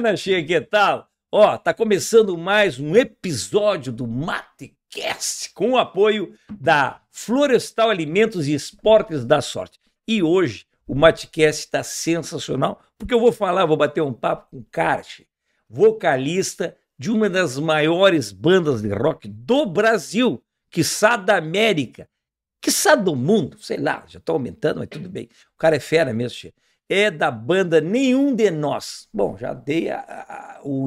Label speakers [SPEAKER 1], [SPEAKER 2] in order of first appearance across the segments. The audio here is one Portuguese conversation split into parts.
[SPEAKER 1] Buenas, Chia, que tal? Ó, tá começando mais um episódio do MateCast com o apoio da Florestal Alimentos e Esportes da Sorte. E hoje o MateCast está sensacional porque eu vou falar, vou bater um papo com o vocalista de uma das maiores bandas de rock do Brasil, quiçá da América, quiçá do mundo, sei lá, já está aumentando, mas tudo bem. O cara é fera mesmo, Chia é da banda Nenhum de Nós. Bom, já dei a, a, o,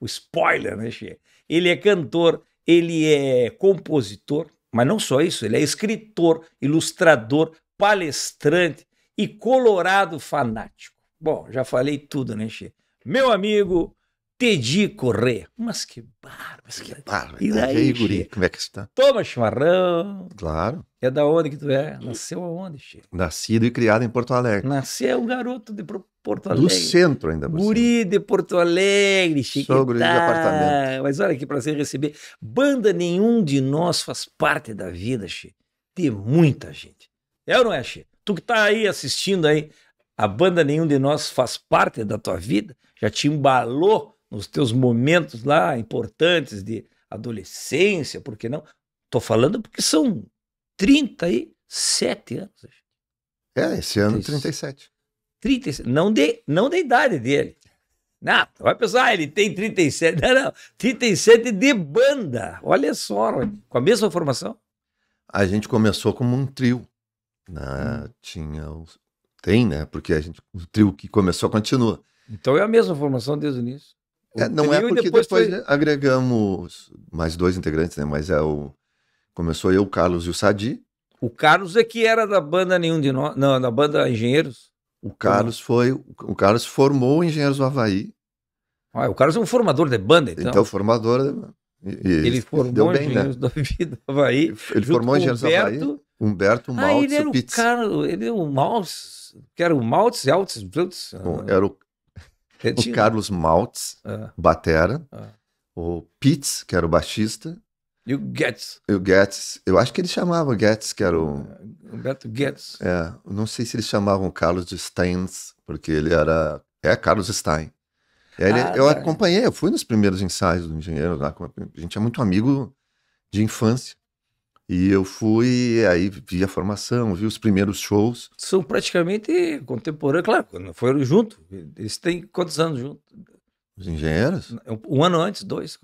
[SPEAKER 1] o, spoiler, né, Che? Ele é cantor, ele é compositor, mas não só isso, ele é escritor, ilustrador, palestrante e colorado fanático. Bom, já falei tudo, né, Che? Meu amigo, Tedi correr, Mas que barba. Mas que barba. E daí, aí, guri,
[SPEAKER 2] como é que você está?
[SPEAKER 1] Toma chimarrão. Claro. É da onde que tu é? Nasceu aonde, Chico?
[SPEAKER 2] Nascido e criado em Porto Alegre.
[SPEAKER 1] Nasceu um é garoto de Porto Alegre. Do centro ainda. Você. Guri de Porto Alegre, Chico. Sou guri de apartamento. Mas olha que prazer receber. Banda nenhum de nós faz parte da vida, Chico. De muita gente. É ou não é, Chico? Tu que tá aí assistindo aí, a banda nenhum de nós faz parte da tua vida? Já te embalou nos teus momentos lá importantes de adolescência, por que não? Tô falando porque são 37 anos. É, esse ano 37. 37. Não de, não da de idade dele. Não, vai pensar, ah, ele tem 37. Não, não. 37 de banda. Olha só, com a mesma formação.
[SPEAKER 2] A gente começou como um trio. Né? Hum. Tinha os... Tem, né? Porque a gente, o trio que começou continua.
[SPEAKER 1] Então é a mesma formação desde o início. É, não é porque depois, depois foi... Né,
[SPEAKER 2] agregamos mais dois integrantes, né? Mas é o. Começou eu, o Carlos e o Sadi.
[SPEAKER 1] O Carlos é que era da banda nenhum de nós. Não, da banda Engenheiros. O Carlos foi. O Carlos formou Engenheiros do Havaí. Ah, o Carlos é um formador de banda, então. Então, formador. e ele formou bem, né? Engenheiros né? Vida do Havaí. Ele formou Engenheiros do Havaí. Humberto Maltz ah, ele era o Pitts. Cara, ele era é o Maltz, que era o Maltz e Altos. era o,
[SPEAKER 2] é, o Carlos Maltz, é. batera. É. O Pitts, que era o baixista.
[SPEAKER 1] E o Getz.
[SPEAKER 2] E o Getz. Eu acho que ele chamava Getz, que era o...
[SPEAKER 1] Humberto é, Getz.
[SPEAKER 2] É, não sei se eles chamavam Carlos de Steins, porque ele era... É Carlos Stein. Ele, ah, eu tá. acompanhei, eu fui nos primeiros ensaios do Engenheiro lá. A gente é muito amigo de infância. E eu fui, aí vi a formação, vi os primeiros shows.
[SPEAKER 1] São praticamente contemporâneos, claro, foram juntos Eles têm quantos anos juntos?
[SPEAKER 2] Os engenheiros?
[SPEAKER 1] É um, ano antes, dois?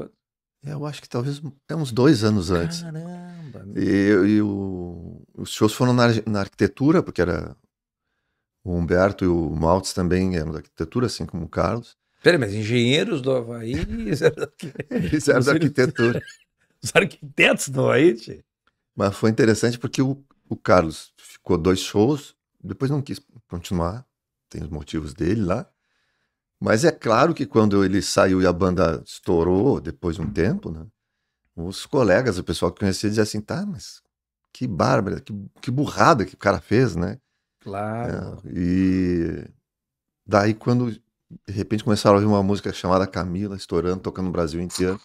[SPEAKER 1] Eu acho que talvez é
[SPEAKER 2] uns dois anos antes. Caramba! E, e o, os shows foram na, na, arquitetura, porque era o Humberto e o Maltz também eram da arquitetura, assim como o Carlos.
[SPEAKER 1] Peraí, mas engenheiros do Havaí... eles eram da arquitetura. Os arquitetos do Haiti?
[SPEAKER 2] Mas foi interessante porque o, o Carlos ficou dois shows, depois não quis continuar, tem os motivos dele lá. Mas é claro que quando ele saiu e a banda estourou, depois de um tempo, né, os colegas, o pessoal que conhecia, dizia assim: tá, mas que bárbara, que, que burrada que o cara fez, né?
[SPEAKER 1] Claro.
[SPEAKER 2] É, e daí, quando de repente começaram a ouvir uma música chamada Camila, estourando, tocando no Brasil inteiro,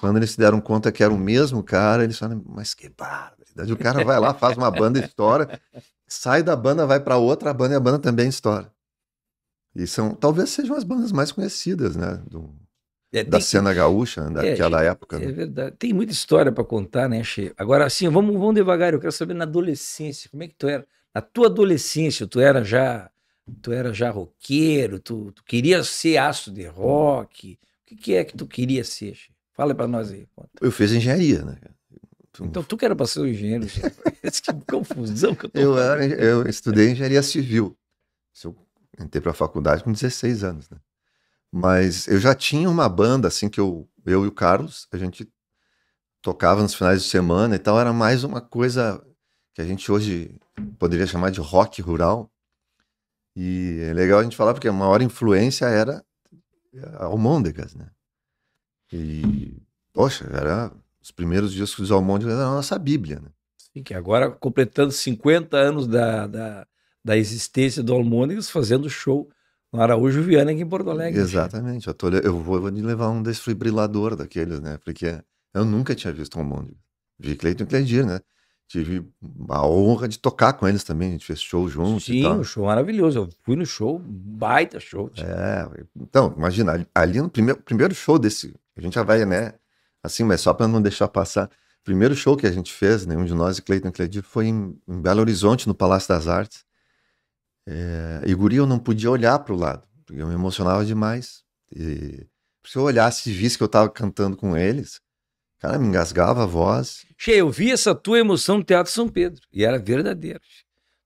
[SPEAKER 2] quando eles se deram conta que era o mesmo cara, eles falaram, mas que barbaridade. O cara vai lá, faz uma banda e estoura, sai da banda, vai para outra banda e a banda também estoura. E são, talvez sejam as bandas mais conhecidas, né? Do,
[SPEAKER 1] é, da cena
[SPEAKER 2] gaúcha, né, daquela é, é época. Né. É, né?
[SPEAKER 1] verdade. Tem muita história para contar, né, Che? Agora, assim, vamos, vamos devagar. Eu quero saber na adolescência, como é que tu era? Na tua adolescência, tu era já tu era já roqueiro, tu, tu queria ser aço de rock. O que, que é que tu queria ser, Che? Fala para nós aí. Eu fiz engenharia, né? Tu... Então tu que era para ser um engenheiro. que tipo confusão que eu tô. Eu, era,
[SPEAKER 2] eu estudei engenharia civil. Eu entrei para a faculdade com 16 anos, né? Mas eu já tinha uma banda assim que eu, eu e o Carlos, a gente tocava nos finais de semana e tal, era mais uma coisa que a gente hoje poderia chamar de rock rural. E é legal a gente falar porque a maior influência era é, Almôndegas, né? E, poxa, era os primeiros dias que o Zalmonde era a
[SPEAKER 1] nossa Bíblia, né? Sim, que agora completando 50 anos da, da, da existência do Almôndegas, fazendo show no Araújo Viana aqui em Porto Alegre. Exatamente,
[SPEAKER 2] eu, tô, eu, vou, eu vou levar um desfibrilador daqueles, né? Porque eu nunca tinha visto um Almôndegas. Vi Cleiton Cleidir, né? tive a honra de tocar com eles também, a gente fez show juntos Sim, e tal. um show maravilhoso, eu fui no show, baita show. É, então, imagina, ali no primeiro, primeiro show desse, a gente já vai, né, assim, mas só para não deixar passar, primeiro show que a gente fez, nenhum de nós, e Cleiton Cledir, foi em, em, Belo Horizonte, no Palácio das Artes, é, e guri eu não podia olhar para o lado, porque eu me emocionava demais, e se eu olhasse e visse que eu estava cantando com eles, Cara, me engasgava a voz.
[SPEAKER 1] Che, eu vi essa tua emoção no Teatro São Pedro. E era verdadeira.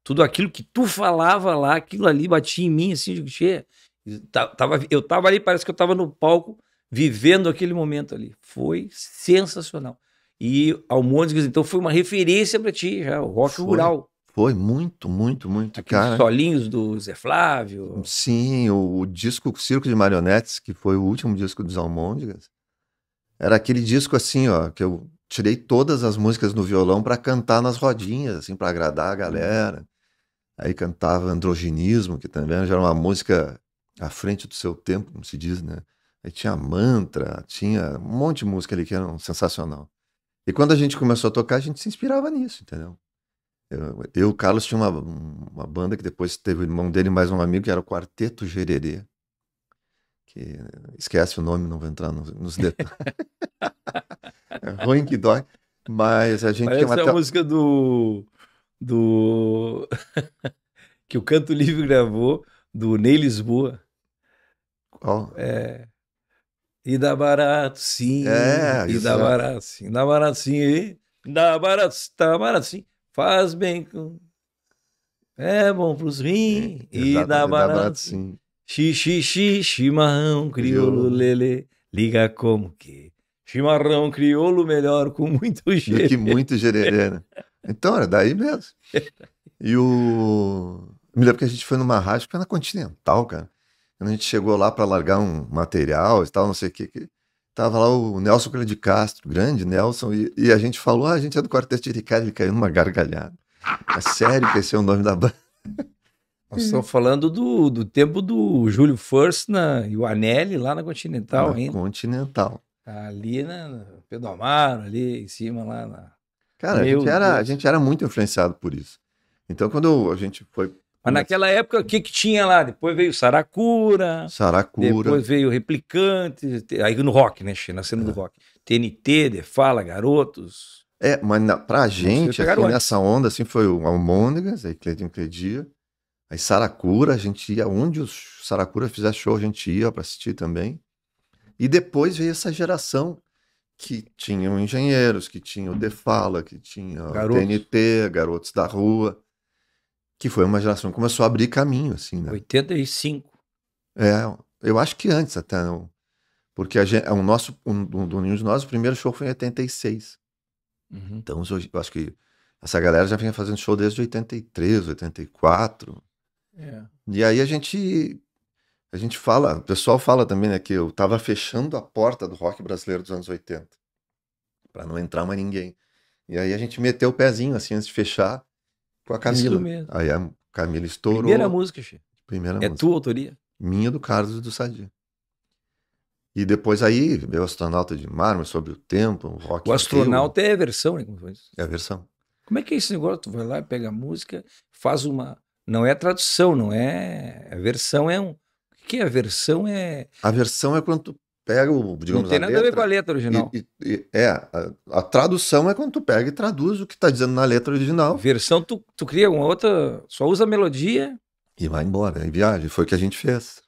[SPEAKER 1] Tudo aquilo que tu falava lá, aquilo ali batia em mim, assim, de digo, Che, tava, eu tava ali, parece que eu tava no palco vivendo aquele momento ali. Foi sensacional. E Almôndegas, então, foi uma referência para ti já, o rock foi, rural.
[SPEAKER 2] Foi muito, muito, muito, Aqueles cara.
[SPEAKER 1] solinhos do Zé Flávio.
[SPEAKER 2] Sim, o, o disco Circo de Marionetes, que foi o último disco dos Almôndegas, era aquele disco assim, ó, que eu tirei todas as músicas no violão para cantar nas rodinhas, assim, para agradar a uhum. galera. Aí cantava Androginismo, que também já era uma música à frente do seu tempo, como se diz, né? Aí tinha mantra, tinha um monte de música ali que era sensacional. E quando a gente começou a tocar, a gente se inspirava nisso, entendeu? Eu, o Carlos, tinha uma, uma banda que depois teve o irmão dele mais um amigo, que era o Quarteto Gererê que esquece o nome, não vou entrar nos detalhes. é ruim que dói, mas a gente Parece tem uma a
[SPEAKER 1] música do do que o Canto Livre gravou do Ney Lisboa. Qual? É e dá barato sim, é, e dá é. barato sim, dá barato sim, e dá barato, dá tá barato sim, faz bem com é bom pros rins, é, e dá barato, dá barato sim. Xixi, xixi, chimarrão, crioulo, lele. Liga como que. Chimarrão, crioulo, melhor com muito gererê. Do que muito gererê,
[SPEAKER 2] né? Então, era daí mesmo. E o... melhor me lembro que a gente foi numa rádio, que era na Continental, cara. Quando a gente chegou lá para largar um material e tal, não sei o que, que... Tava lá o Nelson de Castro, grande Nelson, e, e, a gente falou, ah, a gente é do Quarteto Ricardo, ele caiu numa gargalhada. É sério que esse é o nome da banda? Nós uhum. estamos
[SPEAKER 1] falando do, do tempo do Júlio First na, e o Anelli lá na Continental na ainda. Continental. Tá ali na Pedro Amaro, ali em cima, lá na. Cara, a gente, era, a gente
[SPEAKER 2] era muito influenciado por isso. Então, quando a gente foi. Mas naquela
[SPEAKER 1] época, o que, que tinha lá? Depois veio Saracura.
[SPEAKER 2] Saracura. Depois
[SPEAKER 1] veio Replicante. Aí no rock, né, Na cena é. do rock. TNT, Defala, Garotos. É, mas
[SPEAKER 2] na, pra gente, assim nessa onda, assim, foi o Almôndegas, aí Cleiton Cledia, Aí Saracura, a gente ia onde o Saracura fizesse show, a gente ia para assistir também. E depois veio essa geração que tinham engenheiros, que tinham Defala, que tinha garotos. TNT, garotos da rua, que foi uma geração que começou a abrir caminho assim, né? 85. É, eu acho que antes até, porque gente, o nosso um, um, do News Nós, o primeiro show foi em 86. Uhum. Então, eu acho que essa galera já vinha fazendo show desde 83, 84. É. E aí a gente a gente fala, o pessoal fala também né, que eu estava fechando a porta do rock brasileiro dos anos 80 para não entrar mais ninguém. E aí a gente meteu o pezinho assim antes de fechar com a Camila. mesmo. Aí a Camila estourou. Primeira música, Chico. Primeira é música. É tua autoria? Minha do Carlos e do Sadi. E depois aí o astronauta de mármore sobre o tempo, o rock. O astronauta
[SPEAKER 1] é a versão, né? Como foi isso? É a versão. Como é que é esse negócio? Tu vai lá, pega a música, faz uma não é a tradução, não é. A versão é um. O que é a versão? É. A versão é quando tu pega o, digamos, Não tem nada letra, a ver com a
[SPEAKER 2] letra original. E, e, é, a, a, tradução é quando tu pega e
[SPEAKER 1] traduz o que tá dizendo na letra original. Versão, tu, tu cria uma outra, só usa a melodia.
[SPEAKER 2] E vai embora, e viaja. Foi o que a gente fez.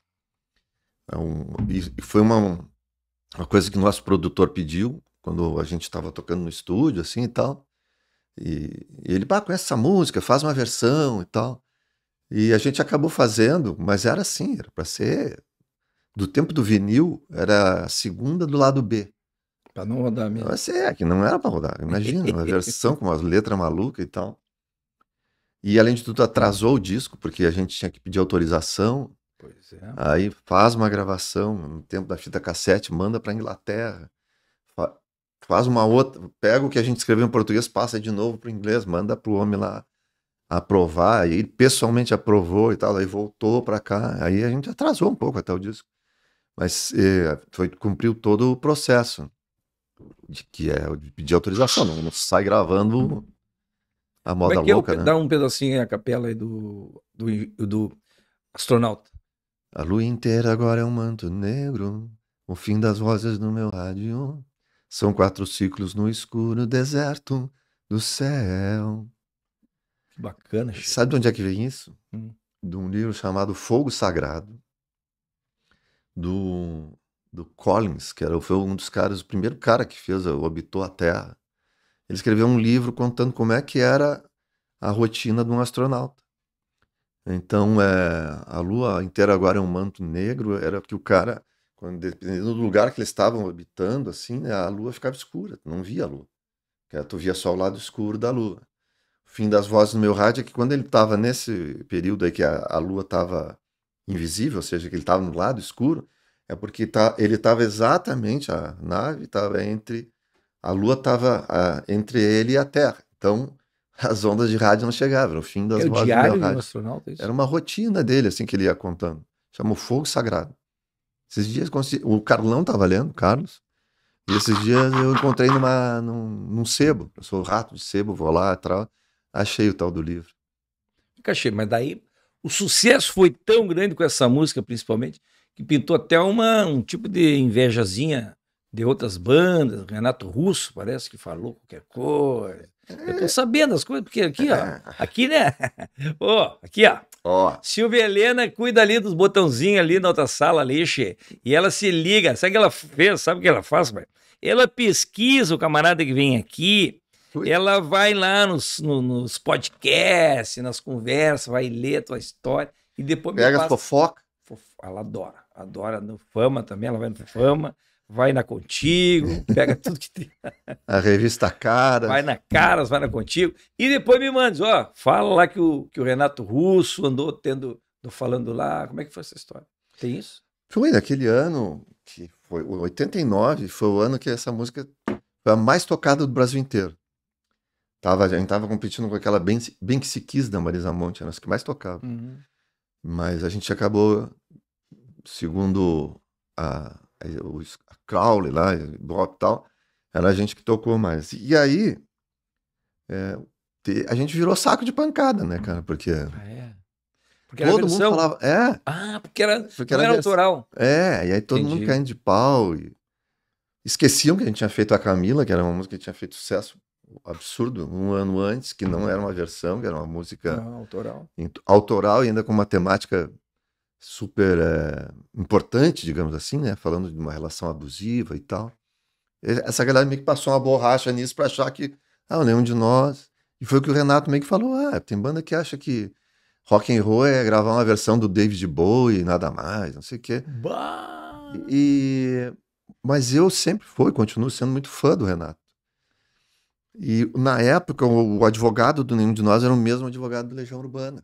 [SPEAKER 2] É um e foi uma, uma coisa que nosso produtor pediu quando a gente estava tocando no estúdio, assim e tal. E, e ele, pá, conhece essa música, faz uma versão e tal. E a gente acabou fazendo, mas era assim, era para ser do tempo do vinil, era a segunda do lado B. Para não rodar mesmo. Mas é, que não era para rodar. Imagina, uma versão com as letras malucas e tal. E além de tudo, atrasou o disco, porque a gente tinha que pedir autorização. Pois é. Aí faz uma gravação no tempo da fita cassete, manda para Inglaterra. Faz uma outra, pega o que a gente escreveu em português, passa de novo para o inglês, manda para o homem lá aprovar, ele pessoalmente aprovou e tal, aí voltou para cá, aí a gente atrasou um pouco até o disco, mas é, foi cumpriu todo o processo de que é de pedir autorização, não, não sai gravando a moda Como é que é louca, eu, né? Dá
[SPEAKER 1] um pedacinho a capela aí do, do,
[SPEAKER 2] do astronauta. A lua inteira agora é um manto negro, o fim das rosas no meu rádio. São quatro ciclos no escuro deserto do céu. Que bacana. Chico. Sabe de onde é que vem isso? Hum. De um livro chamado Fogo Sagrado, do, do Collins, que era, foi um dos caras, o primeiro cara que fez, habitou a Terra. Ele escreveu um livro contando como é que era a rotina de um astronauta. Então, é, a Lua inteira agora é um manto negro, era que o cara, quando, dependendo do lugar que eles estavam habitando, assim, né, a Lua ficava escura, não via a Lua. Tu via só o lado escuro da Lua fim das vozes no meu rádio é que quando ele estava nesse período aí que a, a lua estava invisível, ou seja, que ele estava no lado escuro, é porque tá, ele estava exatamente, a nave estava entre, a lua estava entre ele e a Terra. Então, as ondas de rádio não chegavam, o fim das é vozes diário do meu rádio.
[SPEAKER 1] astronauta, é isso?
[SPEAKER 2] Era uma rotina dele, assim, que ele ia contando. Chamou Fogo Sagrado. Esses dias, o Carlão estava lendo, Carlos, e esses dias eu encontrei numa, num, num sebo. Eu sou rato de sebo, vou lá e tal. Achei o tal do livro.
[SPEAKER 1] Nunca achei, mas daí o sucesso foi tão grande com essa música, principalmente, que pintou até uma, um tipo de invejazinha de outras bandas. Renato Russo parece que falou qualquer coisa. Eu tô é. sabendo as coisas, porque aqui, ó. É. Aqui, né? Ó, oh, aqui, ó. ó. Silvia Helena cuida ali dos botãozinhos ali na outra sala, ali, E ela se liga. Sabe o que ela fez? Sabe o que ela faz, velho? Ela pesquisa o camarada que vem aqui ela vai lá nos, nos podcasts, nas conversas, vai ler a tua história e depois Pega passa... fofoca. Ela adora, adora no Fama também, ela vai no Fama, vai na Contigo, pega tudo que tem. a revista Caras. Vai na Caras, vai na Contigo. E depois me manda, ó, fala lá que o, que o Renato Russo andou tendo, falando lá, como é que foi essa história? Tem isso?
[SPEAKER 2] Foi naquele ano, que foi 89, foi o ano que essa música foi a mais tocada do Brasil inteiro. Tava, a gente tava competindo com aquela Bem, bem Que Se Quis da Marisa Monte, era as que mais tocava. Uhum. Mas a gente acabou, segundo a, a, a Crowley lá, Bop e tal, era a gente que tocou mais. E aí, é, a gente virou saco de pancada, né, cara? Porque. Ah,
[SPEAKER 1] é. Porque todo mundo falava. É. Ah, porque era, porque era, era autoral.
[SPEAKER 2] É, e aí todo Entendi. mundo caindo de pau. E... Esqueciam que a gente tinha feito a Camila, que era uma música que tinha feito sucesso absurdo um ano antes, que não era uma versão, que era uma música não, autoral. autoral e ainda com uma temática super é, importante, digamos assim, né? Falando de uma relação abusiva e tal. Essa galera meio que passou uma borracha nisso para achar que, ah, nenhum de nós. E foi o que o Renato meio que falou: ah, tem banda que acha que rock and roll é gravar uma versão do David Bowie e nada mais, não sei o quê. Bah! E mas eu sempre fui, continuo sendo muito fã do Renato. E na época, o advogado do Nenhum de Nós era o mesmo advogado do Legião Urbana.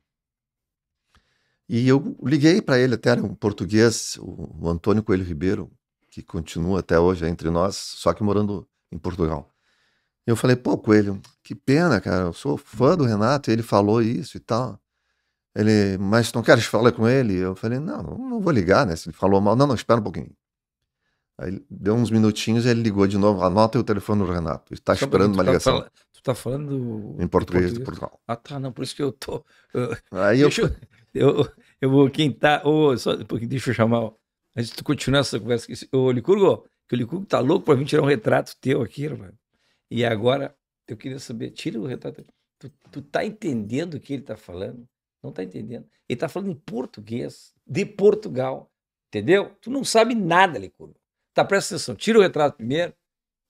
[SPEAKER 2] E eu liguei para ele, até era um português, o Antônio Coelho Ribeiro, que continua até hoje entre nós, só que morando em Portugal. Eu falei, pô, Coelho, que pena, cara, eu sou fã do Renato, e ele falou isso e tal. Ele, mas tu não queres falar com ele? Eu falei, não, não vou ligar, né? Se ele falou mal, não, não, espera um pouquinho. Aí deu uns minutinhos e ele ligou de novo. Anota o telefone do Renato. Está esperando uma ligação. Tá
[SPEAKER 1] tu tá falando. Em português, português de Portugal. Ah, tá. Não, por isso que eu tô. Eu, Aí eu... Eu, eu... vou vou quintar. Tá, oh, só, deixa eu chamar. Antes de tu continuar essa conversa aqui. Ô, Licurgo, que o Licurgo tá louco para vir tirar um retrato teu aqui, mano. E agora, eu queria saber, tira o retrato. Tu, tu tá entendendo o que ele tá falando? Não tá entendendo. Ele tá falando em português, de Portugal. Entendeu? Tu não sabe nada, Licurgo. Tá, presta atenção. Tira o retrato primeiro.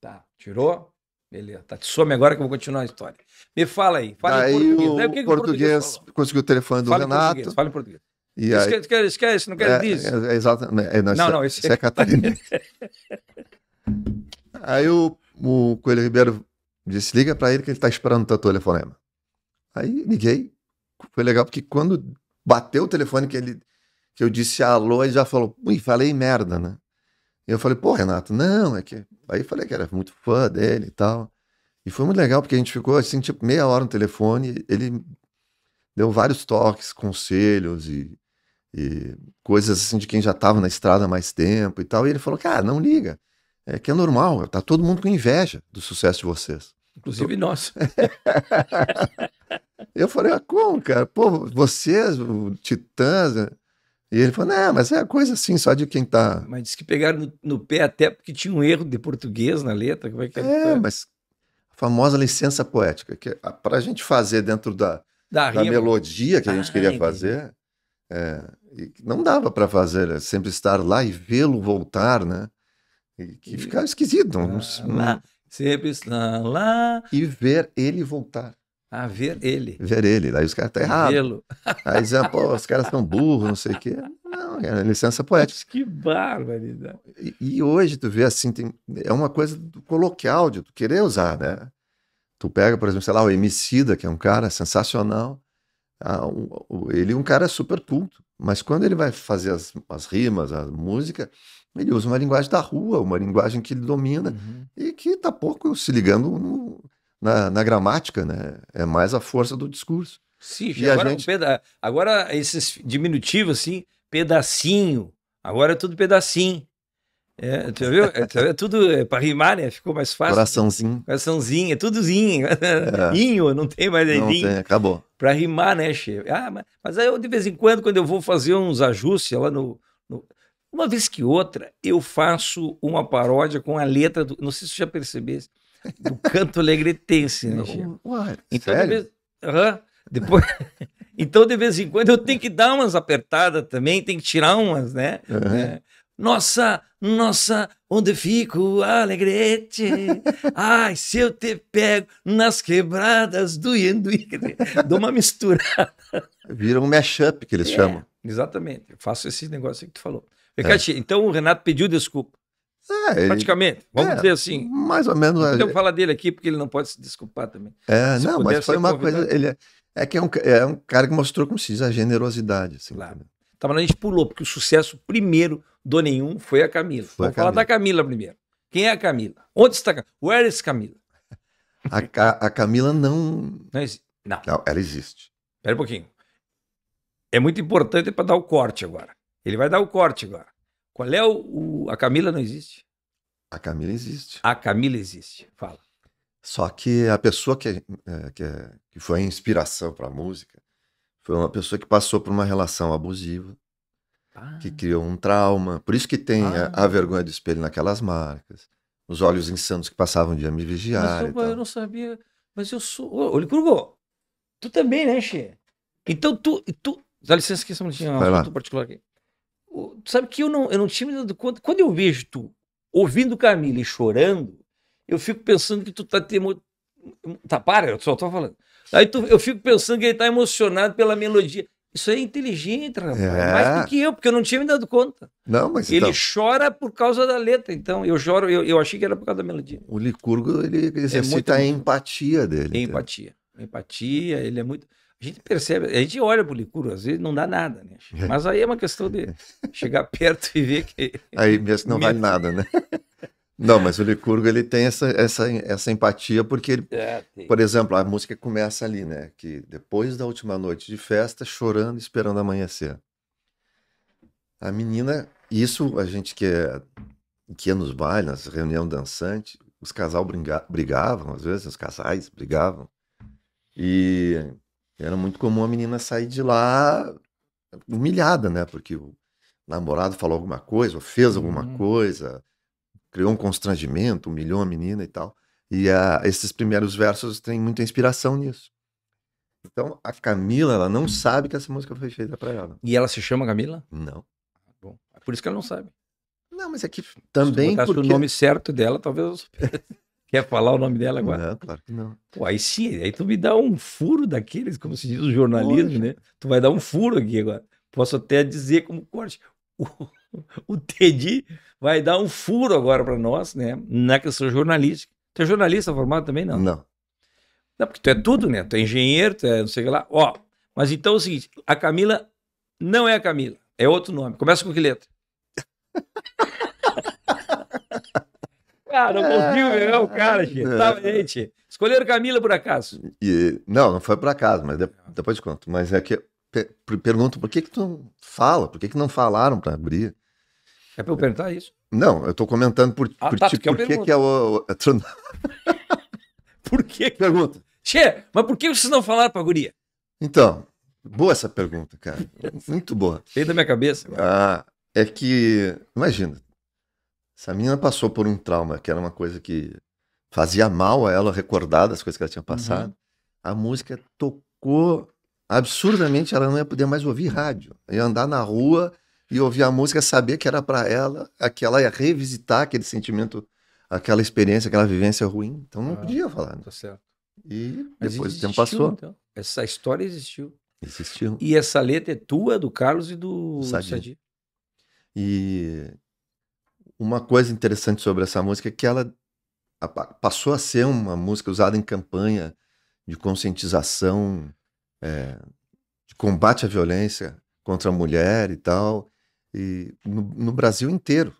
[SPEAKER 1] Tá, tirou. Beleza, tá, some agora que eu vou continuar a história. Me fala aí. Fala Daí em português. O, o que português, que o português
[SPEAKER 2] conseguiu o telefone do fala Renato. Em fala em
[SPEAKER 1] português. E aí... esquece, esquece, não quer é, dizer. É, é, exatamente. Né, é, não, é não, esse isso é, é catarinense.
[SPEAKER 2] aí o, o Coelho Ribeiro disse: liga para ele que ele tá esperando o teu telefonema. Aí liguei. Foi legal porque quando bateu o telefone que ele que eu disse alô, ele já falou, ui, falei merda, né? eu falei, pô, Renato, não, é que. Aí falei que era muito fã dele e tal. E foi muito legal, porque a gente ficou assim, tipo, meia hora no telefone. Ele deu vários toques, conselhos e, e coisas assim de quem já estava na estrada há mais tempo e tal. E ele falou, cara, não liga. É que é normal, tá todo mundo com inveja do sucesso de vocês.
[SPEAKER 1] Inclusive eu... nós.
[SPEAKER 2] eu falei, ah, como, cara? Pô, vocês, o Titãs, né? E ele falou, não, mas é coisa assim, só de quem tá.
[SPEAKER 1] Mas disse que pegaram no, no pé até porque tinha um erro de português na letra. Como é que é? É,
[SPEAKER 2] mas a famosa licença poética, que para a gente fazer dentro da, da, da melodia que a gente ah, queria entendi. fazer, é, não dava para fazer, né, sempre estar lá e vê-lo voltar, né? E que e... ficava esquisito. Não, ah, não...
[SPEAKER 1] Sempre estar lá. E ver ele voltar. Ah, ver ele.
[SPEAKER 2] Ver ele. Daí os caras estão tá errados. vê
[SPEAKER 1] Aí dizem, ah, pô, os caras são
[SPEAKER 2] burros, não sei o quê. Não, é licença poética.
[SPEAKER 1] Que barbaridade. E, e hoje
[SPEAKER 2] tu vê assim, tem, é uma coisa do coloquial, de tu querer usar, né? Tu pega, por exemplo, sei lá, o Emicida, que é um cara sensacional. Ah, ele é um cara super culto. Mas quando ele vai fazer as, as rimas, a música, ele usa uma linguagem da rua, uma linguagem que ele domina uhum. e que tá pouco se ligando no, na, na gramática, né? É mais a força do discurso.
[SPEAKER 1] Sim, e agora, gente... peda... agora esses diminutivos assim, pedacinho, agora é tudo pedacinho. É, tu viu? É, é tudo é, para rimar, né? Ficou mais fácil. Coraçãozinho. Coraçãozinho, é tudozinho. É. Inho, não tem mais não Tem, acabou. Para rimar, né, chefe? Ah, mas, mas aí eu, de vez em quando, quando eu vou fazer uns ajustes lá no, no... Uma vez que outra, eu faço uma paródia com a letra. Do... Não sei se você já percebesse do canto alegretense, né, Chico? então, sério? De vez... Uhum. Depois... então, de vez em quando, eu tenho que dar umas apertadas também, tem que tirar umas, né? Uhum. É. Nossa, nossa, onde fico, alegrete? Ai, se eu te pego nas quebradas do Ianduí. Dou uma misturada.
[SPEAKER 2] Vira um mashup que eles é, chamam.
[SPEAKER 1] Exatamente, eu faço esse negócio que tu falou. Ricardo, é. então o Renato pediu desculpa. É, Praticamente, vamos é, dizer assim. Mais ou menos. Não podemos é, falar dele aqui, porque ele não pode se desculpar também. É, se não, mas foi uma coisa.
[SPEAKER 2] Ele é, é que é um, é um cara que mostrou, como se diz, a generosidade. Assim,
[SPEAKER 1] claro. Tá, mas a gente pulou, porque o sucesso primeiro do nenhum foi a Camila. Foi vamos a Camila. falar da Camila primeiro. Quem é a Camila? Onde está a Camila? Where is Camila?
[SPEAKER 2] A, a, Camila
[SPEAKER 1] não. Não Não. não. Ela existe. Espera um pouquinho. É muito importante para dar o corte agora. Ele vai dar o corte agora. Qual é o, o. A Camila não existe? A Camila existe. A Camila existe. Fala.
[SPEAKER 2] Só que a pessoa que, é, que, é, que foi a inspiração para a música foi uma pessoa que passou por uma relação abusiva, ah. que criou um trauma. Por isso que tem ah. a, a, vergonha do espelho naquelas marcas, os olhos insanos que passavam o dia me vigiar. Mas
[SPEAKER 1] eu, eu não sabia, mas eu sou. Olha, Curgo, tu também, né, Xê? Então tu. tu... Dá licença que tinha um assunto particular aqui. Tu sabe que eu não, eu não tinha me dado conta. Quando eu vejo tu ouvindo Camila e chorando, eu fico pensando que tu tá te emo... Tá, para, eu só tô falando. Aí tu, eu fico pensando que ele tá emocionado pela melodia. Isso é inteligente, rapaz. É. Mais do é. que eu, porque eu não tinha me dado conta. Não, mas ele então... chora por causa da letra, então eu choro, eu, eu achei que era por causa da melodia.
[SPEAKER 2] O Licurgo, ele é exercita é muito, a empatia dele.
[SPEAKER 1] Empatia. Então. Empatia, ele é muito. A gente percebe, a gente olha pro Licuro, às vezes não dá nada, né? É. Mas aí é uma questão de chegar perto e ver que. Aí mesmo não vale
[SPEAKER 2] nada, né? Não, mas o Licurgo ele tem essa, essa, essa empatia porque ele, é, por exemplo, a música começa ali, né? Que depois da última noite de festa, chorando, esperando amanhecer. A menina, isso a gente que é, que é nos bailes, nas reunião dançante, os casal briga, brigavam às vezes, os casais brigavam e era muito comum a menina sair de lá humilhada, né? Porque o namorado falou alguma coisa, ou fez alguma uhum. coisa, criou um constrangimento, humilhou a menina e tal. E uh, esses primeiros versos têm muita inspiração nisso. Então, a Camila, ela não sabe que essa música foi feita para ela. E ela
[SPEAKER 1] se chama Camila? Não. Ah, bom, é por isso que ela não sabe.
[SPEAKER 2] Não, mas é que também se porque... o nome
[SPEAKER 1] certo dela, talvez... Quer falar o nome dela agora? Não, claro que não. Pô, aí sim, aí tu me dá um furo daqueles, como se diz o jornalismo, Poxa. né? Tu vai dar um furo aqui agora. Posso até dizer como corte. O, o Teddy vai dar um furo agora para nós, né? Na questão jornalística. Tu é jornalista formado também, não? Não. Não, porque tu é tudo, né? Tu é engenheiro, tu é não sei o que lá. Ó, mas então é o seguinte, a Camila não é a Camila, é outro nome. Começa com que letra? Ah, é. Cara, não conseguiu é o cara, exatamente. É. Escolheram Camila por acaso.
[SPEAKER 2] E, não, não foi por acaso, mas depois de conto. Mas é que per pergunto por que que tu fala, por que que não falaram para abrir?
[SPEAKER 1] É para eu perguntar isso?
[SPEAKER 2] Não, eu tô comentando por, ah, por, tá, ti, por que, que é o... É
[SPEAKER 1] por que? Pergunta. Che, mas por que vocês não falaram para guria?
[SPEAKER 2] Então, boa essa pergunta, cara. Muito boa. Veio da minha cabeça. Cara. Ah, é que, imagina, essa menina passou por um trauma, que era uma coisa que fazia mal a ela recordar das coisas que ela tinha uhum. passado. Uhum. A música tocou absurdamente, ela não ia poder mais ouvir rádio. Ia andar na rua e ouvir a música, saber que era para ela, que ela ia revisitar aquele sentimento, aquela experiência, aquela vivência ruim. Então não ah, podia falar. Né? Tá certo.
[SPEAKER 1] E depois o tempo passou. Então. Essa história existiu. Existiu. E essa letra é tua, do Carlos e do Sadi.
[SPEAKER 2] E uma coisa interessante sobre essa música é que ela passou a ser uma música usada em campanha de conscientização, é, de combate à violência contra a
[SPEAKER 1] mulher e tal, e no, no Brasil inteiro.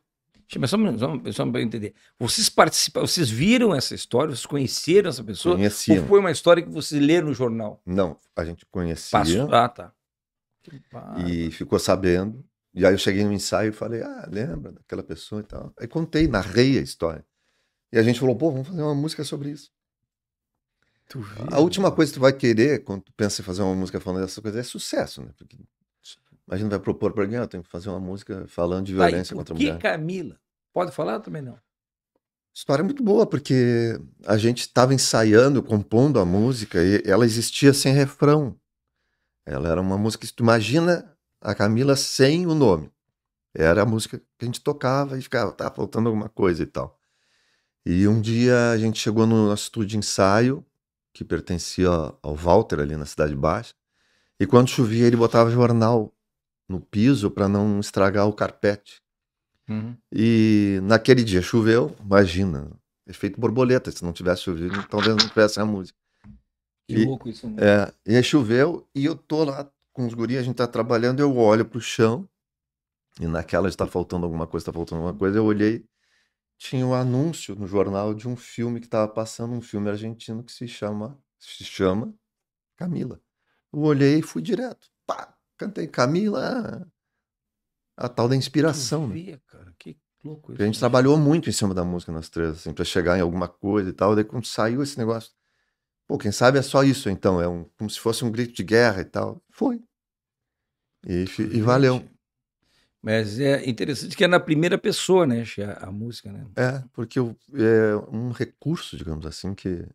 [SPEAKER 1] Mas só, só, só para entender, vocês participaram, vocês viram essa história, vocês conheceram essa pessoa? Conhecia. Ou foi uma história que vocês leram no jornal?
[SPEAKER 2] Não, a gente conhecia. Passou, ah, tá. E ficou sabendo e aí eu cheguei no ensaio e falei, ah, lembra daquela pessoa e tal. Aí contei, narrei a história. E a gente falou, pô, vamos fazer uma música sobre isso. a última coisa que tu vai querer, quando tu pensa em fazer uma música falando dessa coisa, é sucesso, né? Porque a gente vai propor pra alguém, ah, eu tenho que fazer uma música falando de violência contra a mulher. que
[SPEAKER 1] Camila? Pode falar também não?
[SPEAKER 2] História muito boa, porque a gente estava ensaiando, compondo a música, e ela existia sem refrão. Ela era uma música tu imagina a Camila sem o nome. Era a música que a gente tocava e ficava, tá faltando alguma coisa e tal. E um dia a gente chegou no nosso estúdio de ensaio, que pertencia ao Walter ali na Cidade Baixa, e quando chovia ele botava jornal no piso para não estragar o carpete. Uhum. E naquele dia choveu, imagina, efeito borboleta, se não tivesse chovido, então talvez não tivesse a música. Que e, louco isso. Né? É, e aí choveu e eu tô lá com os guris, a gente tá trabalhando, eu olho pro chão, e naquela está faltando alguma coisa, está faltando alguma coisa, eu olhei, tinha um anúncio no jornal de um filme que estava passando, um filme argentino que se chama, se chama Camila. Eu olhei e fui direto. Pá, cantei Camila, a tal da inspiração. Que via, né? cara, que louco isso. a gente né? trabalhou muito em cima da música nas três, assim, para chegar em alguma coisa e tal. Daí quando saiu esse negócio, ou quem sabe é só isso então, é um, como se fosse um grito de guerra e tal. Foi. E, e
[SPEAKER 1] valeu. Mas é interessante que é na primeira pessoa, né, a, a música, né?
[SPEAKER 2] É, porque é um recurso, digamos assim, que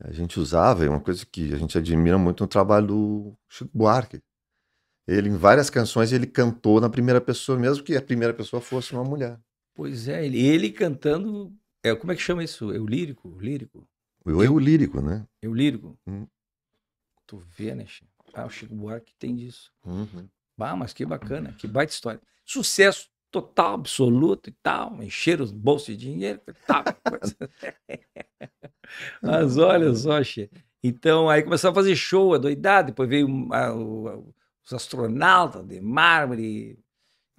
[SPEAKER 2] a gente usava, é uma coisa que a gente admira muito no trabalho do Chico Buarque. Ele, em várias canções, ele cantou na primeira pessoa, mesmo que a primeira pessoa fosse uma mulher.
[SPEAKER 1] Pois é, ele, ele cantando. É, como é que chama isso? É o lírico? O lírico?
[SPEAKER 2] O erro lírico, né?
[SPEAKER 1] Eu lírico. Hum. Tu vê, né, Ah, o Chico Buarque tem disso. Uhum. Bah, mas que bacana, que baita história. Sucesso total, absoluto e tal. Encher os bolsos de dinheiro. Tal, mas olha só, Xê. Então, aí começou a fazer show, adoidado. Depois veio a, o, os astronautas de mármore.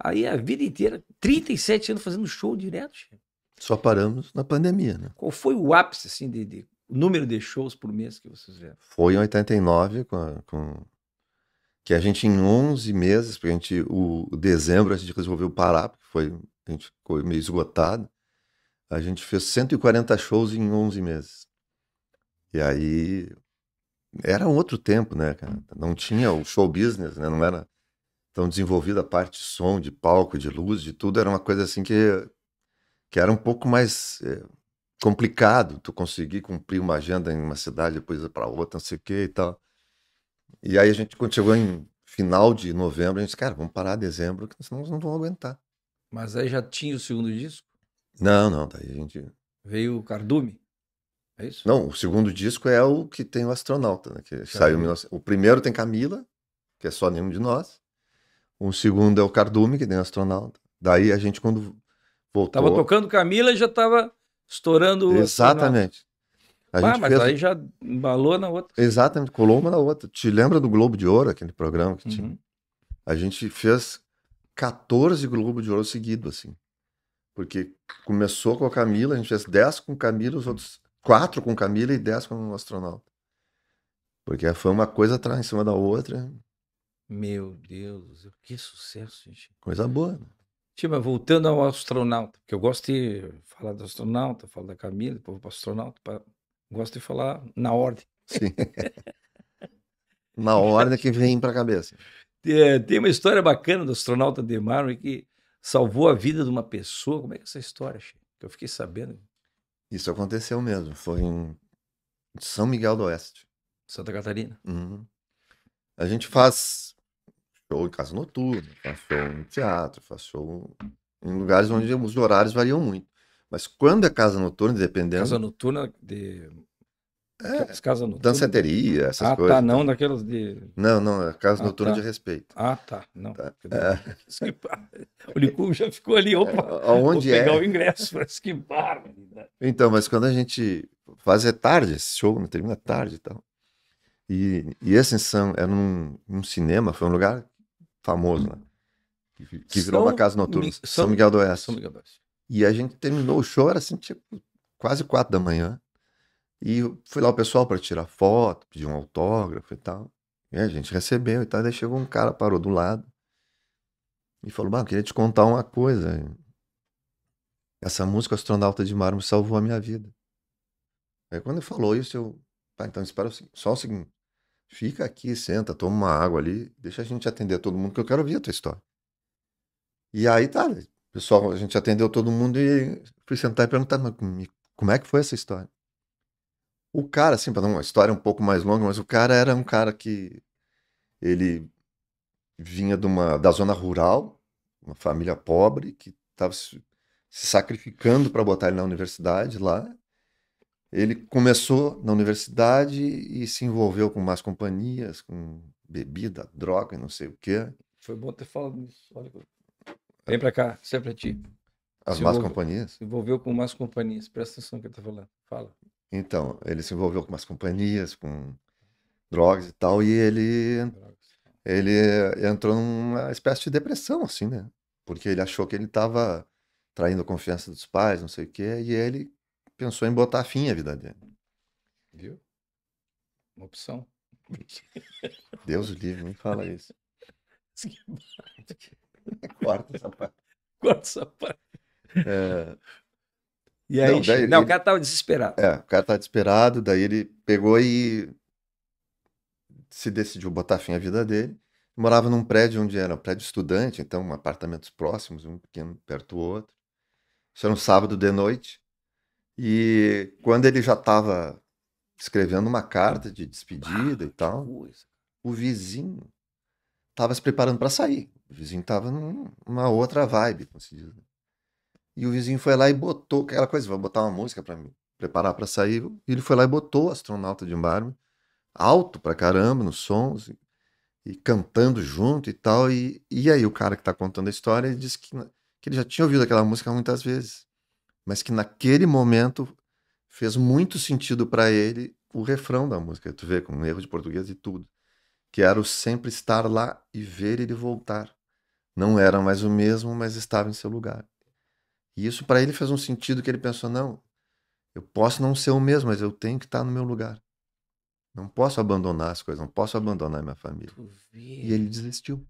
[SPEAKER 1] Aí a vida inteira, 37 anos fazendo show direto, Xê.
[SPEAKER 2] Só paramos na
[SPEAKER 1] pandemia, né? Qual foi o ápice, assim, de, de o número de shows por mês que vocês fizeram?
[SPEAKER 2] Foi em 89, com, com, que a gente em 11 meses, porque a gente, o, o dezembro a gente resolveu parar, porque foi, a gente ficou meio esgotado. A gente fez 140 shows em 11 meses. E aí era um outro tempo, né, cara? Não tinha o show business, né? Não era tão desenvolvida a parte de som, de palco, de luz, de tudo. Era uma coisa assim que, que era um pouco mais. É, complicado tu conseguir cumprir uma agenda em uma cidade, depois para outra, não sei o que e tal. E aí a gente, quando chegou em final de novembro, a gente disse, cara, vamos parar dezembro, que senão
[SPEAKER 1] não vão aguentar. Mas aí já tinha o segundo disco?
[SPEAKER 2] Não, não, daí a gente...
[SPEAKER 1] Veio o Cardume? É isso? Não,
[SPEAKER 2] o segundo disco é o que tem o Astronauta,
[SPEAKER 1] né, que Caramba. saiu em
[SPEAKER 2] 19... O primeiro tem Camila, que é só nenhum de nós. O segundo é o Cardume, que tem o Astronauta. Daí a gente, quando voltou... Tava
[SPEAKER 1] tocando Camila e já tava estourando. Exatamente. a ah, mas fez... aí já embalou na outra.
[SPEAKER 2] Exatamente, colou uma na outra. Te lembra do Globo de Ouro, aquele programa que tinha? Uhum. A gente fez 14 Globo de Ouro seguido, assim. Porque começou com a Camila, a gente fez 10 com Camila, os outros 4 com Camila e 10 com o astronauta. Porque foi uma coisa atrás em cima da outra.
[SPEAKER 1] Meu Deus, que sucesso, gente. Coisa boa. Né? Tipo, voltando ao astronauta, porque eu gosto de falar do astronauta, falo da Camila, depois para astronauta, pra... gosto de falar na ordem. Sim.
[SPEAKER 2] na ordem que vem para a cabeça.
[SPEAKER 1] É, tem uma história bacana do astronauta de é que salvou a vida de uma pessoa. Como é que é essa história, Chico? Eu fiquei sabendo.
[SPEAKER 2] Isso aconteceu mesmo. Foi em São Miguel do Oeste.
[SPEAKER 1] Santa Catarina.
[SPEAKER 2] Uhum. A gente faz show em casa noturna, faz show no teatro, faz show em lugares onde os horários variam muito. Mas quando é casa noturna, dependendo. Casa
[SPEAKER 1] noturna de. É, casa noturna. Danceteria, essas ah, tá, coisas. Ah, tá, não, daquelas de. Não, não, é casa ah, noturna tá. de respeito. Ah, tá, não. Tá. É...
[SPEAKER 2] o Licubo já ficou ali, opa. É, aonde vou pegar é? o
[SPEAKER 1] ingresso, mas que barba.
[SPEAKER 2] Então, mas quando a gente faz é tarde, esse show não né, termina tarde e tal. E, e esse assim, São, era é num, num cinema, foi um lugar famoso, lá. Né? Que, que virou uma casa noturna. Mi... São... São, Miguel do Oeste. São Miguel do Oeste. E a gente terminou o show, era assim, tipo, quase quatro da manhã. E foi lá o pessoal para tirar foto, pedir um autógrafo e tal. E a gente recebeu e tal. Daí chegou um cara, parou do lado e falou: Bah, eu queria te contar uma coisa. Essa música Astronauta de Mármore salvou a minha vida. Aí quando ele falou isso, eu. Pá, então espera só o seguinte. Fica aqui, senta, toma uma água ali, deixa a gente atender todo mundo, que eu quero ouvir a tua história. E aí tá, pessoal, a gente atendeu todo mundo e fui sentar e perguntar, como é que foi essa história? O cara, assim, para uma história um pouco mais longa, mas o cara era um cara que ele vinha de uma, da zona rural, uma família pobre que estava se sacrificando para botar ele na universidade lá. Ele começou na universidade e se envolveu com mais companhias, com bebida, droga, não sei o quê.
[SPEAKER 1] Foi bom ter falado nisso. Olha, vem para cá, isso é para ti. As se más companhias? Se envolveu com más companhias, presta atenção no que eu tô falando. Fala.
[SPEAKER 2] Então, ele se envolveu com mais companhias, com drogas e tal, e ele, ele entrou numa espécie de depressão, assim, né? Porque ele achou que ele estava traindo a confiança dos pais, não sei o quê, e ele pensou em botar fim à vida dele.
[SPEAKER 1] Viu? Uma opção.
[SPEAKER 2] Deus livre, nem fala isso.
[SPEAKER 1] Corta essa parte. Corta essa parte.
[SPEAKER 2] É... E aí, não, daí, não ele... o cara estava desesperado. É, o cara estava tá desesperado, daí ele pegou e se decidiu botar fim à vida dele. Morava num prédio onde era um prédio estudante, então apartamentos próximos, um pequeno perto do outro. Isso era um sábado de noite. E quando ele já estava escrevendo uma carta de despedida e tal, o vizinho estava se preparando para sair. O vizinho estava numa outra vibe, como se diz. Né? E o vizinho foi lá e botou aquela coisa, vou botar uma música para me preparar para sair. E ele foi lá e botou Astronauta de Embarque alto para caramba, nos sons, e, e, cantando junto e tal. E, e aí o cara que está contando a história disse que, que ele já tinha ouvido aquela música muitas vezes mas que naquele momento fez muito sentido para ele o refrão da música. Tu vê, com um erro de português e tudo. Que era o sempre estar lá e ver ele voltar. Não era mais o mesmo, mas estava em seu lugar. E isso para ele fez um sentido que ele pensou: não, eu posso não ser o mesmo, mas eu tenho que estar no meu lugar. Não posso abandonar as coisas, não posso abandonar minha família. E ele desistiu.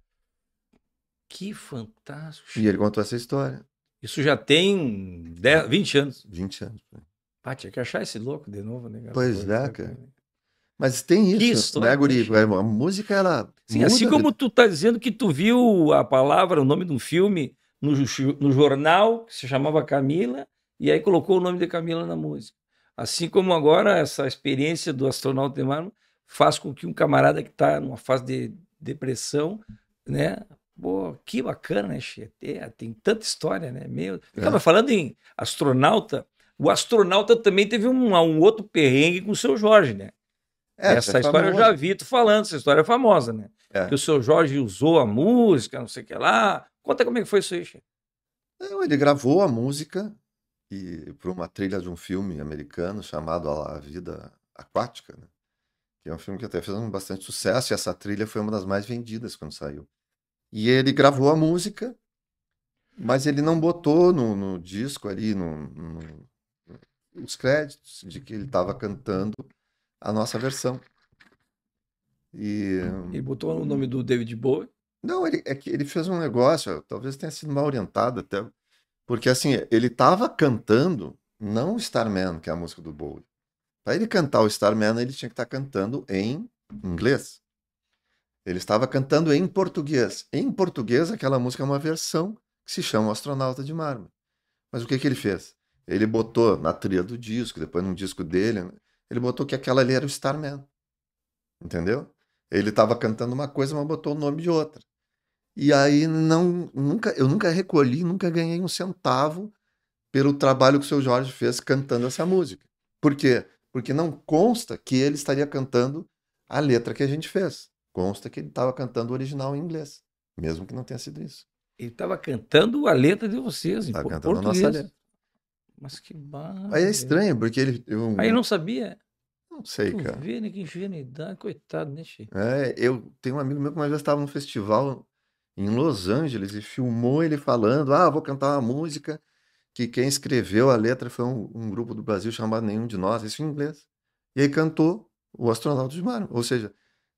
[SPEAKER 1] Que fantástico. E ele contou essa história. Isso já tem 10, 20 anos. 20 anos. Pá, tinha que achar esse louco de novo, né? Pois é, é, cara. Né?
[SPEAKER 2] Mas tem isso, isso né, Guri? A música, ela. Sim, assim como
[SPEAKER 1] tu tá dizendo que tu viu a palavra, o nome de um filme no, no jornal, que se chamava Camila, e aí colocou o nome de Camila na música. Assim como agora essa experiência do astronauta de Marmo faz com que um camarada que está numa fase de depressão, né, Pô, que bacana, né, Xê? É, tem tanta história, né? Meu... estava é. falando em astronauta, o astronauta também teve um, ah, um outro perrengue com o seu Jorge, né? É, essa, é história eu já vi tu falando, essa história é famosa, né? É. Que o seu Jorge usou a música, não sei o que lá. Conta como é que foi isso aí, Xê.
[SPEAKER 2] Ele gravou a música e para uma trilha de um filme americano chamado A Vida Aquática, né? que é um filme que até fez um bastante sucesso e essa trilha foi uma das mais vendidas quando saiu. E ele gravou a música, mas ele não botou no, no disco ali, no, no, nos créditos, de que ele estava cantando a nossa versão. E... Ele
[SPEAKER 1] botou o nome do David Bowie? Não, ele, é que ele
[SPEAKER 2] fez um negócio, talvez tenha sido mal orientado até, porque assim, ele estava cantando não o Starman, que é a música do Bowie. Para ele cantar o Starman, ele tinha que estar tá cantando em inglês. Ele estava cantando em português. Em português, aquela música é uma versão que se chama o Astronauta de Mármore. Mas o que, que ele fez? Ele botou na trilha do disco, depois num disco dele, né, ele botou que aquela ali era o Starman. Entendeu? Ele estava cantando uma coisa, mas botou o nome de outra. E aí não, nunca, eu nunca recolhi, nunca ganhei um centavo pelo trabalho que o seu Jorge fez cantando essa música. Por quê? Porque não consta que ele estaria cantando a letra que a gente fez consta que ele estava cantando o original em inglês, mesmo que não tenha
[SPEAKER 1] sido isso. Ele estava cantando a letra de vocês, em tá cantando A nossa letra. Mas que barra. Aí é estranho, porque ele. Eu... Aí não sabia. Não sei, tu cara. Vê, né? Que ingenuidade, coitado, né, Chico?
[SPEAKER 2] É, eu tenho um amigo meu que uma vez estava num festival em Los Angeles e filmou ele falando: Ah, vou cantar uma música que quem escreveu a letra foi um, um grupo do Brasil chamado Nenhum de Nós, isso em inglês. E aí cantou o Astronauta de Mar. Ou seja,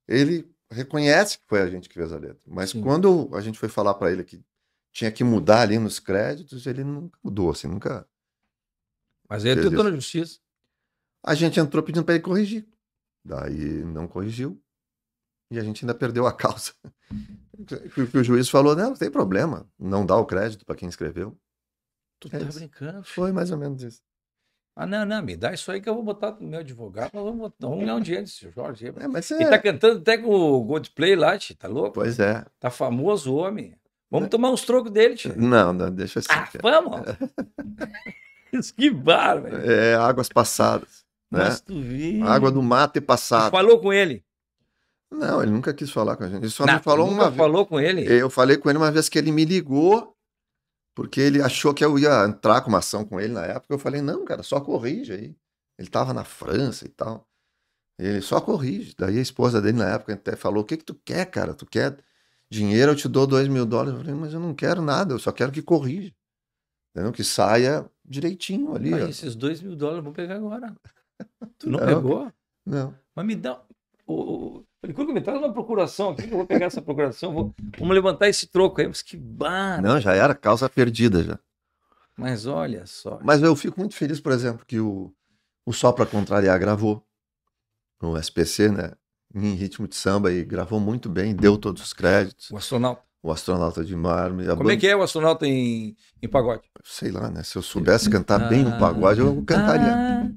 [SPEAKER 2] ele reconhece que foi a gente que fez a letra. Mas Sim. quando a gente foi falar para ele que tinha que mudar ali nos créditos, ele nunca mudou, assim, nunca. Mas ele tentou na justiça. A gente entrou pedindo para ele corrigir. Daí não corrigiu. E a gente ainda perdeu a causa. o, o juiz falou: não, não tem problema, não dá o crédito para quem escreveu. Tu é tá isso. brincando? Foi mais ou menos
[SPEAKER 1] isso. Ah, não, não, me dá isso aí que eu vou botar no meu advogado. vamos botar um milhão de dinheiro desse Jorge. É, mas é... Ele tá é. cantando até com o Godplay lá, tio, tá louco? Pois é. Tá famoso o homem. Vamos é. tomar uns trocos dele,
[SPEAKER 2] tio. Não, não, deixa assim. Ah,
[SPEAKER 1] vamos? Esquivar, velho.
[SPEAKER 2] É, águas passadas. Né? Mas tu Água do mato e passado. Tu falou
[SPEAKER 1] com ele? Não, ele
[SPEAKER 2] nunca quis falar com a gente. Ele só não, me falou uma vez. falou com ele? Eu falei com ele uma vez que ele me ligou porque ele achou que eu ia entrar com uma ação com ele na época. Eu falei, não, cara, só corrige aí. Ele estava na França e tal. Ele só corrige. Daí a esposa dele na época até falou: O que, que tu quer, cara? Tu quer dinheiro? Eu te dou dois mil dólares. Eu falei: Mas eu não quero nada, eu só quero que corrija. Entendeu? Que saia direitinho ali. Ah,
[SPEAKER 1] esses dois mil dólares eu vou pegar agora. Tu não, não pegou? Não. Mas me dá. Oh, Falei, Curva, me traz uma procuração aqui, eu vou pegar essa procuração, vou, vamos levantar esse troco aí. Mas que bar. Não,
[SPEAKER 2] já era causa perdida já.
[SPEAKER 1] Mas olha só.
[SPEAKER 2] Mas eu fico muito feliz, por exemplo, que o, o Só Pra Contrariar gravou no SPC, né? Em ritmo de samba e gravou muito bem, deu todos os créditos. O astronauta. O astronauta de mármore. Como é banda... é que
[SPEAKER 1] é o astronauta em, em pagode? Sei lá, né? Se eu soubesse cantar bem no ah, pagode, eu ah, cantaria. Ah,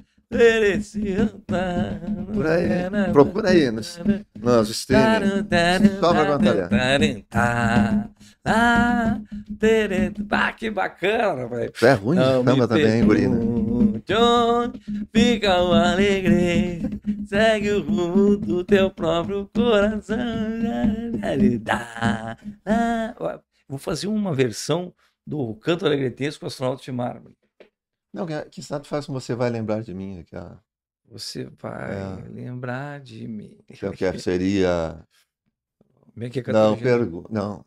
[SPEAKER 1] por aí, procura aí nos, nos streaming. Só pra
[SPEAKER 2] aguentar.
[SPEAKER 1] Ah, que bacana, velho.
[SPEAKER 2] É ruim de samba também, Guri,
[SPEAKER 1] John, fica o alegre, segue o rumo do teu próprio coração. Vou fazer uma versão do Canto Alegretesco Astronauta de Mármore. Não, que satisfação você vai lembrar de mim? Aquela... Ah. Você vai é. lembrar de
[SPEAKER 2] mim. Então, que seria. Bem que é, é, é, é não, pergunto. Não.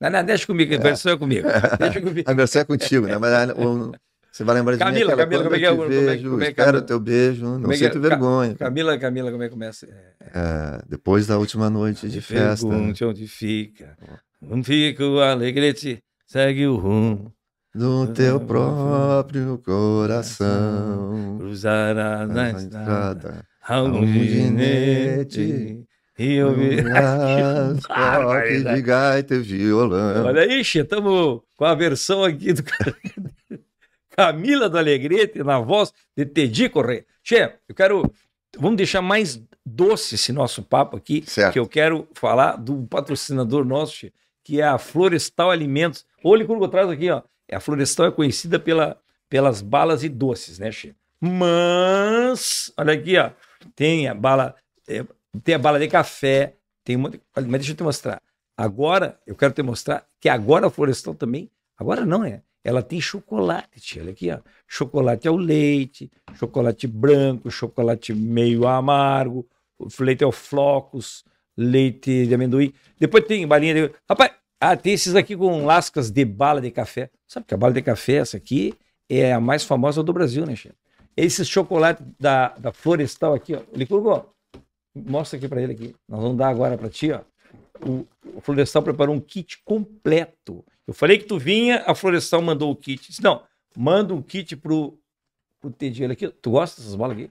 [SPEAKER 1] não. Não, deixa comigo, a é. é comigo. Deixa comigo. a versão
[SPEAKER 2] é contigo, né? Mas ah, o, você vai lembrar de Camila, mim. Camila, como é que é? Vejo, como é, espero Camila? teu beijo, não como sinto vergonha.
[SPEAKER 1] Camila, Camila, como é que começa?
[SPEAKER 2] É, depois da última noite de festa. Pergunte
[SPEAKER 1] onde fica. Não fica o alegrete, segue o
[SPEAKER 2] rumo do teu próprio coração. Cruzará na estrada algum ginete. E eu vi. de gaita e violão. Olha
[SPEAKER 1] aí, estamos com a versão aqui do Camila do Alegrete na voz de Teddy Corrêa. Che, eu quero. Vamos deixar mais doce esse nosso papo aqui, certo. que eu quero falar do patrocinador nosso, che, que é a Florestal Alimentos. Olha o que eu traz aqui, ó. A Florestal é conhecida pela, pelas balas e doces, né, Chico? Mas, olha aqui, ó, tem a bala, é, tem a bala de café, tem uma, mas deixa eu te mostrar. Agora, eu quero te mostrar que agora a Florestal também, agora não é, ela tem chocolate, olha aqui, ó. Chocolate ao leite, chocolate branco, chocolate meio amargo, leite ao flocos, leite de amendoim. Depois tem balinha de... Rapaz, ah, tem esses aqui com lascas de bala de café. Sabe que a bala de café, essa aqui, é a mais famosa do Brasil, né, chefe? Esse chocolate da, da Florestal aqui, ó. Licurgo, mostra aqui para ele aqui. Nós vamos dar agora para ti, ó. O, o, Florestal preparou um kit completo. Eu falei que tu vinha, a Florestal mandou o kit. Disse, não, manda um kit pro, pro Tedinho aqui. Tu gosta dessas balas aqui?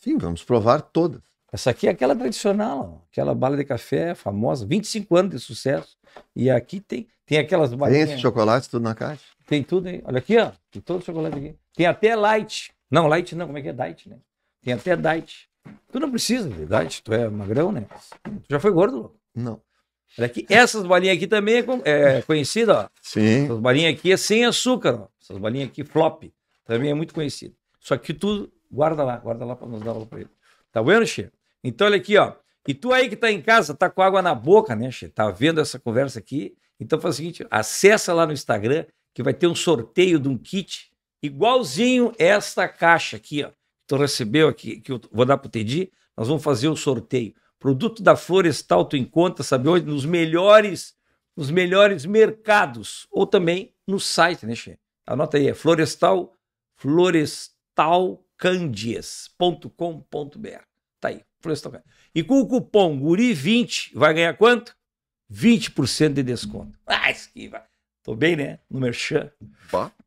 [SPEAKER 1] Sim, vamos provar todas. Essa aqui é aquela tradicional, aquela bala de café famosa, 25 anos de sucesso. E aqui tem, tem aquelas balinhas. Tem esse chocolate tudo na caixa? Tem tudo aí. Olha aqui, ó. Tem todo o chocolate aqui. Tem até light. Não, light não, como é que é? Diet, né? Tem até diet. Tu não precisa de diet, tu é magrão, né? Tu já foi gordo, louco? Não. Olha aqui, essas balinhas aqui também é, é conhecida, ó. Sim. Essas balinhas aqui é sem açúcar, ó. Essas balinhas aqui, flop, também é muito conhecida. Só que tudo guarda lá, guarda lá pra nos dar aula pra ele. Tá vendo, bueno, Chico? Então, olha aqui, ó. E tu aí que está em casa, está com água na boca, né, che? Tá vendo essa conversa aqui? Então faz o seguinte, acessa lá no Instagram que vai ter um sorteio de um kit igualzinho esta caixa aqui, ó. Que tu recebeu aqui, que eu vou dar pro Tedi. Nós vamos fazer o um sorteio. Produto da Florestal, tu encontra, sabe onde? Nos melhores, nos melhores mercados. Ou também no site, né, che? Anota aí, é florestal, florestalcandias.com.br. Tá aí. Tá e com o cupom GURI20, vai ganhar quanto? 20% de desconto. Ah, esquiva. Tô bem, né? No merchan.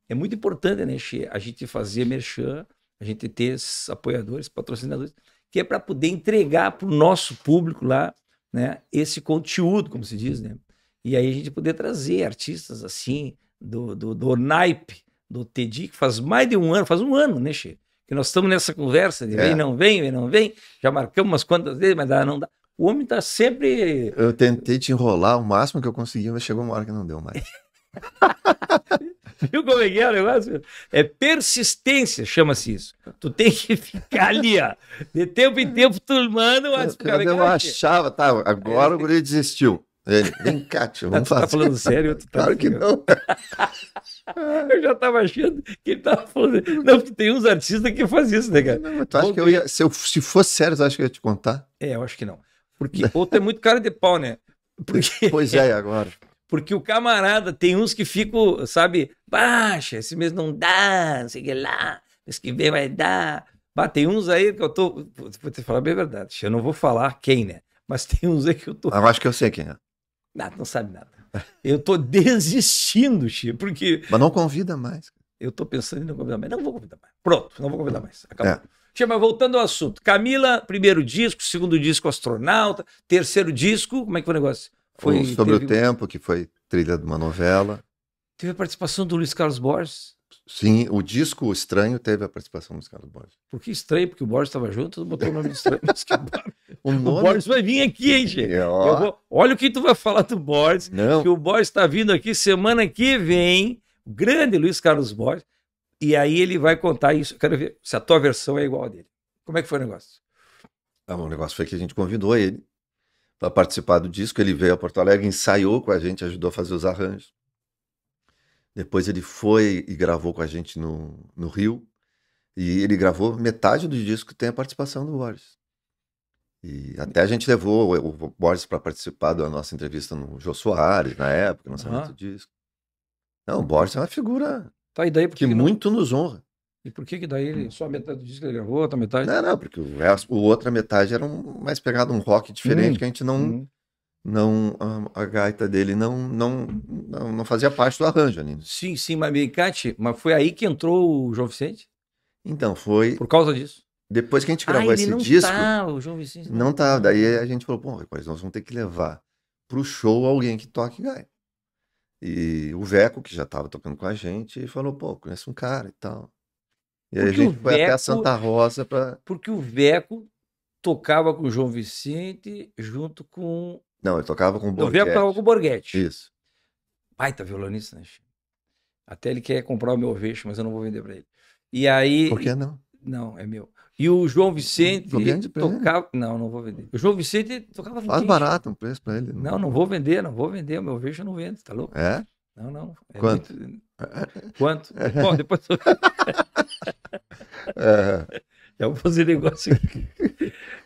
[SPEAKER 1] É muito importante, né, Xê? A gente fazer merchan, a gente ter apoiadores, patrocinadores, que é para poder entregar para o nosso público lá, né, esse conteúdo, como se diz, né? E aí a gente poder trazer artistas assim, do, do, do naipe, do TEDI, que faz mais de um ano, faz um ano, né, Xê? que nós estamos nessa conversa de é. vem, não vem, vem, não vem, já marcamos umas quantas vezes, mas não dá.
[SPEAKER 2] O homem está sempre. Eu tentei te enrolar o máximo que eu consegui, mas chegou uma hora que não
[SPEAKER 1] deu mais. Viu como é que é o negócio? É persistência, chama-se isso. Tu tem que ficar ali, ó. De tempo em tempo, tu manda Eu, eu, eu achava, tá, agora é. o guri desistiu. Ele, vem cá, tio, ah, vamos tá fazer. Tá falando sério? Tá claro que não. eu já tava achando que ele tava falando. Não, porque tem uns artistas que fazem isso, né, cara? Não, mas tu acha que eu ia. Se, eu, se fosse sério, tu acha que eu ia te contar? É, eu acho que não. Porque outro é muito cara de pau, né? Porque... Pois é, agora. Porque o camarada tem uns que ficam, sabe, baixa, esse mês não dá, não sei o que lá, Esse que vem vai dar. Bah, tem uns aí que eu tô. Vou te falar bem a verdade, eu não vou falar quem, né? Mas tem uns aí que eu tô. Ah, eu acho que eu sei quem é. Nada, não sabe nada. Eu tô desistindo, Chico, porque. Mas não convida mais. Eu tô pensando em não convidar mais. Não vou convidar mais. Pronto, não vou convidar mais. Acabou. É. mas voltando ao assunto. Camila, primeiro disco, segundo disco, astronauta, terceiro disco, como é que foi o negócio? Foi, sobre teve... o
[SPEAKER 2] tempo, que foi trilha de uma novela.
[SPEAKER 1] Teve a participação do Luiz Carlos Borges.
[SPEAKER 2] Sim, o disco Estranho
[SPEAKER 1] teve a participação musical do Borges. Por que estranho? Porque o Borges estava junto, botou o nome de Estranho. o, nome... o, Borges vai vir aqui, hein, gente? É, vou... Olha o que tu vai falar do Borges. Não. Que o Borges está vindo aqui semana que vem. O grande Luiz Carlos Borges. E aí ele vai contar isso. Eu quero ver se a tua versão é igual a dele. Como é que foi o negócio?
[SPEAKER 2] Ah, o negócio foi que a gente convidou ele para participar do disco. Ele veio a Porto Alegre, ensaiou com a gente, ajudou a fazer os arranjos. Depois ele foi e gravou com a gente no, no Rio. E ele gravou metade do disco que tem a participação do Boris. E até a gente levou o Boris para participar da nossa entrevista no Jô Soares, na época, lançamento uhum. do disco.
[SPEAKER 1] Não, o Boris é uma figura tá, e daí que, que não... muito nos honra. E por que que daí ele, só a metade do disco que ele gravou, outra metade? Não, não,
[SPEAKER 2] porque o, resto, a outra metade era um, mais pegado um rock diferente hum, que a gente não hum não a, a, gaita dele não, não
[SPEAKER 1] não não fazia parte do arranjo ali. Sim, sim, mas Cate, mas foi aí que entrou o João Vicente? Então, foi Por causa disso. Depois que a gente gravou ah, esse não disco, tá, o João Vicente não, tá. tá.
[SPEAKER 2] Daí a gente falou, pô, rapaz, nós vamos ter que levar pro show alguém que toque gaita. E o Veco, que já tava tocando com a gente, falou, pô, conhece um cara e tal.
[SPEAKER 1] E aí a gente foi Veco... até a Santa Rosa para Porque o Veco tocava com o João Vicente junto com
[SPEAKER 2] não, ele tocava com o Borghetti. Eu tocava com o Borghetti. Isso.
[SPEAKER 1] Baita violonista, né? Até ele quer comprar o meu Oveixo, mas eu não vou vender para ele. E aí. Por que não? Não, é meu. E o João Vicente tocava. Ele. Não, não vou vender. O João Vicente tocava Faz vintage. barato um preço para ele. Né? Não. não, vou vender, não vou vender. O meu Oveixo eu não vendo, tá louco? É? Não, não. É Quanto? Muito... Quanto? Bom, depois. é. Já vou fazer negócio aqui.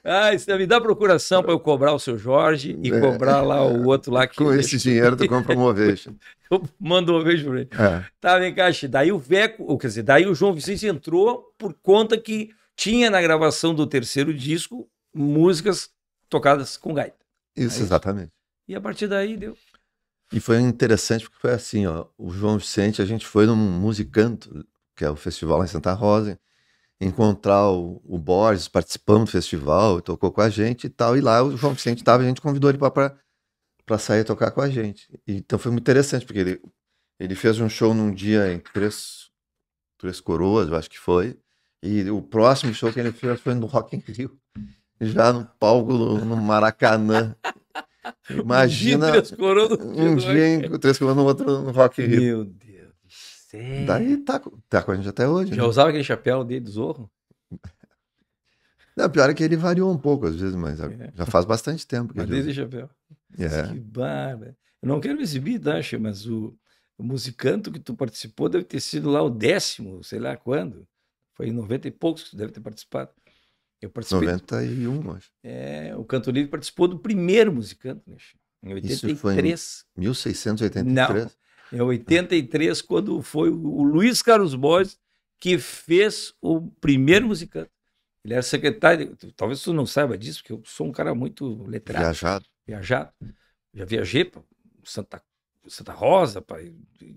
[SPEAKER 1] Ah, isso me dá procuração para eu cobrar o seu Jorge e é, cobrar lá o outro lá que. Com esse dinheiro tu compra uma vez. eu mando uma vez para ele. É. Tava tá, em caixa. Daí o Veco, quer dizer, daí o João Vicente entrou por conta que tinha na gravação do terceiro disco músicas tocadas com gaita. Isso, exatamente. E a partir daí deu.
[SPEAKER 2] E foi interessante porque foi assim, ó, o João Vicente, a gente foi num musicanto, que é o festival lá em Santa Rosa, encontrar o, o Borges participando do festival, tocou com a gente e tal. E lá o João Vicente estava, a gente convidou ele para sair tocar com a gente. E, então foi muito interessante, porque ele, ele fez um show num dia em Três, Três Coroas, eu acho que foi. E o próximo show que ele fez foi no Rock in Rio, já no palco no, no Maracanã. Imagina um dia, em Três Coroas, no outro no Rock in Rio. Meu Deus.
[SPEAKER 1] Sei. Daí tá,
[SPEAKER 2] tá com a gente até hoje. Já né? usava
[SPEAKER 1] aquele chapéu dele do Zorro?
[SPEAKER 2] Não, pior é que ele variou um pouco às vezes, mas é. já faz bastante tempo que mas ele. Usa. chapéu. É. Que
[SPEAKER 1] barba. Eu não quero exibir, tá, Mas o, o musicanto que tu participou deve ter sido lá o décimo, sei lá quando. Foi em 90 e poucos que tu deve ter participado. Eu participei. 91, acho. É, o Canto Livre participou do primeiro musicante, né? Em 83. Isso foi em
[SPEAKER 2] 1683? Não.
[SPEAKER 1] É 83, quando foi o Luiz Carlos Borges que fez o primeiro musicante. Ele era secretário, talvez você não saiba disso, porque eu sou um cara muito letrado. Viajado. Viajado. Já viajei para Santa, Santa Rosa, para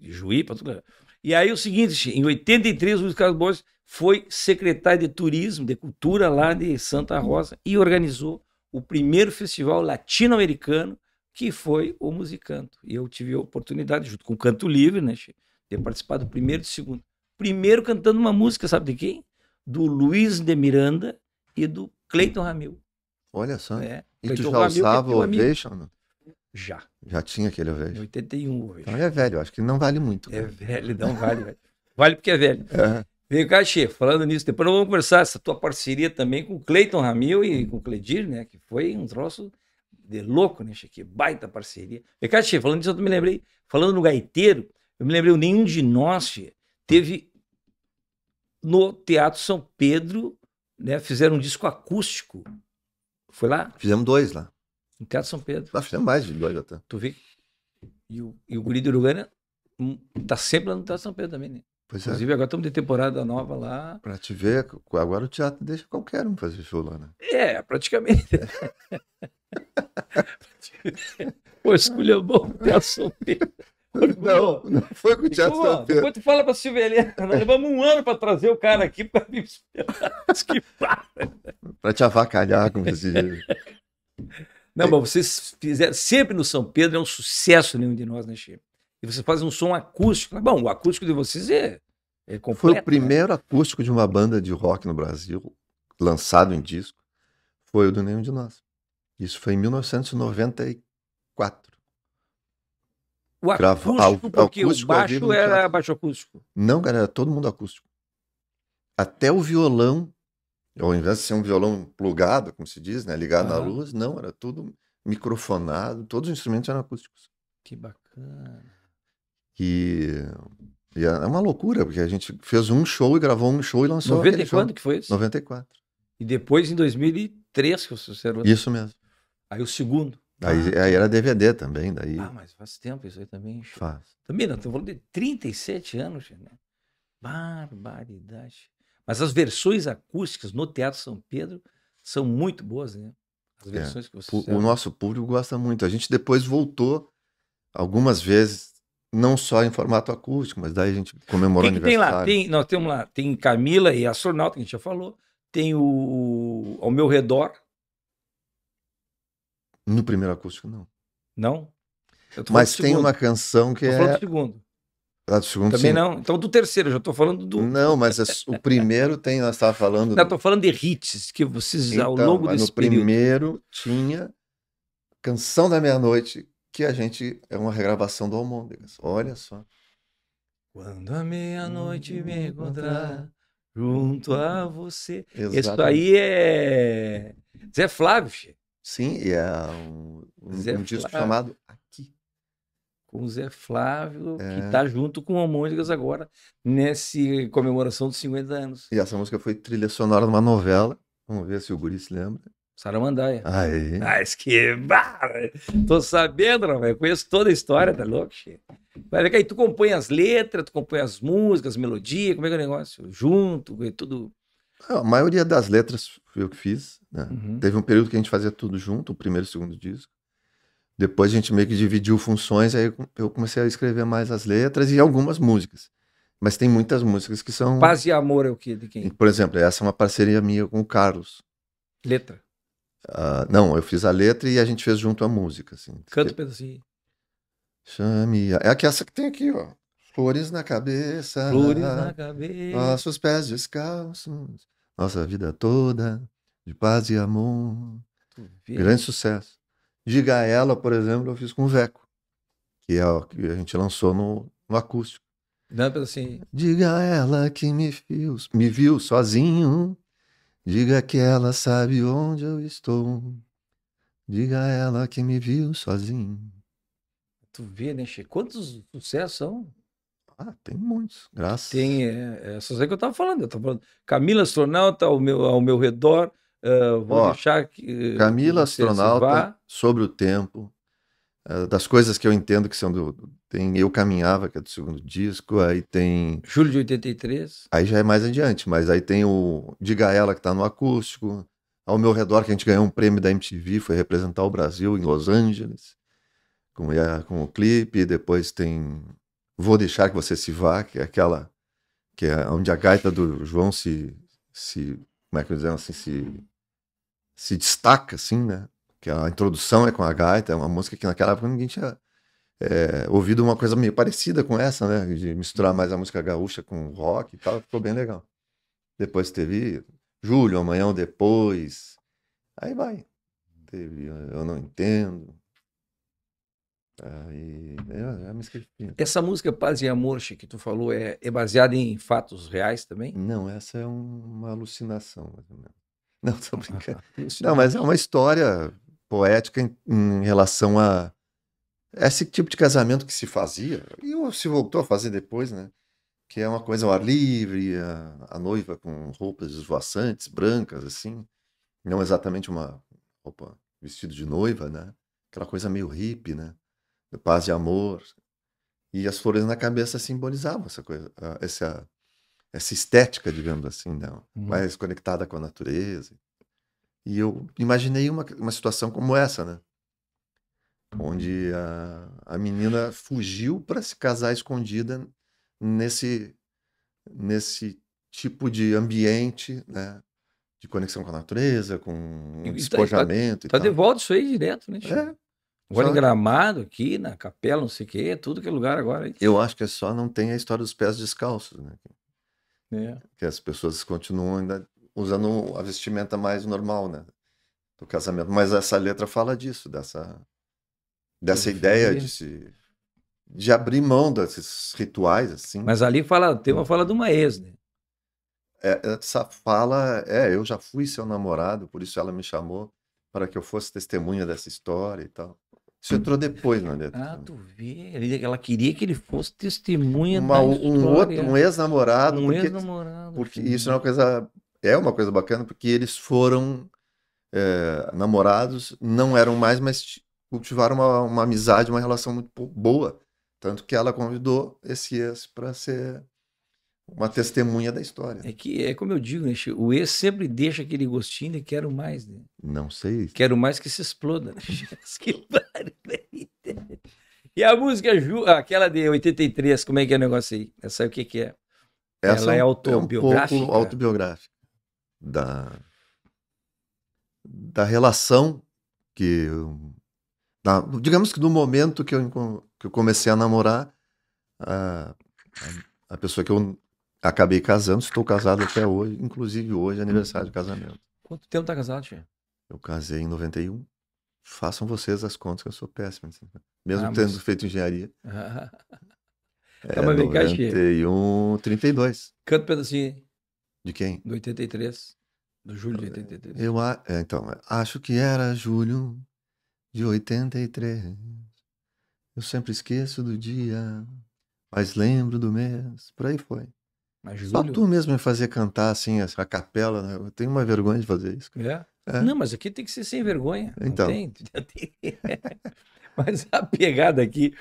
[SPEAKER 1] Juí, para tudo. E aí o seguinte, em 83, o Luiz Carlos Borges foi secretário de turismo, de cultura lá de Santa Rosa e organizou o primeiro festival latino-americano que foi o Musicando. E eu tive a oportunidade, junto com o Canto Livre, né, de ter participado do primeiro e do segundo. Primeiro cantando uma música, sabe de quem? Do Luiz de Miranda e do Cleiton Ramil. Olha só. É, e Clayton tu já Ramil, é usava o Ovation? Já.
[SPEAKER 2] Já tinha aquele
[SPEAKER 1] Ovation? Em 81 Ovation. Então
[SPEAKER 2] é velho, acho que não vale muito. Cara. É né? velho, não vale, velho.
[SPEAKER 1] Vale porque é velho. É. Vem cá, Xê, falando nisso, depois nós vamos conversar essa tua parceria também com o Cleiton Ramil e com o Cledir, né? Que foi um troço de louco, né, aqui Baita parceria. Ricardo, che, falando disso, eu me lembrei, falando no gaiteiro, eu me lembrei, nenhum de nós, che, teve no Teatro São Pedro, né, fizeram um disco acústico. Foi lá? Fizemos dois lá. No Teatro São Pedro. Lá ah, fizemos mais de dois até. Tu vê? E o, e o Guri do Uruguaiana hum, tá sempre lá no Teatro São Pedro também, né? Pois é. Inclusive, é. agora estamos de temporada nova lá.
[SPEAKER 2] Pra te ver, agora o teatro deixa qualquer um fazer show lá, né?
[SPEAKER 1] É, praticamente. É. Pô, bom o Thiago
[SPEAKER 3] Silveira.
[SPEAKER 1] Não, não foi com o Thiago Silveira. Depois tu fala pra Silveira, nós levamos um ano pra trazer o cara aqui pra me que
[SPEAKER 2] Pra te avacalhar, como você diz.
[SPEAKER 1] Não, mas vocês fizeram sempre no São Pedro, é um sucesso nenhum de nós, né, Chico? E vocês fazem um som acústico. Bom, o acústico de vocês é, é completo. Foi o né? primeiro né? acústico de uma
[SPEAKER 2] banda de rock no Brasil, lançado em disco, foi o do Nenhum de Nós. Isso foi em 1994.
[SPEAKER 1] O acústico, Gravo, ao, porque acústico, o baixo era baixo acústico.
[SPEAKER 2] Não, galera, todo mundo acústico. Até o violão, ao invés de ser um violão plugado, como se diz, né, ligado ah. na luz, não, era tudo microfonado, todos os instrumentos eram acústicos. Que bacana. E, e, é, é uma loucura, porque a gente fez um show e gravou um show e lançou 94 show. que foi isso? 94.
[SPEAKER 1] E depois em 2003 que vocês fizeram. Isso mesmo. Aí o segundo. Aí,
[SPEAKER 2] ah, aí era DVD também, daí. Ah,
[SPEAKER 1] mas faz tempo isso aí também. Faz. Também, não, estamos falando de 37 anos, né? Barbaridade. Mas as versões acústicas no Teatro São Pedro são muito boas, né? As é. versões é, que vocês.
[SPEAKER 2] O, nosso público gosta muito. A gente depois voltou algumas vezes, não só em formato acústico, mas daí a gente comemorou tem, tem lá, tem,
[SPEAKER 1] nós temos lá, tem Camila e Astronauta, que a gente já falou, tem o, Ao Meu Redor,
[SPEAKER 2] no primeiro acústico, não. Não? Mas tem uma canção que tô é. do segundo. Ah, do segundo Também sim. não. Então do terceiro, já estou falando do. Não, mas é o primeiro tem, nós estávamos falando. Não,
[SPEAKER 1] tô falando de hits que vocês então, ao longo mas desse no período...
[SPEAKER 2] primeiro tinha Canção da Meia-Noite, que a gente. É uma regravação do Almôndegas.
[SPEAKER 1] Olha só. Quando a meia-noite me hum. encontrar junto a você. Exatamente. Isso aí é. Zé Flávio, Sim, e é um, um, Zé um disco chamado Aqui. Com o Zé Flávio, é. que está junto com o Almôndegas agora, nessa comemoração dos 50 anos. E
[SPEAKER 2] essa música foi trilha sonora de uma novela. Vamos ver se o Guri se lembra.
[SPEAKER 1] Saramandaia.
[SPEAKER 2] Aí. Mas
[SPEAKER 1] que Tô sabendo, velho. Conheço toda a história, tá louco, che? Vai ver aí, tu compõe as letras, tu compõe as músicas, as melodias, como é que é o negócio? Junto, tudo.
[SPEAKER 2] A maioria das letras fui eu que fiz. Né? Uhum. Teve um período que a gente fazia tudo junto, o primeiro e o segundo disco. Depois a gente meio que dividiu funções, aí eu comecei a escrever mais as letras e algumas músicas. Mas tem muitas músicas que são. Paz e Amor é o que? De quem? Por exemplo, essa é uma parceria minha com o Carlos. Letra? Uh, não, eu fiz a letra e a gente fez junto a música. Assim.
[SPEAKER 1] Canta um pedacinho.
[SPEAKER 2] Chame. A... É essa que tem aqui, ó. Flores na cabeça. Flores na cabeça. Nossos pés descalços. Nossa vida toda, de paz e amor. Grande sucesso. Diga a ela, por exemplo, eu fiz com o Veco, que é o que a gente lançou no, no acústico.
[SPEAKER 1] Não, assim...
[SPEAKER 2] Diga a ela que me viu, me viu sozinho. Diga que ela sabe onde eu estou. Diga a ela que me viu sozinho.
[SPEAKER 1] Tu vê, né, Che? Quantos sucessos são? Ah, tem muitos, graças. Tem é, é essas aí que eu estava falando. Eu tava falando Camila Astronauta ao meu, ao meu redor. Uh, vou Ó, deixar que. Eh, Camila Astronauta,
[SPEAKER 2] sobre o tempo, uh, das coisas que eu entendo que são do. Tem Eu Caminhava, que é do segundo disco, aí tem.
[SPEAKER 1] Julho de 83.
[SPEAKER 2] Aí já é mais adiante, mas aí tem o Diga Ela, que está no acústico. Ao meu redor, que a gente ganhou um prêmio da MTV, foi representar o Brasil em Los Angeles, com, eh, com o clipe. Depois tem Vou deixar que você se vá, que é aquela que é onde a gaita do João se se como é que eu dizer, assim, se se destaca assim, né? Que a introdução é com a gaita, é uma música que naquela época ninguém tinha é, ouvido uma coisa meio parecida com essa, né? De misturar mais a música gaúcha com rock e tal, ficou bem legal. Depois teve Julho, Amanhã ou Depois. Aí vai. Teve Eu Não Entendo.
[SPEAKER 1] Essa música Paz e Amor, que tu falou, é, é baseada em fatos reais também?
[SPEAKER 2] Não, essa é uma alucinação. Não, tô brincando. Não, mas é uma história poética em, em relação a esse tipo de casamento que se fazia e se voltou a fazer depois, né? Que é uma coisa ao ar livre, a, a noiva com roupas esvoaçantes, brancas, assim. Não exatamente uma roupa vestido de noiva, né? Aquela coisa meio hippie, né? paz e amor. E as flores na cabeça simbolizavam essa coisa, ah, essa, essa estética, digamos assim, não, né? uhum. mais conectada com a natureza. E eu imaginei uma, uma situação como essa, né? Onde a, a menina fugiu para se casar escondida nesse, nesse tipo de
[SPEAKER 1] ambiente, né? De conexão com a natureza, com e tá, tá, despojamento. Tá, tá, tá de volta isso aí direto, né? É, Agora só... em Gramado, aqui na Capela, não sei o quê, é tudo que é lugar agora. Hein? Eu acho que é só não tem a história dos pés descalços, né? É.
[SPEAKER 2] Que as pessoas continuam ainda usando a vestimenta mais normal, né? Do casamento. Mas essa letra
[SPEAKER 1] fala disso, dessa,
[SPEAKER 2] dessa uhum. ideia de se de abrir mão desses rituais assim. Mas ali
[SPEAKER 1] fala, tem uma fala de uma ex, né?
[SPEAKER 2] É, essa fala, é, eu já fui seu namorado, por isso ela me chamou para que eu fosse testemunha dessa história e tal. Isso entrou depois na letra.
[SPEAKER 1] Ah, né? tu vê. Ela queria que ele fosse testemunha Uma, da história. Um outro, um
[SPEAKER 2] ex-namorado. Um ex-namorado. Porque isso é uma coisa, é uma coisa bacana, porque eles foram é, namorados, não eram mais, mas cultivaram uma, uma amizade, uma relação muito boa. Tanto que ela
[SPEAKER 1] convidou esse ex para ser
[SPEAKER 2] uma testemunha da
[SPEAKER 1] história. É que é como eu digo, né, o ex sempre deixa aquele gostinho quer quero mais, né? Não sei. Quero mais que se exploda. Né? E a música, é Ju, aquela de 83, como é que é o negócio aí? Essa aí o que que é? Essa Ela é autobiográfica? É um é pouco
[SPEAKER 2] autobiográfica. Da, da relação que... Eu, da, digamos que no momento que eu, que eu comecei a namorar, a, a, a pessoa que eu acabei casando, estou casado até hoje, inclusive hoje é aniversário de casamento.
[SPEAKER 1] Quanto tempo tá casado, Tia?
[SPEAKER 2] Eu casei em 91 façam vocês as contas que eu sou péssimo. Assim, né? Mesmo ah, tendo mas... feito engenharia.
[SPEAKER 1] Ah.
[SPEAKER 2] É, Calma, é, vem 91, 32. Canta um pedacinho. De quem?
[SPEAKER 1] Do 83. Do julho de 83. É, eu,
[SPEAKER 2] é, então, é, acho que era julho de 83. Eu sempre esqueço do dia, mas lembro do mês. Por
[SPEAKER 1] aí foi. Mas Só julho? tu
[SPEAKER 2] mesmo me é fazer cantar assim, a capela, né? Eu tenho uma vergonha de fazer isso. Cara. É? É. Não, mas
[SPEAKER 1] aqui tem que ser sem vergonha. Então. Tem, tem. mas a pegada aqui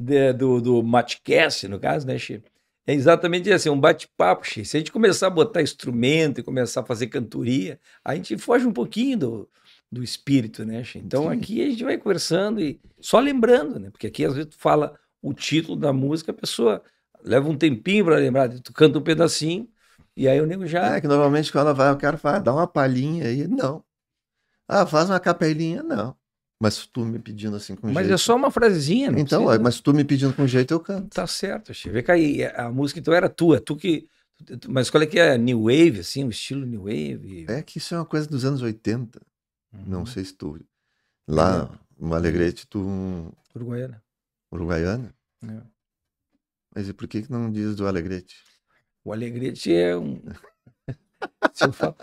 [SPEAKER 1] de, do, do Matcast, no caso, né, Chico? É exatamente assim, um bate-papo, Chico. Se a gente começar a botar instrumento e começar a fazer cantoria, a gente foge um pouquinho do, do espírito, né, Chico? Então Sim. aqui a gente vai conversando e só lembrando, né? Porque aqui às vezes tu fala o título da música, a pessoa leva um tempinho para lembrar, tu canta um pedacinho, e aí o nego já. É que normalmente quando ela vai, o cara fala, dá uma palhinha aí. Não. Ah, faz uma capelinha. Não.
[SPEAKER 2] Mas tu me pedindo assim com mas é jeito. Mas é só
[SPEAKER 1] uma frasezinha, não Então, precisa...
[SPEAKER 2] mas tu me pedindo com jeito, eu
[SPEAKER 1] canto. Tá certo, Chico. Vê aí, a música então era tua, tu que. Mas qual é que é? New Wave, assim, o estilo New Wave? É que isso é uma coisa dos anos 80.
[SPEAKER 2] Uhum. Não sei se tu. Lá, é. Uhum. no Alegrete, tu. Uruguaiana. Uruguaiana? É. Mas e por que, que não diz do Alegrete?
[SPEAKER 1] O Alegrete é um. Se eu falar...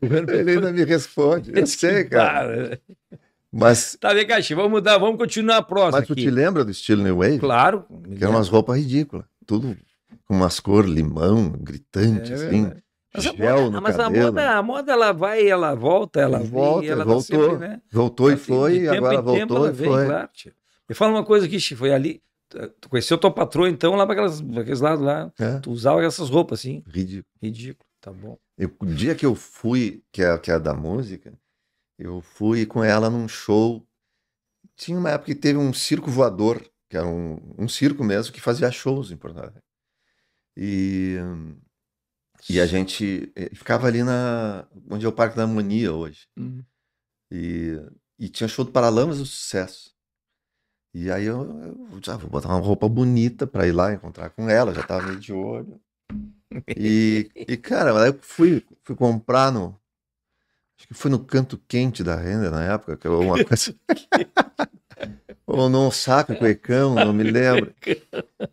[SPEAKER 1] Ele ainda me responde. Eu sei, cara. Mas. Tá bem, Caxi, vamos mudar, vamos continuar a próxima. Mas tu aqui. te
[SPEAKER 2] lembra do estilo New Wave? Claro. Que eram umas roupas ridículas. Tudo com umas cores limão, gritante, é, assim. É
[SPEAKER 1] mas a moda, mas a moda, a moda, ela vai, ela volta, ela, vem, volta, ela tá voltou, tá sempre, né? voltou e assim, foi, agora voltou e foi. Claro, eu falo uma coisa aqui, foi ali, Tu conheceu tua patroa, então, lá para aqueles lados lá. É. Tu usava essas roupas, assim. Ridículo. Ridículo,
[SPEAKER 2] tá bom. Eu, o dia que eu fui, que é, que é da música, eu fui com ela num show. Tinha uma época que teve um circo voador, que era um, um circo mesmo, que fazia shows em Porto Alegre. E, e a gente eh, ficava ali na. onde é o Parque da Harmonia hoje. Uhum. E, e tinha show do Paralamas do Sucesso. E aí eu, eu já ah, vou botar uma roupa bonita para ir lá encontrar com ela, já tava meio de olho. E, e cara, eu fui, fui comprar no. Acho que foi no canto quente da renda na época, que eu, é uma coisa. Ou num saco cuecão, não me lembro.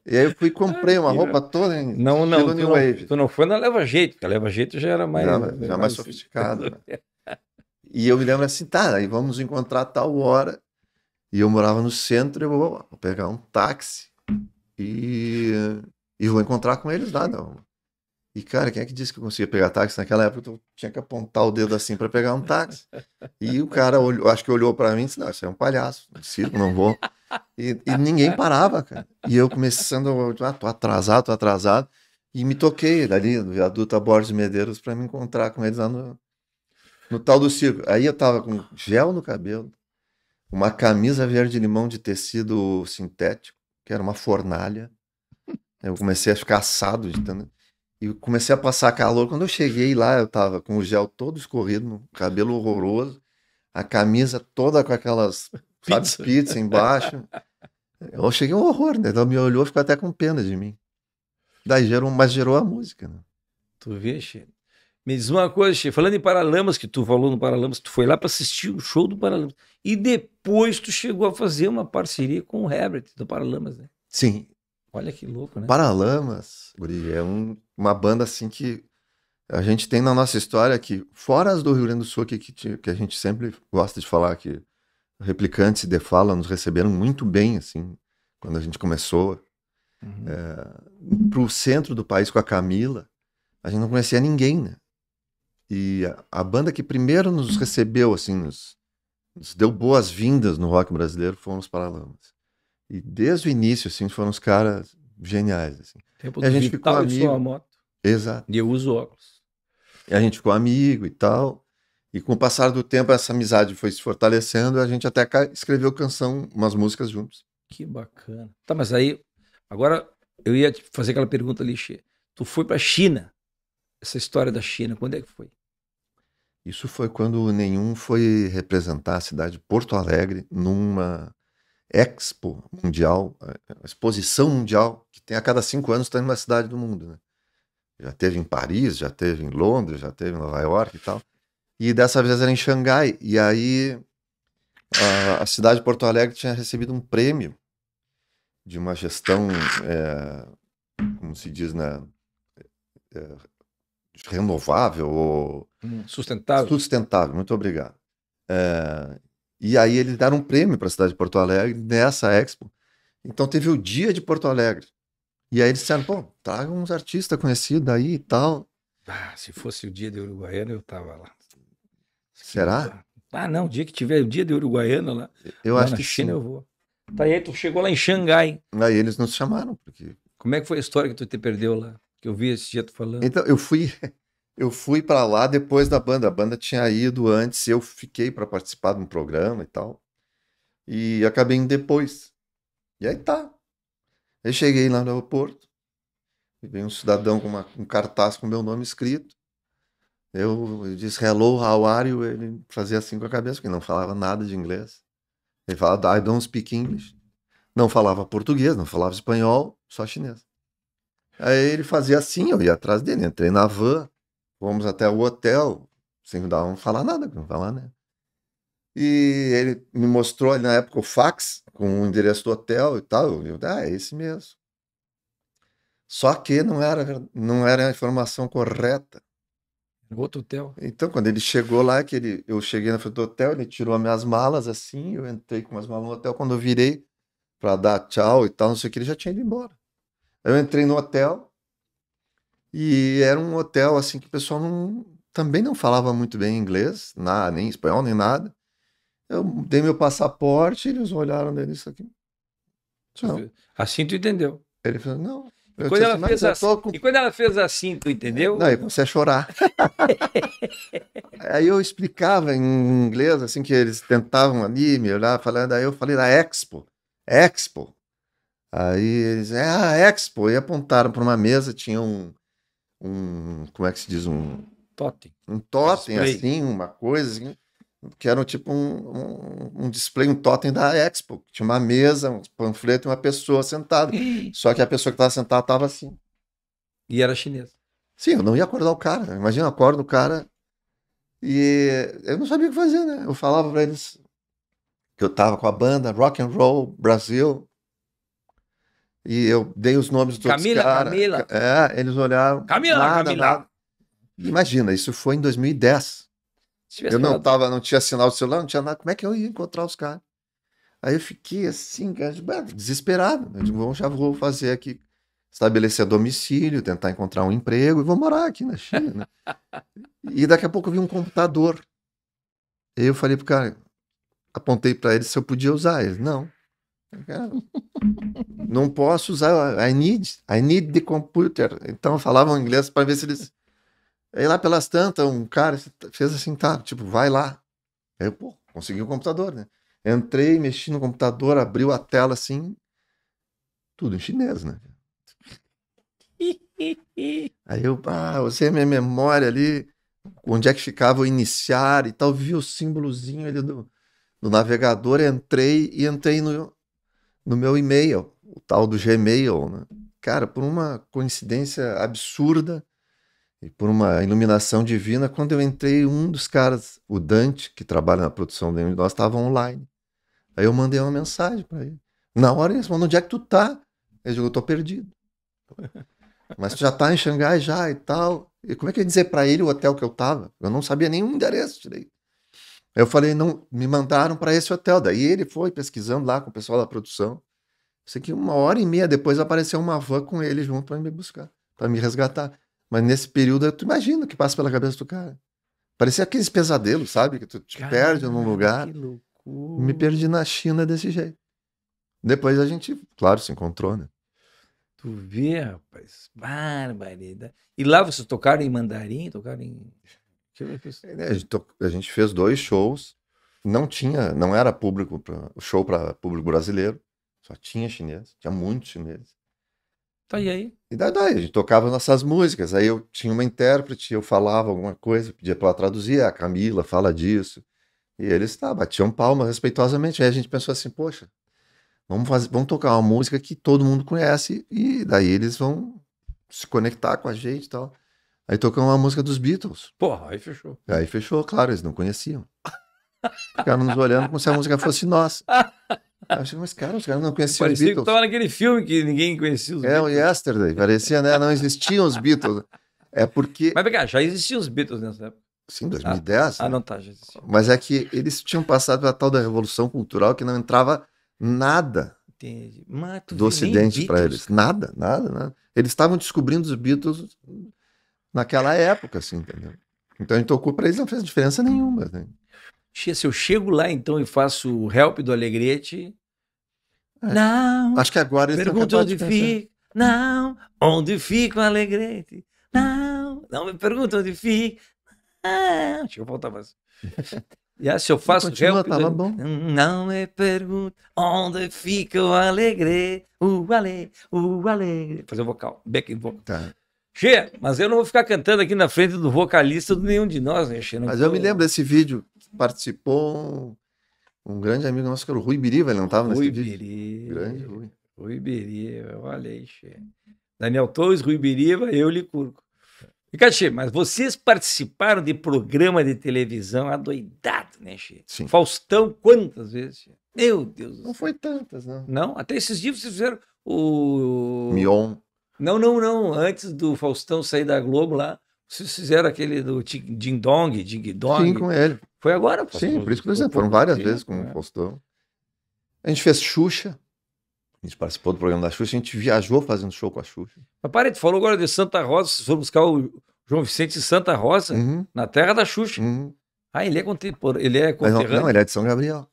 [SPEAKER 2] E aí eu fui comprei uma roupa toda em não, não, tu New não, Tu
[SPEAKER 1] não foi na Leva Jeito, porque a Leva Jeito já era mais. Já, já mais, mais sofisticada. né?
[SPEAKER 2] E eu me lembro assim, tá, aí vamos encontrar tal hora. E eu morava no centro, eu vou, vou pegar um táxi e, e vou encontrar com eles lá. Não. E, cara, quem é que disse que eu conseguia pegar táxi? Naquela época eu tinha que apontar o dedo assim para pegar um táxi. E o cara, olhou, acho que olhou para mim e disse: Não, isso é um palhaço, um circo, não vou. E, e, ninguém parava, cara. E eu começando, ah, tô atrasado, tô atrasado. E me toquei dali no viaduto Borges Medeiros para me encontrar com eles lá no, no tal do circo. Aí eu tava com gel no cabelo, uma camisa verde-limão de tecido sintético, que era uma fornalha. Eu comecei a ficar assado de tanto. E comecei a passar calor. Quando eu cheguei lá, eu tava com o gel todo escorrido, cabelo horroroso, a camisa toda com aquelas, sabe, pizza, embaixo. Eu cheguei um horror, né? Ela me olhou,
[SPEAKER 1] ficou até com pena de mim. Daí gerou, mas gerou a música, né? Tu Chico? Me diz uma coisa, Che, falando em Paralamas, que tu falou no Paralamas, tu foi lá para assistir o show do Paralamas. E depois tu chegou a fazer uma parceria com o Herbert do Paralamas, né? Sim. Olha que
[SPEAKER 2] louco, né? Paralamas, Guri, é um, uma banda assim que a gente tem na nossa história que, fora as do Rio Grande do Sul, que, que, que a gente sempre gosta de falar que replicantes e fala nos receberam muito bem, assim, quando a gente começou. Uhum. É, pro centro do país com a Camila, a gente não conhecia ninguém, né? E a, a banda que primeiro nos recebeu, assim, nos, nos deu boas-vindas no rock brasileiro foram os Paralamas. E desde o início, assim, foram os caras geniais, assim. Tempo e a gente ficou amigo. Sua moto. Exato. E eu uso óculos. E a gente ficou amigo e tal. E com o passar do tempo, essa amizade foi se fortalecendo. A gente até escreveu canção, umas músicas juntos.
[SPEAKER 1] Que bacana. Tá, mas aí, agora eu ia fazer aquela pergunta ali, Xê Tu foi pra China? Essa história da China, quando é que foi?
[SPEAKER 2] Isso foi quando Nenhum foi representar a cidade de Porto Alegre numa expo mundial, eh, exposição mundial, que tem a cada cinco anos tá em uma cidade do mundo. Né? Já teve em Paris, já teve em Londres, já teve em Nova York e tal. E dessa vez era em Xangai. E aí a, a cidade de Porto Alegre tinha recebido um prêmio de uma gestão, é, como se diz, na, é, eh, renovável ou.
[SPEAKER 1] Hum, sustentável.
[SPEAKER 2] Sustentável, muito obrigado. É, e aí eles deram um prêmio para a cidade de Porto Alegre nessa Expo. Então teve o dia de Porto Alegre. E aí eles disseram, pô, traga uns artistas conhecidos aí e tal.
[SPEAKER 1] Ah, se fosse o dia de Uruguaiana, eu tava lá. Será? Ah, não, o dia que tiver o dia de Uruguaiana lá. Eu lá acho na que China sim. eu vou. Tá aí, tu chegou lá em Xangai. Aí eles nos chamaram, porque. Como é que foi a história que tu te perdeu lá? que eu vi esse jeito falando. Então, eu
[SPEAKER 2] fui eu fui para lá depois da banda. A banda tinha ido antes, eu fiquei para participar de um programa e tal. E acabei indo depois. E aí tá. Eu cheguei lá no aeroporto. E veio um cidadão com uma, um cartaz com meu nome escrito. Eu, eu disse hello, how are you? Ele fazia assim com a cabeça, porque não falava nada de inglês. Ele falava I don't speak English. Não falava português, não falava espanhol, só chinês. Aí ele fazia assim, eu ia atrás dele, entrei na van, fomos até o hotel, sem dar falar nada, não falar, né? E ele me mostrou ali na época o fax com o endereço do hotel e tal. Eu, ah, é esse mesmo. Só que não era, não era a informação correta. Outro hotel. Então, quando ele chegou lá, que ele, eu cheguei na frente do hotel, ele tirou as minhas malas assim, eu entrei com as malas no hotel. Quando eu virei para dar tchau e tal, não sei o que, ele já tinha ido embora. Eu entrei no hotel e era um hotel assim que o pessoal não, também não falava muito bem inglês, nada, nem espanhol, nem nada. Eu dei meu passaporte, eles olharam dele isso aqui.
[SPEAKER 1] Não. Assim tu entendeu.
[SPEAKER 2] Ele falou, não. E quando, ela fez assim,
[SPEAKER 1] com... e quando ela fez assim, tu entendeu? Não, eu comecei
[SPEAKER 2] a chorar. aí eu explicava em inglês, assim, que eles tentavam ali me olhar, falando, aí eu falei da Expo. Expo. Aí eles, é a Expo, e apontaram para uma mesa, tinha um, um, como é que se diz, um... Totem. Um totem, display. assim, uma coisa, assim, que era tipo um, um, um, display, um totem da Expo. Tinha uma mesa, um panfleto e uma pessoa sentada. Só que a pessoa que estava sentada estava assim.
[SPEAKER 1] E era chinesa.
[SPEAKER 2] Sim, eu não ia acordar o cara. Né? Imagina, eu acordo o cara e eu não sabia o que fazer, né? Eu falava para eles que eu tava com a banda Rock and Roll Brasil e eu dei os nomes dos Camila, caras. Camila, Camila. É, eles olharam. Camila, nada, Camila. Nada. Imagina, isso foi em 2010. Eu não tá- tava, não tinha sinal de celular, não tinha nada. Como é que eu ia encontrar os caras? Aí eu fiquei assim, desesperado. Eu bom, já vou fazer aqui, estabelecer domicílio, tentar encontrar um emprego e vou morar aqui na China. Né? e daqui a pouco eu vi um computador. E eu falei pro cara, apontei para ele se eu podia usar. Ele, não. Não posso usar. I need, I need the computer. Então falavam inglês para ver se eles. Aí lá pelas tantas, um cara fez assim, tá, tipo, vai lá. Aí eu, pô, consegui o um computador, né? Entrei, mexi no computador, abriu a tela assim. Tudo em chinês, né? Aí eu, ah, usei a minha memória ali, onde é que ficava o iniciar e tal, vi o símbolozinho ali do, do navegador, entrei e entrei no, no meu e-mail, o tal do Gmail, né? Cara, por uma coincidência absurda e por uma iluminação divina, quando eu entrei, um dos caras, o Dante, que trabalha na produção de nós, estava online. Aí eu mandei uma mensagem para ele. Na hora ele respondeu: onde é que tu tá? Ele disse: eu tô perdido. Mas tu já tá em Xangai já e tal. E como é que eu ia dizer para ele o hotel que eu tava? Eu não sabia nenhum endereço direito. Eu falei, não, me mandaram para esse hotel. Daí ele foi pesquisando lá com o pessoal da produção. Sei que uma hora e meia depois apareceu uma van com ele junto para me buscar, para me resgatar. Mas nesse período, tu imagina o que passa pela cabeça do cara. Parecia aqueles pesadelos, sabe? Que tu te Caramba, perde num lugar. Que loucura. Me perdi na China desse jeito. Depois a gente, claro, se encontrou, né?
[SPEAKER 1] Tu vê, rapaz, barbaridade. E lá vocês tocaram em mandarim? Tocaram em. É, a gente,
[SPEAKER 2] a gente fez dois shows, não tinha, não era público pra, show para público brasileiro, só tinha chinês, tinha muitos chineses.
[SPEAKER 1] Tá e aí? E daí, daí, a
[SPEAKER 2] gente tocava nossas músicas, aí eu tinha uma intérprete, eu falava alguma coisa, pedia para ela traduzir, a ah, Camila fala disso. E eles tá, batiam palma respeitosamente. Aí a gente pensou assim, poxa, vamos fazer, vamos tocar uma música que todo mundo conhece e daí eles vão se conectar com a gente e tal. Aí tocou uma música dos Beatles. Porra, aí fechou. Aí fechou, claro, eles não conheciam. Ficaram nos olhando como se a música fosse nossa. Achei, mas cara, os caras não conheciam Parecia os Beatles. Parecia que
[SPEAKER 1] tava naquele filme que ninguém
[SPEAKER 2] conhecia os Beatles. É, o Yesterday. Parecia, né? Não existiam os Beatles. É porque...
[SPEAKER 1] Mas vem já existiam os Beatles nessa época. Sim, 2010. Ah, né? ah não tá, já existia.
[SPEAKER 2] Mas é que eles tinham passado pela tal da Revolução Cultural que não entrava nada Entendi. Mas, do Ocidente para eles. Nada, nada, nada. Eles estavam descobrindo os Beatles naquela época, assim,
[SPEAKER 1] entendeu? Então a gente tocou para eles, não fez diferença nenhuma. Né? Se eu chego lá então e faço o help do Alegrete. É. Não. Acho que agora eles Pergunta onde fica. Não. Onde fica o Alegrete? Não. Não me pergunta onde fica. Não. Deixa eu voltar mais. Já se eu faço o help. Tá do... bom. Não me pergunta onde fica o Alegrete. O Alegre. O Alegre. Fazer o vocal. Back vocal. Tá. Che, mas eu não vou ficar cantando aqui na frente do vocalista de nenhum de nós, né, Che? Não mas tô... eu me lembro
[SPEAKER 2] desse vídeo. Participou um grande amigo nosso, que era o Rui Biriva, ele não estava nesse Rui vídeo?
[SPEAKER 1] Biri, grande Rui. Rui Biriva, olha aí, Che. Daniel Torres, Rui Biriva, eu Licurco. Ricardo Che, mas vocês participaram de programa de televisão adoidado, né, Che? Sim. Faustão, quantas vezes, Che? Meu Deus. Não foi tantas, não. Não? Até esses dias vocês fizeram o... Mion. Não, não, não. Antes do Faustão sair da Globo lá, vocês fizeram aquele do Ding Dong, Ding Dong. Sim, com ele. Foi agora, Faustão? Sim, por isso que nós foram várias vezes
[SPEAKER 2] com o né? Faustão. A gente fez Xuxa. A gente participou do programa da Xuxa, a gente viajou fazendo show com a Xuxa.
[SPEAKER 1] Mas tu falou agora de Santa Rosa, vocês foram buscar o João Vicente de Santa Rosa, uhum. na terra da Xuxa. Uhum. Ah, ele é, contemporâneo. ele é Não, não, ele é de São Gabriel.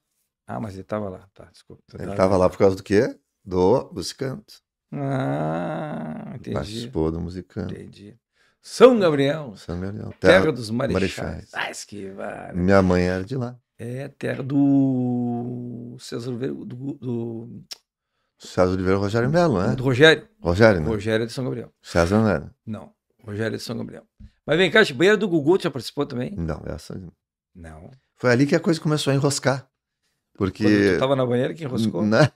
[SPEAKER 1] Ah, mas ele estava lá, tá, desculpa. Ele estava lá
[SPEAKER 2] por causa do quê? Do Buscanto.
[SPEAKER 1] Ah, entendi. Participou do musical. Entendi.
[SPEAKER 2] São Gabriel. São Gabriel. Terra, terra dos Marechais. Marechais. Ah,
[SPEAKER 1] que vale. Minha mãe era de lá. É, terra do César Oliveira, do, do...
[SPEAKER 2] César Oliveira Rogério Melo, né? Do Rogério. Rogério, né? Rogério é de São Gabriel. César não era.
[SPEAKER 1] Não, Rogério é de São Gabriel. Mas vem cá, banheiro do Gugu, já participou também? Não, essa...
[SPEAKER 2] Não. Foi ali que a coisa começou a enroscar. Porque... Quando tu tava
[SPEAKER 1] na banheira que enroscou? Na...
[SPEAKER 2] Né?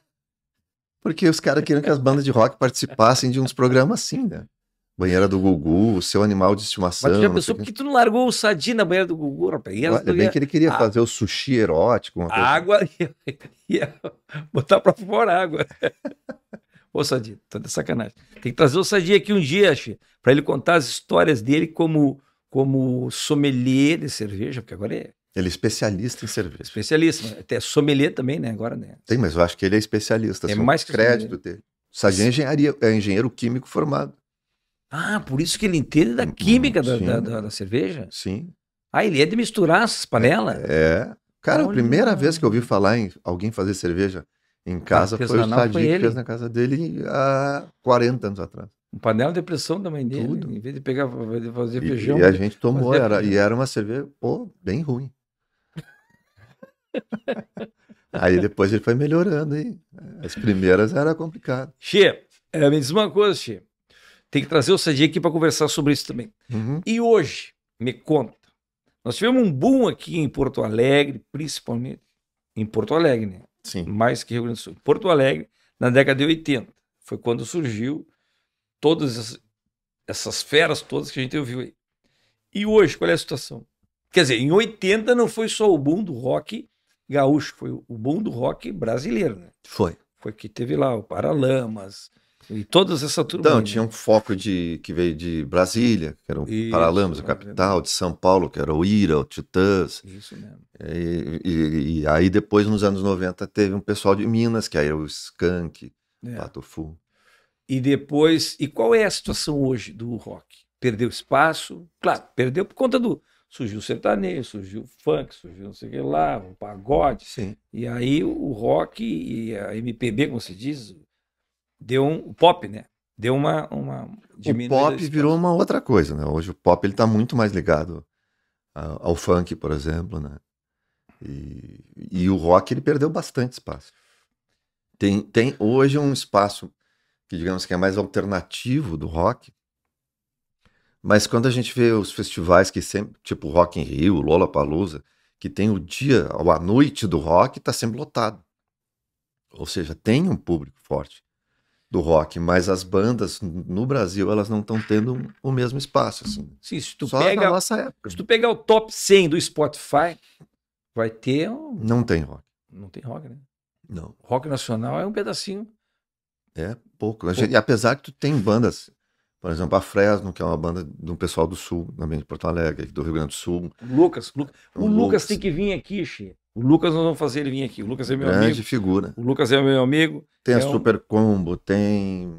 [SPEAKER 2] Porque os caras queriam que as bandas de rock participassem de uns programas assim, né? Banheira do Gugu, o seu animal de estimação. Mas tu já pensou porque
[SPEAKER 1] que... tu não largou o Sadi na banheira do Gugu, rapaz? E bem que ele
[SPEAKER 2] queria a... fazer o sushi erótico. Uma Água,
[SPEAKER 1] ia... ia botar pra fora a água. Ô Sadi, tô de sacanagem. Tem que trazer o Sadi aqui um dia, Xê, pra ele contar as histórias dele como, como sommelier de cerveja, porque agora é
[SPEAKER 2] ele é especialista em cerveja.
[SPEAKER 1] Especialista. Até sommelier também, né? Agora, né?
[SPEAKER 2] Tem, mas eu acho que ele é especialista. É assim, mais que crédito dele. Sabia é engenharia,
[SPEAKER 1] é engenheiro químico formado. Ah, por isso que ele entende da hum, química da, da, da, da, cerveja? Sim. Ah, ele é de misturar as panelas?
[SPEAKER 2] É. Cara, Olha. a
[SPEAKER 1] primeira vez
[SPEAKER 2] que eu ouvi falar em alguém fazer cerveja em ah, casa foi o Sadi que fez na
[SPEAKER 1] casa dele há 40 anos atrás. Um panela de pressão da mãe dele, Tudo. em vez de pegar fazer feijão. E, e a gente tomou, era,
[SPEAKER 2] e era uma cerveja pô, bem ruim. Aí depois ele foi melhorando, hein? As primeiras
[SPEAKER 1] era complicado. Xê, eh, me diz uma coisa, Xê. Tem que trazer o Sadi aqui para conversar sobre isso também. Uhum. E hoje, me conta, nós tivemos um boom aqui em Porto Alegre, principalmente em Porto Alegre, né? Sim. Mais que Rio Grande do Sul. Porto Alegre, na década de 80, foi quando surgiu todas essas, essas feras todas que a gente ouviu aí. E hoje, qual é a situação? Quer dizer, em 80 não foi só o boom do rock gaúcho, foi o boom do rock brasileiro, né? Foi. Foi que teve lá o Paralamas e todas essa turma. Então, né? tinha um
[SPEAKER 2] foco de que veio de Brasília, que era o Isso, Paralamas, a capital, de São Paulo, que era o Ira, o Titãs. Isso mesmo. É, e, e, e aí depois, nos anos 90, teve um pessoal de Minas, que aí era o Skank,
[SPEAKER 1] é. Pato Fu. E depois, e qual é a situação hoje do rock? Perdeu espaço? Claro, perdeu por conta do, surgiu o sertanejo, surgiu o funk, surgiu não sei o que lá, o pagode. Sim. E aí o rock e a MPB, como se diz, deu um o pop, né? Deu uma uma o pop virou uma outra
[SPEAKER 2] coisa, né? Hoje o pop ele tá muito mais ligado ao, ao funk, por exemplo, né? E, e, o rock ele perdeu bastante espaço. Tem, tem hoje um espaço que digamos que é mais alternativo do rock, mas quando a gente vê os festivais que sempre, tipo Rock in Rio, Lollapalooza, que tem o dia ou a noite do rock, está sempre lotado. Ou seja, tem um público forte do rock, mas as bandas no Brasil elas não estão tendo o mesmo espaço. Assim.
[SPEAKER 1] Sim, se tu Só pega, na nossa época. Se tu pegar o top 100 do Spotify, vai ter. Um...
[SPEAKER 2] Não tem rock.
[SPEAKER 1] Não tem rock, né? Não. Rock nacional é um pedacinho.
[SPEAKER 2] É pouco. pouco. apesar que tu tem bandas por exemplo, a Fresno, que é uma banda de um pessoal do Sul, também de Porto Alegre, do Rio Grande do Sul.
[SPEAKER 1] Lucas, Lu... É o, o Lucas, tem que vir aqui, Xê. O Lucas nós vamos fazer ele vir aqui. O Lucas é meu Grande amigo. figura. O Lucas é meu amigo. Tem é a Super
[SPEAKER 2] um... Combo, tem.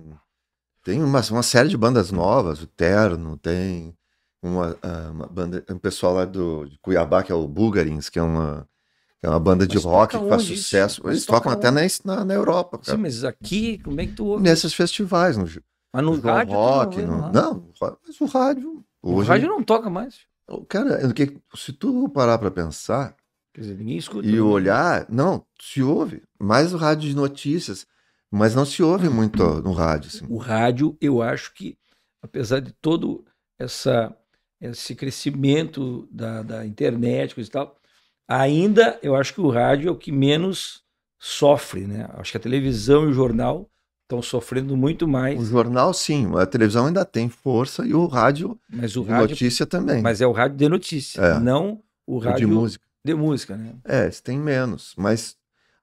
[SPEAKER 2] Tem uma, uma série de bandas novas, o Terno, tem uma, ah, uma banda, um pessoal lá do, de Cuiabá, que é o Bulgarins, que é uma, que é uma banda de rock que faz sucesso. Eles, tocam, até na, na, Europa. Cara. Sim, mas
[SPEAKER 1] aqui, como é que tu ouve? Nesses
[SPEAKER 2] festivais, no, mas no rádio. Rock, não, no... Né? não, mas
[SPEAKER 1] o rádio. Hoje... O rádio não toca mais.
[SPEAKER 2] Cara, é, se tu parar pra pensar. Quer dizer, ninguém escuta. E né? olhar, não, se ouve. Mais o rádio de notícias, mas não se ouve muito no rádio. Assim.
[SPEAKER 1] O rádio, eu acho que, apesar de todo essa, esse crescimento da, da internet e tal, ainda eu acho que o rádio é o que menos sofre, né? Acho que a televisão e o jornal estão sofrendo muito mais. O jornal, sim, a televisão ainda tem força e o rádio mas o de rádio, notícia também. Mas é o rádio de notícia, é. não o rádio de música. De música, né?
[SPEAKER 2] É, tem menos. Mas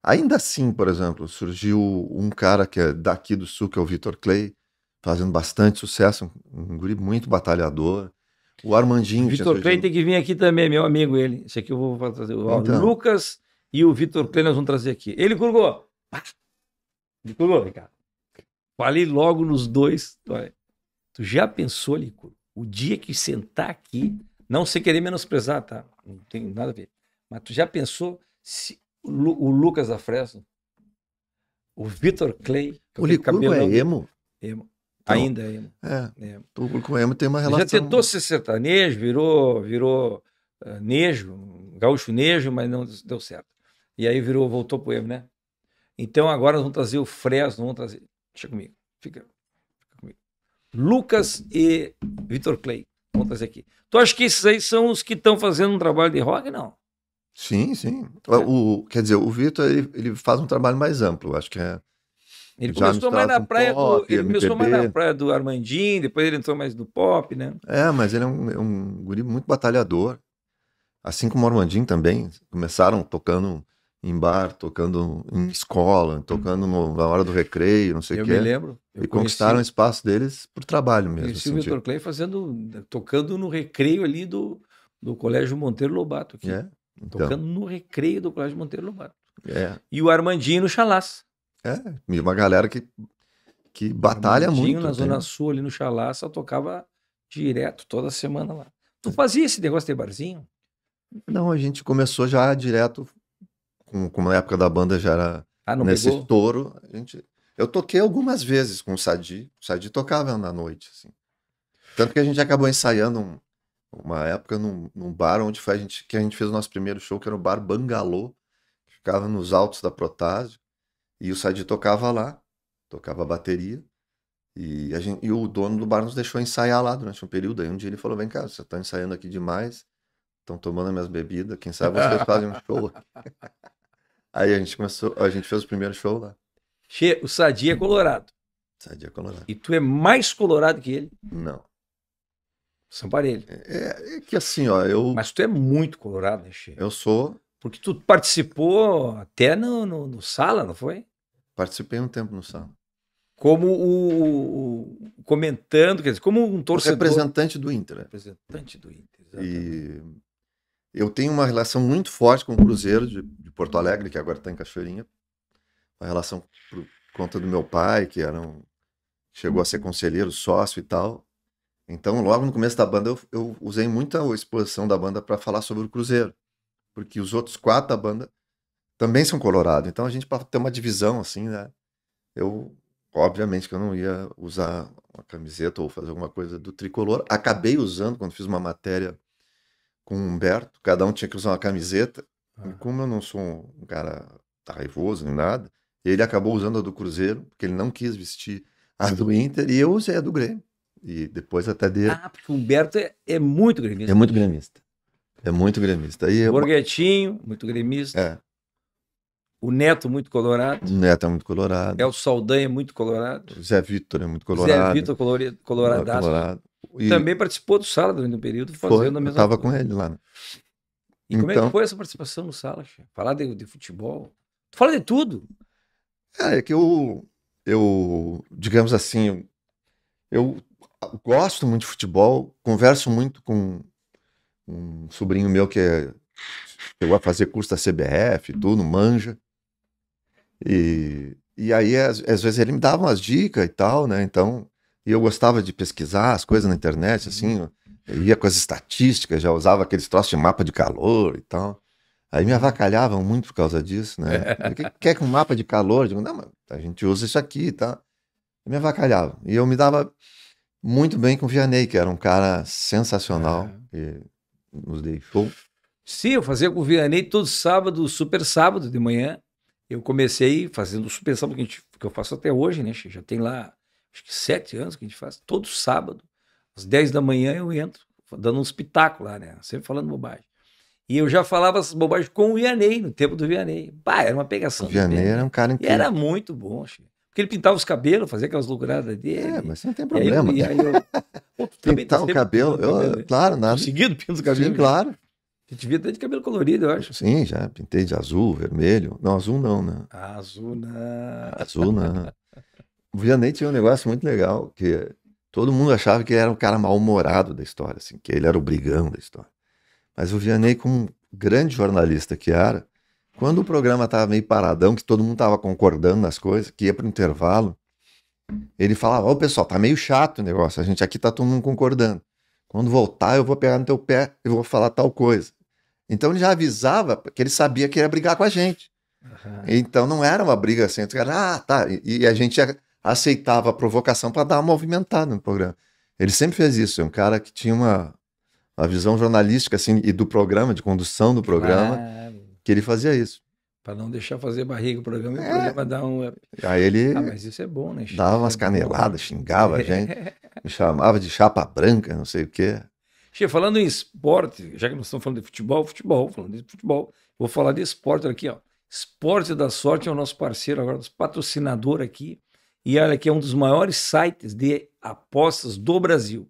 [SPEAKER 2] ainda assim, por exemplo, surgiu um cara que é daqui do sul, que é o Vitor Clay, fazendo bastante sucesso, um guri muito batalhador. O Armandinho. Vitor
[SPEAKER 1] Clay tem que vir aqui também, meu amigo, ele. Esse aqui eu vou trazer. O então. Lucas e o Vitor Clay nós vamos trazer aqui. Ele curgou. Ele curgou, Ricardo. Falei logo nos dois. É, tu já pensou, Lico? O dia que sentar aqui, não sem querer menosprezar, tá? Não tem nada a ver. Mas tu já pensou se o Lucas da Fresno, o Vitor Clay, o Lico é emo?
[SPEAKER 2] Emo. Então, Ainda é emo. É, emo. É. O com emo tem uma relação. Ele já
[SPEAKER 1] tentou ser sertanejo, virou, virou uh, nejo, gaúcho nejo, mas não deu certo. E aí virou, voltou pro emo, né? Então agora nós vamos trazer o Fresno, vamos trazer. Deixa comigo. Fica, fica comigo. Lucas e Vitor Clay. Vou trazer aqui. Tu acha que esses aí são os que estão fazendo um trabalho de rock? Não.
[SPEAKER 2] Sim, sim. O, o quer dizer, o Vitor ele, ele, faz um trabalho mais amplo. Acho que é. Ele Já começou mais na praia pop, do, ele MPB. começou mais na
[SPEAKER 1] praia do Armandinho, depois ele entrou mais no pop, né?
[SPEAKER 2] É, mas ele é um, é um guri muito batalhador. Assim como o Armandinho também. Começaram tocando em bar, tocando em escola, tocando no, na hora do recreio, não sei o que. Eu me lembro. Eu e conheci, conquistaram o espaço deles por trabalho mesmo. Conheci o assim, Vitor
[SPEAKER 1] Clay fazendo, tocando no recreio ali do, do Colégio Monteiro Lobato. Aqui. É? Então. Tocando no recreio do Colégio Monteiro Lobato. É. E o Armandinho no Chalás. É,
[SPEAKER 2] uma galera que, que batalha Armandinho, muito. na Zona
[SPEAKER 1] Sul, ali no Chalás, eu tocava direto, toda semana lá. Tu é. fazia esse negócio de barzinho?
[SPEAKER 2] Não, a gente começou já direto com, com a época da banda já era ah, nesse pegou? touro. A gente, eu toquei algumas vezes com o Sadi. O Sadi tocava na noite, assim. Tanto que a gente acabou ensaiando um, uma época num, num, bar onde foi a gente, que a gente fez o nosso primeiro show, que era o bar Bangalô, que ficava nos altos da Protásio. E o Sadi tocava lá, tocava bateria. E, a gente, e o dono do bar nos deixou ensaiar lá durante um período. Aí um dia ele falou: Vem cá, você tá ensaiando aqui demais, estão tomando minhas bebidas, quem sabe vocês fazem um show. Aí a gente começou, a gente fez o primeiro show lá.
[SPEAKER 1] Che, o Sadia é colorado. Sadia é colorado. E tu é mais colorado que ele? Não. São É, é que assim, ó, eu... Mas tu é muito colorado, né, Che? Eu sou. Porque tu participou até no, no, no Sala, não foi? Participei um tempo no Sala. Como o, o comentando, quer dizer, como um torcedor... O representante do Inter. Né? Representante do Inter, exatamente.
[SPEAKER 2] E eu tenho uma relação muito forte com o Cruzeiro de, de Porto Alegre, que agora está em Cachoeirinha. Uma relação por conta do meu pai, que era um, chegou a ser conselheiro, sócio e tal. Então, logo no começo da banda, eu, eu usei muita exposição da banda para falar sobre o Cruzeiro, porque os outros quatro da banda também são colorado. Então, a gente para ter uma divisão assim, né? Eu obviamente que eu não ia usar uma camiseta ou fazer alguma coisa do tricolor. Acabei usando quando fiz uma matéria com o Humberto, cada um tinha que usar uma camiseta. E ah. como eu não sou um cara raivoso nem nada, ele acabou usando a do Cruzeiro, porque ele não quis vestir a do Inter,
[SPEAKER 1] e eu usei a do Grêmio.
[SPEAKER 2] E depois até dele. Ah,
[SPEAKER 1] porque o Humberto é, é muito gremista. É muito
[SPEAKER 2] gremista. É muito gremista. E Borgetinho
[SPEAKER 1] Borguetinho, muito gremista. É. O Neto, muito colorado.
[SPEAKER 2] O Neto é muito colorado. É
[SPEAKER 1] o Saldanha, muito colorado.
[SPEAKER 2] O Zé Vitor é muito colorado. Zé Vitor, colorido, Colorado. E... Também
[SPEAKER 1] participou do Sala durante um período, fazendo foi, a mesma coisa estava com ele lá. Né? E então... como é que então foi essa participação no Sala? Chefe? Falar de, de, futebol? Tu fala de tudo.
[SPEAKER 2] É, é que eu, eu, digamos assim, eu, eu gosto muito de futebol, converso muito com um sobrinho meu que é, chegou a fazer curso da CBF, tudo, manja. E, e aí, às, às vezes, ele me dava umas dicas e tal, né? Então, e eu gostava de pesquisar as coisas na internet, uhum. assim, eu ia com as estatísticas, já usava aqueles troços de mapa de calor e tal. Aí me avacalhavam muito por causa disso, né? O que quer com um mapa de calor? Eu digo, não, mas a gente usa isso aqui, tá? tal. me avacalhavam. E eu me dava muito bem com o Vianney, que era um cara sensacional, é. nos deixou.
[SPEAKER 1] Sim, eu fazia com o Vianney todo sábado, super sábado de manhã. Eu comecei fazendo o super sábado que, a gente, que eu faço até hoje, né? Já tem lá acho que sete anos que a gente faz, todo sábado, às dez da manhã eu entro, dando um espetáculo lá, né? Sempre falando bobagem. E eu já falava essas bobagens com o Vianney, no tempo do Vianney. Pá, era uma pegação. O
[SPEAKER 2] Vianney era um cara incrível. E era
[SPEAKER 1] muito bom, chefe. Porque ele pintava os cabelos, fazia aquelas loucuradas dele. É, mas não tem problema. E aí, eu, e né? aí eu... Tá Pintar o cabelo, eu, né? claro, nada. Seguido pinta os cabelos. Sim, claro. a gente via até de cabelo colorido, eu acho.
[SPEAKER 2] Sim, já pintei de azul, vermelho. Não, azul não, né?
[SPEAKER 1] Ah, azul não. Azul
[SPEAKER 2] não. o Vianney tinha um negócio muito legal, que todo mundo achava que ele era um cara mal-humorado da história, assim, que ele era o brigão da história. Mas o Vianney, como um grande jornalista que era, quando o programa estava meio paradão, que todo mundo estava concordando nas coisas, que ia para o intervalo, ele falava: Ô pessoal, tá meio chato o negócio, a gente aqui tá todo mundo concordando. Quando voltar, eu vou pegar no teu pé e vou falar tal coisa. Então ele já avisava, que ele sabia que ia brigar com a gente. Uhum. Então não era uma briga assim, os caras, ah, tá. E, e a gente ia aceitava a provocação para dar uma movimentada no programa. Ele sempre fez isso. É um cara que tinha uma, uma visão jornalística assim e do programa, de condução do programa, claro. que ele fazia isso.
[SPEAKER 1] Para não deixar fazer barriga o programa, é. o programa dá um. Aí ele. Ah, mas isso é bom, né? Dava
[SPEAKER 2] umas é caneladas, bom. xingava a gente, me chamava de chapa branca, não sei o quê.
[SPEAKER 1] Che, falando em esporte, já que nós estamos falando de futebol, futebol, falando de futebol, vou falar de esporte aqui, ó. Esporte da Sorte é o nosso parceiro agora, nosso patrocinador aqui e olha que é um dos maiores sites de apostas do Brasil.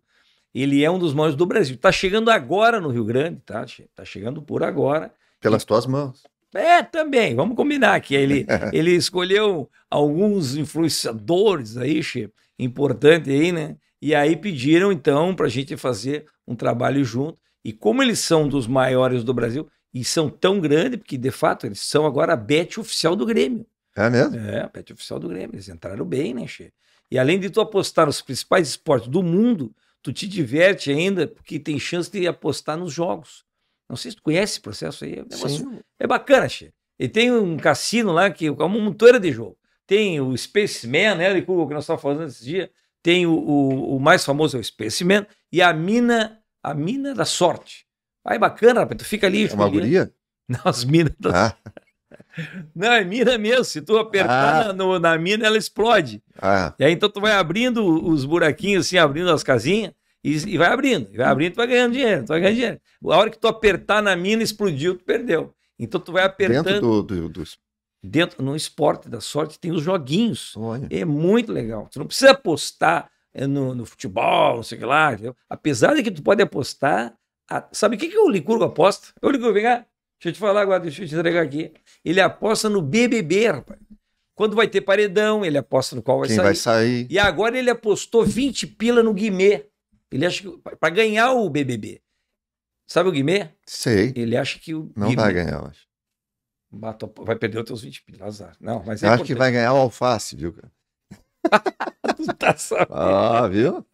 [SPEAKER 1] Ele é um dos maiores do Brasil. Está chegando agora no Rio Grande, tá? Está chegando por agora. Pelas e... tuas mãos. É, também, vamos combinar que ele, ele escolheu alguns influenciadores aí, Che, importante aí, né? E aí pediram, então, para a gente fazer um trabalho junto. E como eles são dos maiores do Brasil, e são tão grandes, porque de fato eles são agora a bet oficial do Grêmio. É mesmo? É, pet oficial do Grêmio. Eles entraram bem, né, Che? E além de tu apostar nos principais esportes do mundo, tu te diverte ainda, porque tem chance de apostar nos jogos. Não sei se tu conhece esse processo aí. É, um negócio, é bacana, Che. E tem um cassino lá que é uma montoeira de jogo. Tem o Spaceman, né, de Google que nós estávamos falando esses dias. Tem o, o, o, mais famoso é o Spaceman e a mina, a mina da sorte. Aí bacana, rapaz. Tu fica ali. É uma guria? Nas minas da ah. sorte. Não, é mina mesmo. Se tu apertar ah. na, no, na, mina, ela explode. Ah. E aí então tu vai abrindo os buraquinhos, assim, abrindo as casinhas e, e vai abrindo. E vai abrindo, tu vai ganhando dinheiro, tu vai ganhando dinheiro. A hora que tu apertar na mina, explodiu, tu perdeu. Então tu vai apertando. Dentro do, do, do... Dentro, no esporte da sorte, tem os joguinhos. Olha. É muito legal. Tu não precisa apostar eh, no, no futebol, não sei o que lá. Entendeu? Apesar de que tu pode apostar. A... Sabe o que, que o Licurgo aposta? Eu liguro vem cá. Deixa eu te falar agora, deixa eu te entregar aqui. Ele aposta no BBB, rapaz. Quando vai ter paredão, ele aposta no qual vai Quem sair. vai sair. E agora ele apostou 20 pila no Guimê. Ele acha que. para ganhar o BBB. Sabe o Guimê?
[SPEAKER 2] Sei. Ele acha que o. Não Guimê... vai ganhar, eu acho.
[SPEAKER 1] Bato, vai perder os teus 20 pila, azar. Não, mas é eu acho que vai
[SPEAKER 2] ganhar o alface, viu, cara? tu tá
[SPEAKER 1] sabendo. Ah, viu?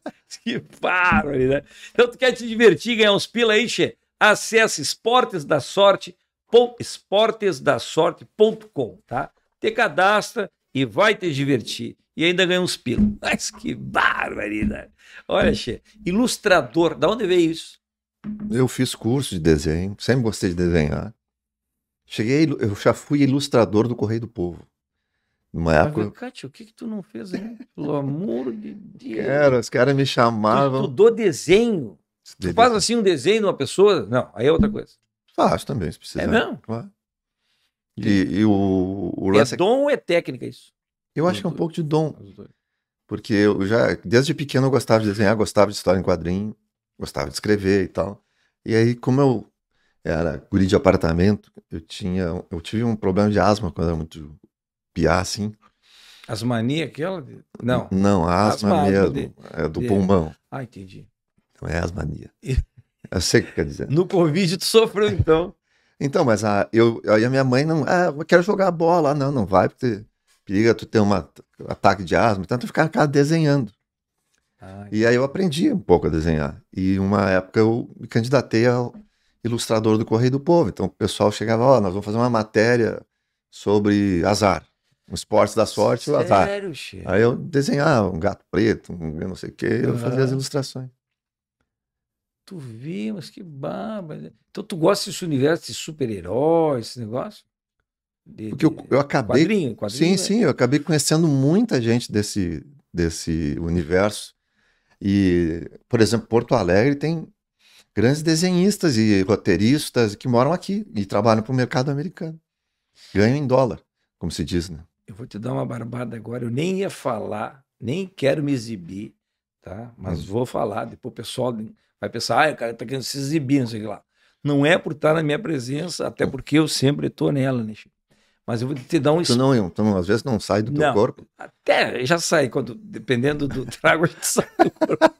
[SPEAKER 1] que paro, né? Então tu quer te divertir, ganhar uns pila aí, Xê? Acesse esportesdasorte.com, esportesdasorte.com, tá? Te cadastra e vai te divertir. E ainda ganha uns pilos. Mas que barbaridade! Olha, Xê, ilustrador, da onde veio isso?
[SPEAKER 2] Eu fiz curso de desenho, sempre gostei de desenhar. Cheguei, eu já fui ilustrador do Correio do Povo. Numa época... Mas,
[SPEAKER 1] Cátia, o que que tu não fez aí? Pelo amor de Deus. Era,
[SPEAKER 2] os caras me chamavam... Tu estudou desenho?
[SPEAKER 1] Tu faz tá. assim um desenho de uma pessoa? Não, aí é outra hum. coisa.
[SPEAKER 2] Faz também, se precisar. É mesmo? Claro. E, e o, o é lance... É
[SPEAKER 1] dom ou é técnica isso? Eu acho que é um pouco de
[SPEAKER 2] dom. Porque eu já, desde pequeno, eu gostava de desenhar, gostava de história em quadrinho, gostava de escrever e tal. E aí, como eu era guri de apartamento, eu tinha, eu tive um problema de asma quando era muito piá, assim.
[SPEAKER 1] Asmania aquela? Não. Não, a asma, asma mesmo, de, é do de... pulmão. Ah, entendi.
[SPEAKER 2] Não é manias. Eu sei o que quer dizer. No Covid tu sofreu então. então, mas a, eu, aí a minha mãe não, ah, eu quero jogar bola. Ah, não, não vai, porque periga tu tem um ataque de asma. Então tu ficava cara, desenhando. E aí eu aprendi um pouco a desenhar. E uma época eu me candidatei ao ilustrador do Correio do Povo. Então o pessoal chegava, ó, oh, nós vamos fazer uma matéria sobre azar. Um esporte da sorte Sério, o azar. Cheiro. Aí eu desenhava um gato preto, um não sei o quê, eu fazia as ilustrações.
[SPEAKER 1] Tu vi mas que baba. Então tu gosta desse universo de super heróis esse negócio? De, Porque eu, eu acabei. Quadrinho, quadrinho, sim, né? sim, eu
[SPEAKER 2] acabei conhecendo muita gente desse, desse universo. E, por exemplo, Porto Alegre tem grandes desenhistas e roteiristas que moram aqui e trabalham para o mercado americano. Ganham em dólar, como se diz, né?
[SPEAKER 1] Eu vou te dar uma barbada agora. Eu nem ia falar, nem quero me exibir, tá? Mas hum. vou falar. Depois o pessoal Vai pensar, ah, o cara tá querendo se exibir, não sei o que lá. Não é por estar na minha presença, até porque eu sempre estou nela, né, Chico? Mas eu vou te dar um... Tu não,
[SPEAKER 2] tu não, às vezes não sai do teu não, corpo?
[SPEAKER 1] Até, já sai, quando, dependendo do trago, a gente sai do corpo.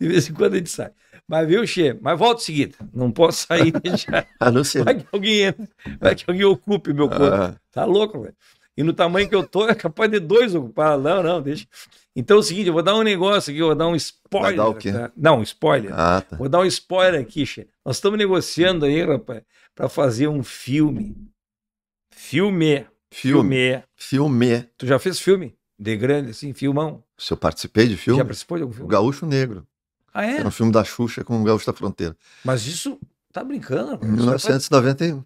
[SPEAKER 1] De vez em quando a gente sai. Mas viu, Che? Mas volta seguida. Não posso sair já. Ah, não sei. Vai que alguém entra. Vai que alguém ocupe meu corpo. Ah. Tá louco, velho. E no tamanho que eu tô, é capaz de dois ocupar. Não, não, deixa. Então é o seguinte, eu vou dar um negócio aqui, eu vou dar um spoiler. Vai dar o quê? Tá? Não, um spoiler. Ah, tá. Vou dar um spoiler aqui, Che. Nós estamos negociando aí, rapaz, para fazer um filme. Filme. Filme.
[SPEAKER 2] Filme.
[SPEAKER 1] Tu já fez filme? De grande, assim, filmão.
[SPEAKER 2] Se eu participei de filme? Já participou de algum filme? O Gaúcho Negro. Ah, é? Era um filme da Xuxa com o Gaúcho da Fronteira.
[SPEAKER 1] Mas isso, tá brincando? Rapaz? 1991.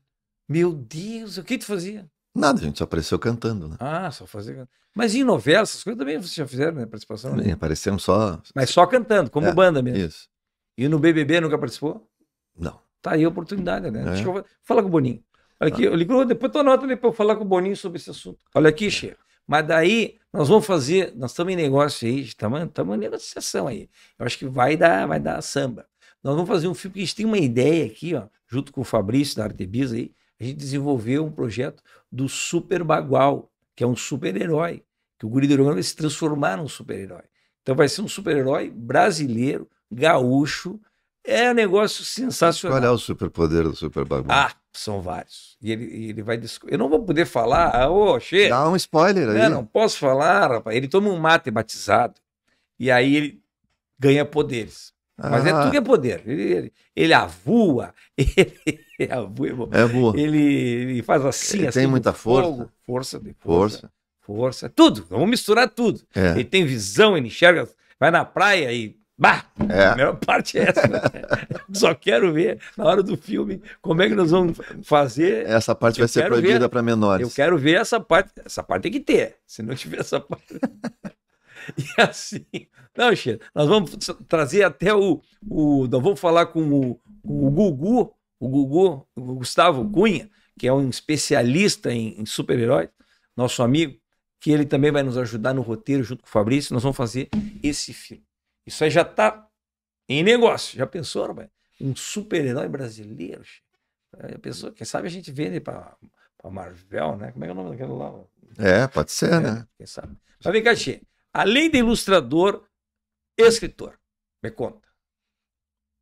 [SPEAKER 1] Meu Deus, o que tu fazia?
[SPEAKER 2] Nada, a gente só apareceu cantando, né?
[SPEAKER 1] Ah, só fazer. Mas em novelas, essas coisas também vocês já fizeram, né? Participação? Também, né?
[SPEAKER 2] aparecemos só.
[SPEAKER 1] Mas só cantando, como é, banda mesmo. Isso. E no BBB nunca participou? Não. Tá aí a oportunidade, né? É. Deixa eu falar com o Boninho. Olha aqui, ah. eu ligo, depois tu anota ali pra eu falar com o Boninho sobre esse assunto. Olha aqui, é. Mas daí nós vamos fazer, nós estamos em negócio aí, estamos em negociação aí. Eu acho que vai dar, vai dar samba. Nós vamos fazer um filme que a gente tem uma ideia aqui, ó, junto com o Fabrício da Artebis aí, a gente desenvolveu um projeto do Super Bagual, que é um super-herói, que o Guri do Uruguai vai se transformar num super-herói. Então vai ser um super-herói brasileiro, gaúcho, é um negócio sensacional. Qual é o
[SPEAKER 2] superpoder do Super Bagual? Ah,
[SPEAKER 1] são vários. E ele, ele vai. Eu não vou poder falar. Ah, ô, che.
[SPEAKER 2] Dá um spoiler aí. Não, não
[SPEAKER 1] posso falar, rapaz. Ele toma um mate batizado e aí ele ganha poderes. Mas é ah. é tudo que é poder. Ele, ele, ele avua, ele, é avô, É Ele, ele faz assim, ele assim. Tem muita força. Fogo, força, de força, força. Força. Tudo. Vamos misturar tudo. É. Ele tem visão, ele enxerga. Vai na praia e Bah! É. A melhor parte é essa. Né? Só quero ver na hora do filme como é que nós vamos fazer. Essa parte eu vai ser proibida para menores. Eu quero ver essa parte. Essa parte tem que ter. Se não tiver essa parte. e assim. Não, Xê, nós vamos trazer até o. o nós vamos falar com o, com o Gugu o Gugu, o Gustavo Cunha, que é um especialista em, em super-heróis, nosso amigo, que ele também vai nos ajudar no roteiro junto com o Fabrício. Nós vamos fazer esse filme. Isso aí já está em negócio. Já pensou, rapaz? Um super-herói brasileiro? É, já pensou? Quem sabe a gente vende para a Marvel, né? Como é, é o nome daquele lá?
[SPEAKER 2] É, pode ser, é, né?
[SPEAKER 1] Quem sabe. Mas vem cá, Além de ilustrador, escritor. Me conta.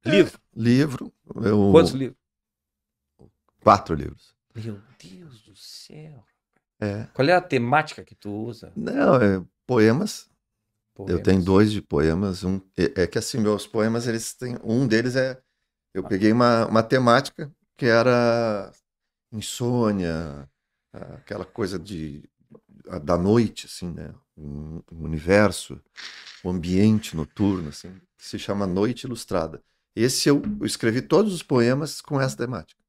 [SPEAKER 1] É, livro. É,
[SPEAKER 2] livro. Eu... Quantos livros? Quatro livros.
[SPEAKER 1] Meu Deus do céu. É. Qual é a temática que tu usa? Não,
[SPEAKER 2] é poemas. poemas. Eu tenho dois de poemas. Um, é, é, que assim, meus poemas, eles têm. Um deles é. Eu ah. peguei uma, uma temática que era insônia, aquela coisa de, da noite, assim, né? Um, um universo, o um ambiente noturno, assim, que se chama Noite Ilustrada. Esse eu, eu escrevi todos os poemas com essa temática.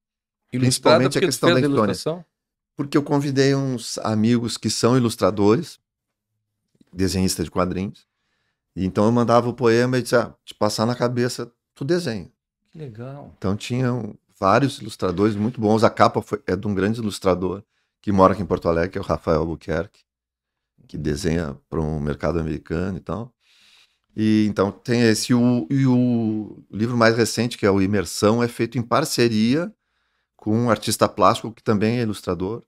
[SPEAKER 2] Principalmente a questão da ilustração? Porque eu convidei uns amigos que são ilustradores, desenhistas de quadrinhos, e então eu mandava o poema e dizia, ah, te passar na cabeça, tu desenha. Que legal. Então tinham vários ilustradores muito bons. A capa foi, é de um grande ilustrador que mora aqui em Porto Alegre, que é o Rafael Albuquerque, que desenha para o um mercado americano e tal. E então tem esse o, e o livro mais recente que é o Imersão é feito em parceria com um artista plástico que também é ilustrador.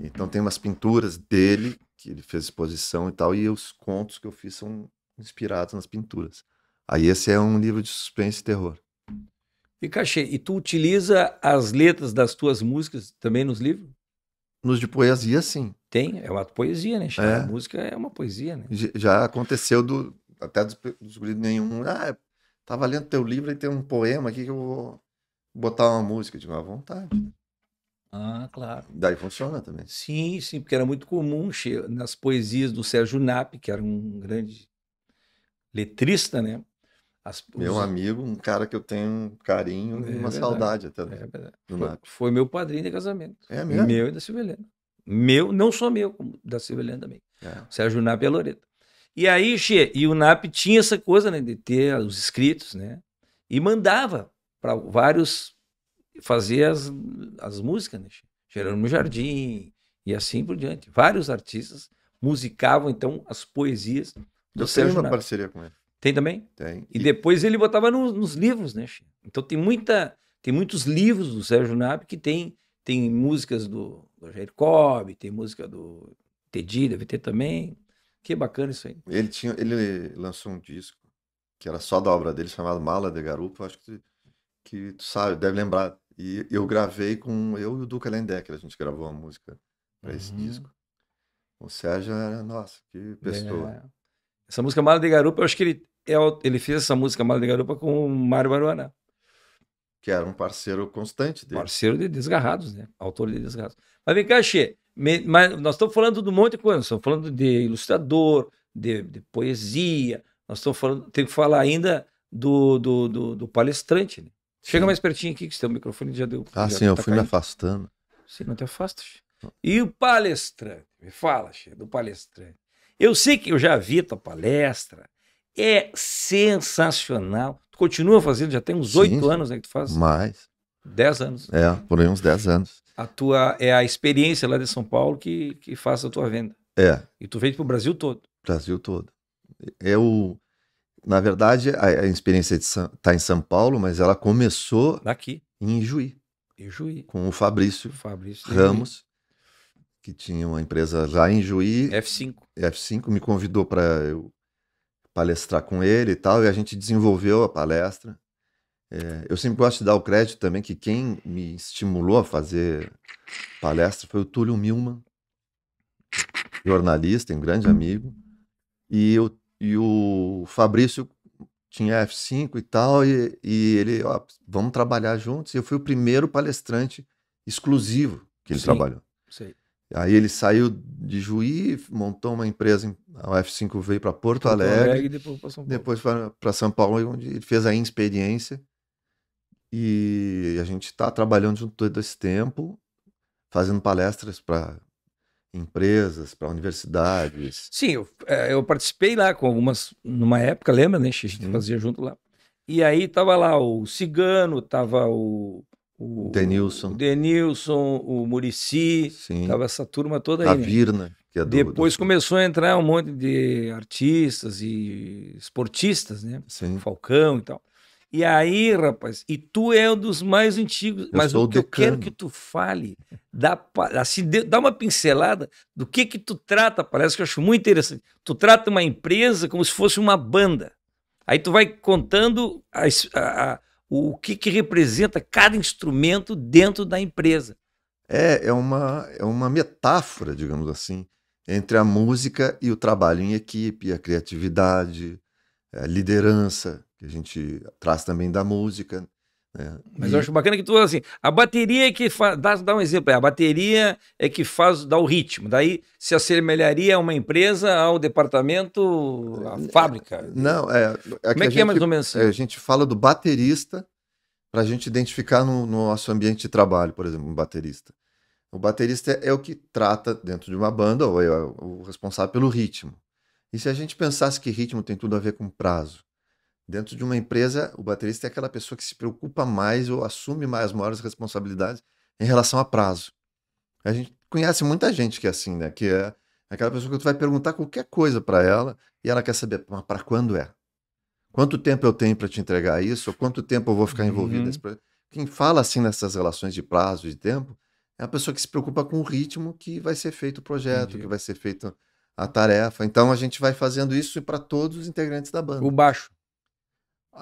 [SPEAKER 2] Então tem umas pinturas dele que ele fez exposição e tal, e os contos que eu
[SPEAKER 1] fiz são inspirados nas pinturas.
[SPEAKER 2] Aí esse é um livro de suspense e terror.
[SPEAKER 1] E Cachê, e tu utiliza as letras das tuas músicas também nos livros? Nos de poesia, sim. Tem, é uma poesia, né? É. A música é uma poesia, né?
[SPEAKER 2] Já aconteceu do até dos, dos nenhum. Ah, tava tá lendo teu livro e tem um poema
[SPEAKER 1] aqui que eu vou botar uma música, de à vontade. Né? Ah, claro. Daí funciona também. Sim, sim, porque era muito comum nas poesias do Sérgio Nap, que era um grande letrista, né? As, meu amigo, um cara que eu tenho um carinho é e uma verdade. saudade até. Do, é Do foi, foi, meu padrinho de casamento. É mesmo? Meu e da Silvelena. Meu, não só meu, como da Silvelena também. É. Sérgio Nap e a Loreta. E aí, Xê, e o Nap tinha essa coisa, né, de ter os escritos, né? E mandava para vários fazer as, as músicas, né? Gerando Jardim e assim por diante. Vários artistas musicavam então as poesias do Eu Sérgio tenho uma parceria com ele. Tem também? Tem. E, e... depois ele botava no, nos livros, né? Então tem muita tem muitos livros do Sérgio Nab que tem tem músicas do, do Jair Cobb, tem música do Teddy, deve ter também. Que bacana isso aí. Ele
[SPEAKER 2] tinha ele lançou um disco que era só da obra dele chamado Mala de Garupa, acho que que tu sabe, deve lembrar. E eu gravei com eu e o Duca Lendecker, a gente gravou uma música para esse uhum. disco. O Sérgio era, nossa, que pessoa. É.
[SPEAKER 1] Essa música Mala de Garupa, eu acho que ele, é ele fez essa música Mala de Garupa com o Mário Maruana. Que era um parceiro constante dele. Parceiro de Desgarrados, né? Autor de Desgarrados. Mas vem cá, Xê, me, mas nós estamos falando de um monte de coisa, estamos falando de ilustrador, de, de poesia, nós estamos falando, tem que falar ainda do, do, do, do palestrante, né? Chega mais pertinho aqui, que seu microfone já deu. Ah, já sim, eu tá fui caindo. me
[SPEAKER 2] afastando.
[SPEAKER 1] Sim, não te afasta. E o palestrante? Me fala, che, do palestrante. Eu sei que eu já vi tua palestra. É sensacional. Tu continua fazendo, já tem uns oito anos né, que tu faz? Mais. Dez anos. É,
[SPEAKER 2] por aí uns dez anos.
[SPEAKER 1] A tua, é a experiência lá de São Paulo que, que faz a tua venda. É. E tu vende pro Brasil todo.
[SPEAKER 2] Brasil todo. É o na verdade, a, a experiência está em São Paulo, mas ela começou aqui em Juí.
[SPEAKER 1] Juí. Com o Fabrício, o Fabrício Ramos,
[SPEAKER 2] que tinha uma empresa lá em Juí. F5. F5 me convidou para eu palestrar com ele e tal, e a gente desenvolveu a palestra. É, eu sempre gosto de dar o crédito também que quem me estimulou a fazer palestra foi o Túlio Milman, jornalista, um grande amigo. E o e o Fabrício tinha F5 e tal, e, e ele, ó, vamos trabalhar juntos. E eu fui o primeiro palestrante exclusivo que ele Sim, trabalhou. Aí ele saiu de Juí, montou uma empresa, a F5 veio para Porto, Porto Alegre, Alegre depois para São Paulo, onde ele fez a experiência. E a gente está trabalhando junto todo esse tempo, fazendo palestras para empresas, para universidades.
[SPEAKER 1] Sim, eu, é, eu, participei lá com algumas, numa época, lembra, né? A gente hum. fazia junto lá. E aí tava lá o Cigano, tava o. O Denilson. O Denilson, o Murici, tava essa turma toda aí. A né? Virna,
[SPEAKER 2] que é do, Depois
[SPEAKER 1] do... começou a entrar um monte de artistas e esportistas, né? Sim. Falcão e tal. E aí, rapaz, e tu é um dos mais antigos. Eu mas o que decano. eu quero que tu fale, dá, assim, dá uma pincelada do que que tu trata, parece que eu acho muito interessante. Tu trata uma empresa como se fosse uma banda. Aí tu vai contando a, a, a, o que que representa cada instrumento dentro da empresa. É, é uma, é
[SPEAKER 2] uma metáfora, digamos assim, entre a música e o trabalho em equipe, a criatividade, a liderança que a gente traz também da música.
[SPEAKER 1] Né? Mas e... eu acho bacana que tu fala assim, a bateria é que faz, dá, dá um exemplo, é, a bateria é que faz, dá o ritmo, daí se assemelharia a uma empresa, ao departamento, à é, fábrica. É, não, é... é Como é que gente, é mais ou menos assim? A
[SPEAKER 2] gente fala do baterista para a gente identificar no, no nosso ambiente de trabalho, por exemplo, um baterista. O baterista é o que trata dentro de uma banda, ou é o responsável pelo ritmo. E se a gente pensasse que ritmo tem tudo a ver com prazo? Dentro de uma empresa, o baterista é aquela pessoa que se preocupa mais ou assume mais maiores responsabilidades em relação a prazo. A gente conhece muita gente que é assim, né? Que é aquela pessoa que tu vai perguntar qualquer coisa para ela e ela quer saber, mas para quando é? Quanto tempo eu tenho para te entregar isso? Ou quanto tempo eu vou ficar envolvido uhum. nesse projeto? Quem fala assim nessas relações de prazo e de tempo é a pessoa que se preocupa com o ritmo que vai ser feito o projeto, Entendi. que vai ser feito a tarefa. Então a gente vai fazendo isso para todos os integrantes da banda. O baixo.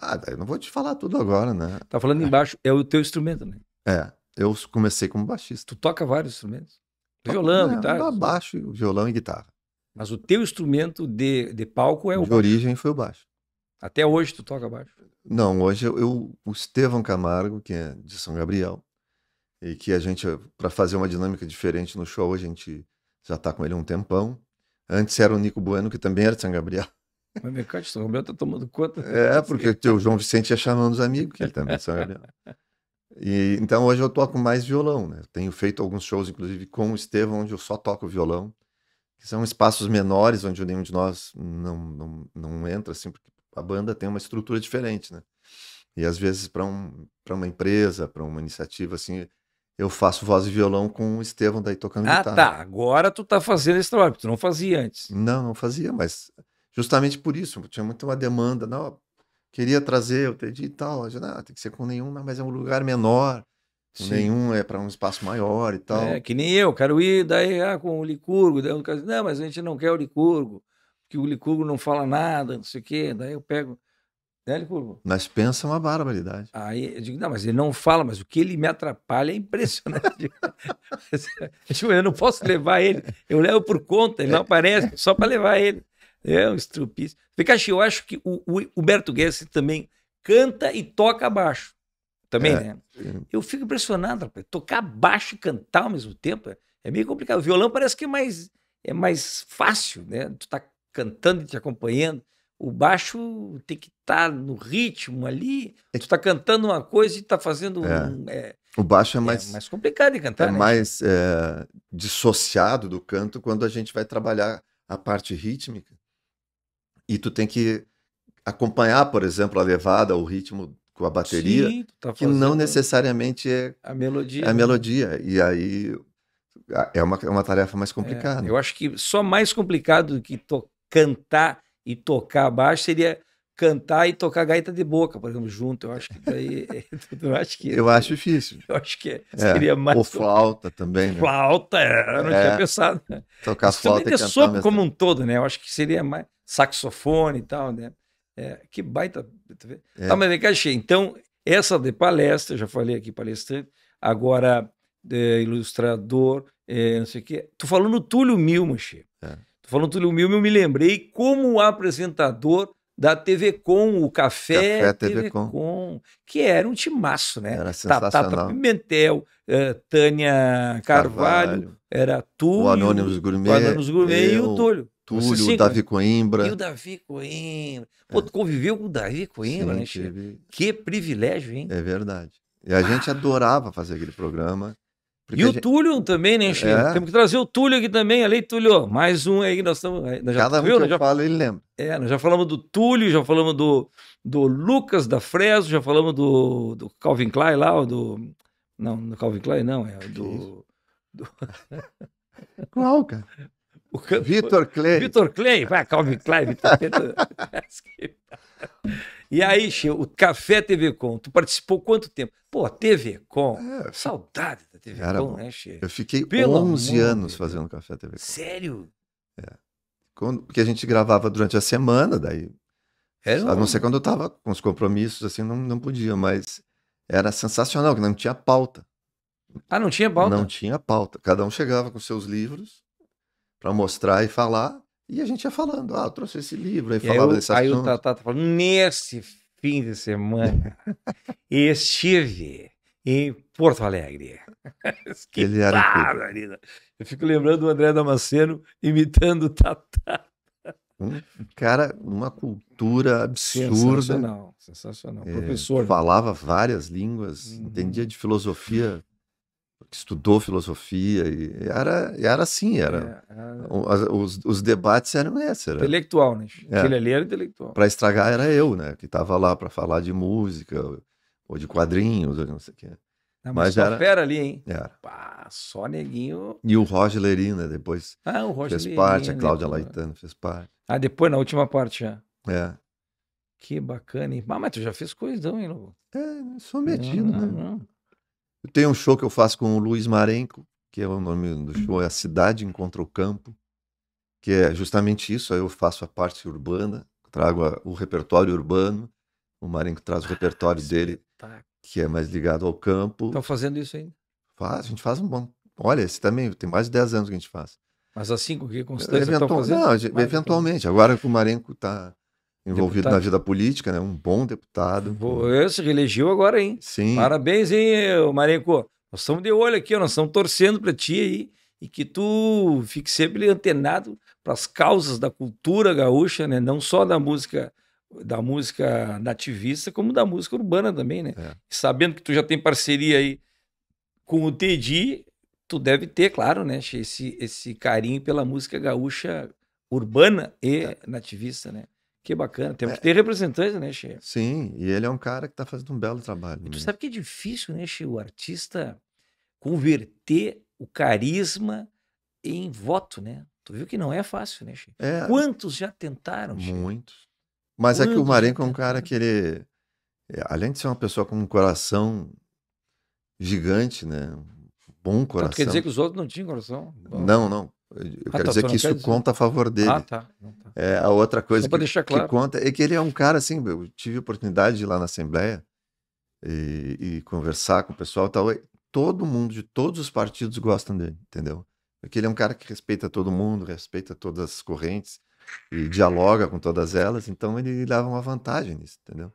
[SPEAKER 2] Ah, eu não vou te falar tudo
[SPEAKER 1] agora, né? Tá falando embaixo, é o teu instrumento, né? É, eu comecei como baixista. Tu toca vários instrumentos? Violão, é, guitarra? Baixo, violão e guitarra. Mas o teu instrumento de, de palco é o. De baixo. origem foi o baixo. Até hoje tu toca baixo?
[SPEAKER 2] Não, hoje eu, eu o Estevão Camargo, que é de São Gabriel, e que a gente, para fazer uma dinâmica diferente no show, a gente já tá com ele há um tempão. Antes era o Nico Bueno, que também era de São Gabriel.
[SPEAKER 1] Mas vem cá, São Gabriel tá tomando conta. É, porque
[SPEAKER 2] o João Vicente ia chamando os amigos, que ele também é São Gabriel. E, então hoje eu toco mais violão, né? tenho feito alguns shows, inclusive com o Estevão, onde eu só toco violão, que são espaços menores, onde nenhum de nós não, não, não entra, assim, porque a banda tem uma estrutura diferente, né? E às vezes para um, uma empresa, para uma iniciativa, assim, eu faço voz e violão com o Estevão daí tocando ah, guitarra. Ah, tá. Agora tu tá fazendo esse trabalho, tu não fazia antes. Não, não fazia, mas Justamente por isso, tinha muito uma demanda. Não, queria trazer o TED e tal. Já, não, tem que ser com nenhum,
[SPEAKER 1] não, mas é um lugar menor.
[SPEAKER 2] Sim. Nenhum é para um espaço maior e tal. É, que
[SPEAKER 1] nem eu, quero ir daí ah, com o Licurgo. Daí eu não, mas a gente não quer o Licurgo, porque o Licurgo não fala nada, não sei o quê. Daí eu pego. Né, Licurgo?
[SPEAKER 2] Mas pensa uma barbaridade.
[SPEAKER 1] Aí eu digo, não, mas ele não fala, mas o que ele me atrapalha é impressionante. eu não posso levar ele. Eu levo por conta, ele não é. aparece, só para levar ele. É, um estrupício. Ficaste, eu acho que o, o Humberto Guess também canta e toca baixo. Também, é, né? Eu fico impressionado, rapaz. Tocar baixo e cantar ao mesmo tempo é, é meio complicado. O violão parece que é mais, é mais fácil, né? Tu tá cantando e te acompanhando. O baixo tem que estar tá no ritmo ali. É tu tá cantando uma coisa e tá fazendo é. um, é,
[SPEAKER 2] o baixo é, é mais, é mais
[SPEAKER 1] complicado de cantar. É né?
[SPEAKER 2] mais é, dissociado do canto quando a gente vai trabalhar a parte rítmica e tu tem que acompanhar, por exemplo, a levada, o ritmo com a bateria, Sim, tá
[SPEAKER 1] que não necessariamente é a melodia. É a né?
[SPEAKER 2] melodia. E aí é uma, é uma tarefa mais é, complicada. É,
[SPEAKER 1] eu acho que só mais complicado do que cantar e tocar baixo seria cantar e tocar gaita de boca, por exemplo, junto. Eu acho que daí. eu acho que. Eu acho difícil. Eu acho que é, é, seria é. mais. Ou
[SPEAKER 2] flauta também. Né? Flauta, eu não é. tinha pensado. Tocar Isso flauta também, e cantar. sobre como
[SPEAKER 1] um todo, né? Eu acho que seria mais saxofone e tal, né? É, que baita. É. Tá, mas vem cá, Então, essa de palestra, já falei aqui, palestrante, agora é, ilustrador, é, não sei o quê. Tu falou no Túlio Milman, Che. É. Tu falou no Túlio Milman, eu me lembrei como apresentador da TV Com, o Café, Café TV, TV Com. Com. que era um timaço, né? Era sensacional. Tata Pimentel, uh, Tânia Carvalho, Carvalho, era Túlio, o Anônimos Gourmet, o Anônimos Gourmet e o Túlio. Túlio, chega... Davi Coimbra. E o Davi Coimbra. É. Pô, é. tu conviveu com o Davi Coimbra, Sim, né, Tive... Que privilégio, hein? É
[SPEAKER 2] verdade. E a ah. gente adorava fazer aquele programa.
[SPEAKER 1] E o gente... Túlio também, né, Chico? É. Temos que trazer o Túlio aqui também, além do Túlio. Mais um aí que nós estamos. Nós já, Cada um viu? que né? eu já... falo, ele lembra. É, nós já falamos do Túlio, já falamos do, do Lucas da Fresno, já falamos do, do Calvin Klein lá, do. Não, do é Calvin Klein não, é do. do... Qual, cara? O campo... Vitor Clay. Vitor Clay, vai, Calvin Klein, E aí, o Café TV Com, tu participou quanto tempo? Pô, TV Com, é, saudade da TV Com, né, Che? Eu fiquei Pelo 11 anos
[SPEAKER 2] fazendo Café TV Com.
[SPEAKER 1] Sério?
[SPEAKER 2] É. Quando, porque a gente gravava durante a semana, daí... Era um... A não ser quando eu tava com os compromissos, assim, não, não podia, mas era sensacional, que não tinha pauta. Ah, não tinha pauta? Não tinha pauta. Cada um chegava com seus
[SPEAKER 1] livros
[SPEAKER 2] para mostrar e falar. E a gente ia falando, ah, eu trouxe esse livro, aí e falava aí, desse aí assunto. Aí
[SPEAKER 1] o Tata tá falou, nesse fim de semana estive em Porto Alegre. que Ele era barra, Eu fico lembrando o André Damasceno imitando o Tatá. Um cara,
[SPEAKER 2] uma cultura absurda. Sensacional,
[SPEAKER 1] sensacional. É, Professor.
[SPEAKER 2] Falava várias línguas, uhum. entendia de filosofia que estudou filosofia e era, era assim, era, é, era... Os, os debates eram esses. Era... Intelectual, né? É. Aquele ali era intelectual. Para estragar era eu, né? Que tava lá para falar de música ou de quadrinhos, ou não sei o que. mas, mas era... fera ali, hein? Era.
[SPEAKER 1] Pá, só neguinho.
[SPEAKER 2] E o Roger Lerina né? depois ah, o Roger fez Lerina, parte, a né? Cláudia Laitano fez parte.
[SPEAKER 1] Ah, depois na última parte já. É. Que bacana, hein? Ah, mas tu já fez coisão, hein, Lobo? É, sou metido, não, né? Não.
[SPEAKER 2] Tem um show que eu faço com o Luiz Marenco, que é o nome do hum. show, é A Cidade Encontra o Campo, que é justamente isso. Aí eu faço a parte urbana, trago a, o repertório urbano, o Marenco traz o ah, repertório dele, que é mais ligado ao campo. Estão fazendo isso ainda? Faz, a gente faz um bom. Olha, esse também, tem mais de 10 anos que a gente faz.
[SPEAKER 1] Mas assim, com que é, constância Eventual... fazendo? Não,
[SPEAKER 2] eventualmente. Agora que o Marenco está envolvido deputado. na vida política, né? Um bom deputado.
[SPEAKER 1] Esse eh, reelegeu agora, hein? Sim. Parabéns, hein, Marenco? Nós estamos de olho aqui, nós estamos torcendo para ti aí e que tu fique sempre antenado para as causas da cultura gaúcha, né? Não só da música da música nativista, como da música urbana também, né? É. Sabendo que tu já tem parceria aí com o Tedi, tu deve ter, claro, né, esse esse carinho pela música gaúcha urbana e é. nativista, né? Que bacana, temos é. que ter representantes, né, Che? Sim, e ele é um cara que está fazendo um belo trabalho. tu né? sabe que é difícil, né, Che, o artista converter o carisma em voto, né? Tu viu que não é fácil, né, Che? É. Quantos já tentaram, Che? Muitos.
[SPEAKER 2] Mas Quantos é que o Marenco é um cara que ele, é, além de ser uma pessoa com um coração gigante, né? Um bom coração. Então, quer dizer que os
[SPEAKER 1] outros não tinham coração? Bom. Não, não. Eu ah, quero tá, dizer que isso dizer. conta a favor dele. Ah, tá. Então
[SPEAKER 2] tá. É, a outra coisa que, claro. que, conta é que ele é um cara assim. Eu tive a oportunidade de ir lá na Assembleia e, e conversar com o pessoal tal. E todo mundo de todos os partidos gostam dele, entendeu? Porque ele é um cara que respeita todo mundo, respeita todas as correntes e dialoga com todas elas. Então ele leva uma vantagem nisso, entendeu?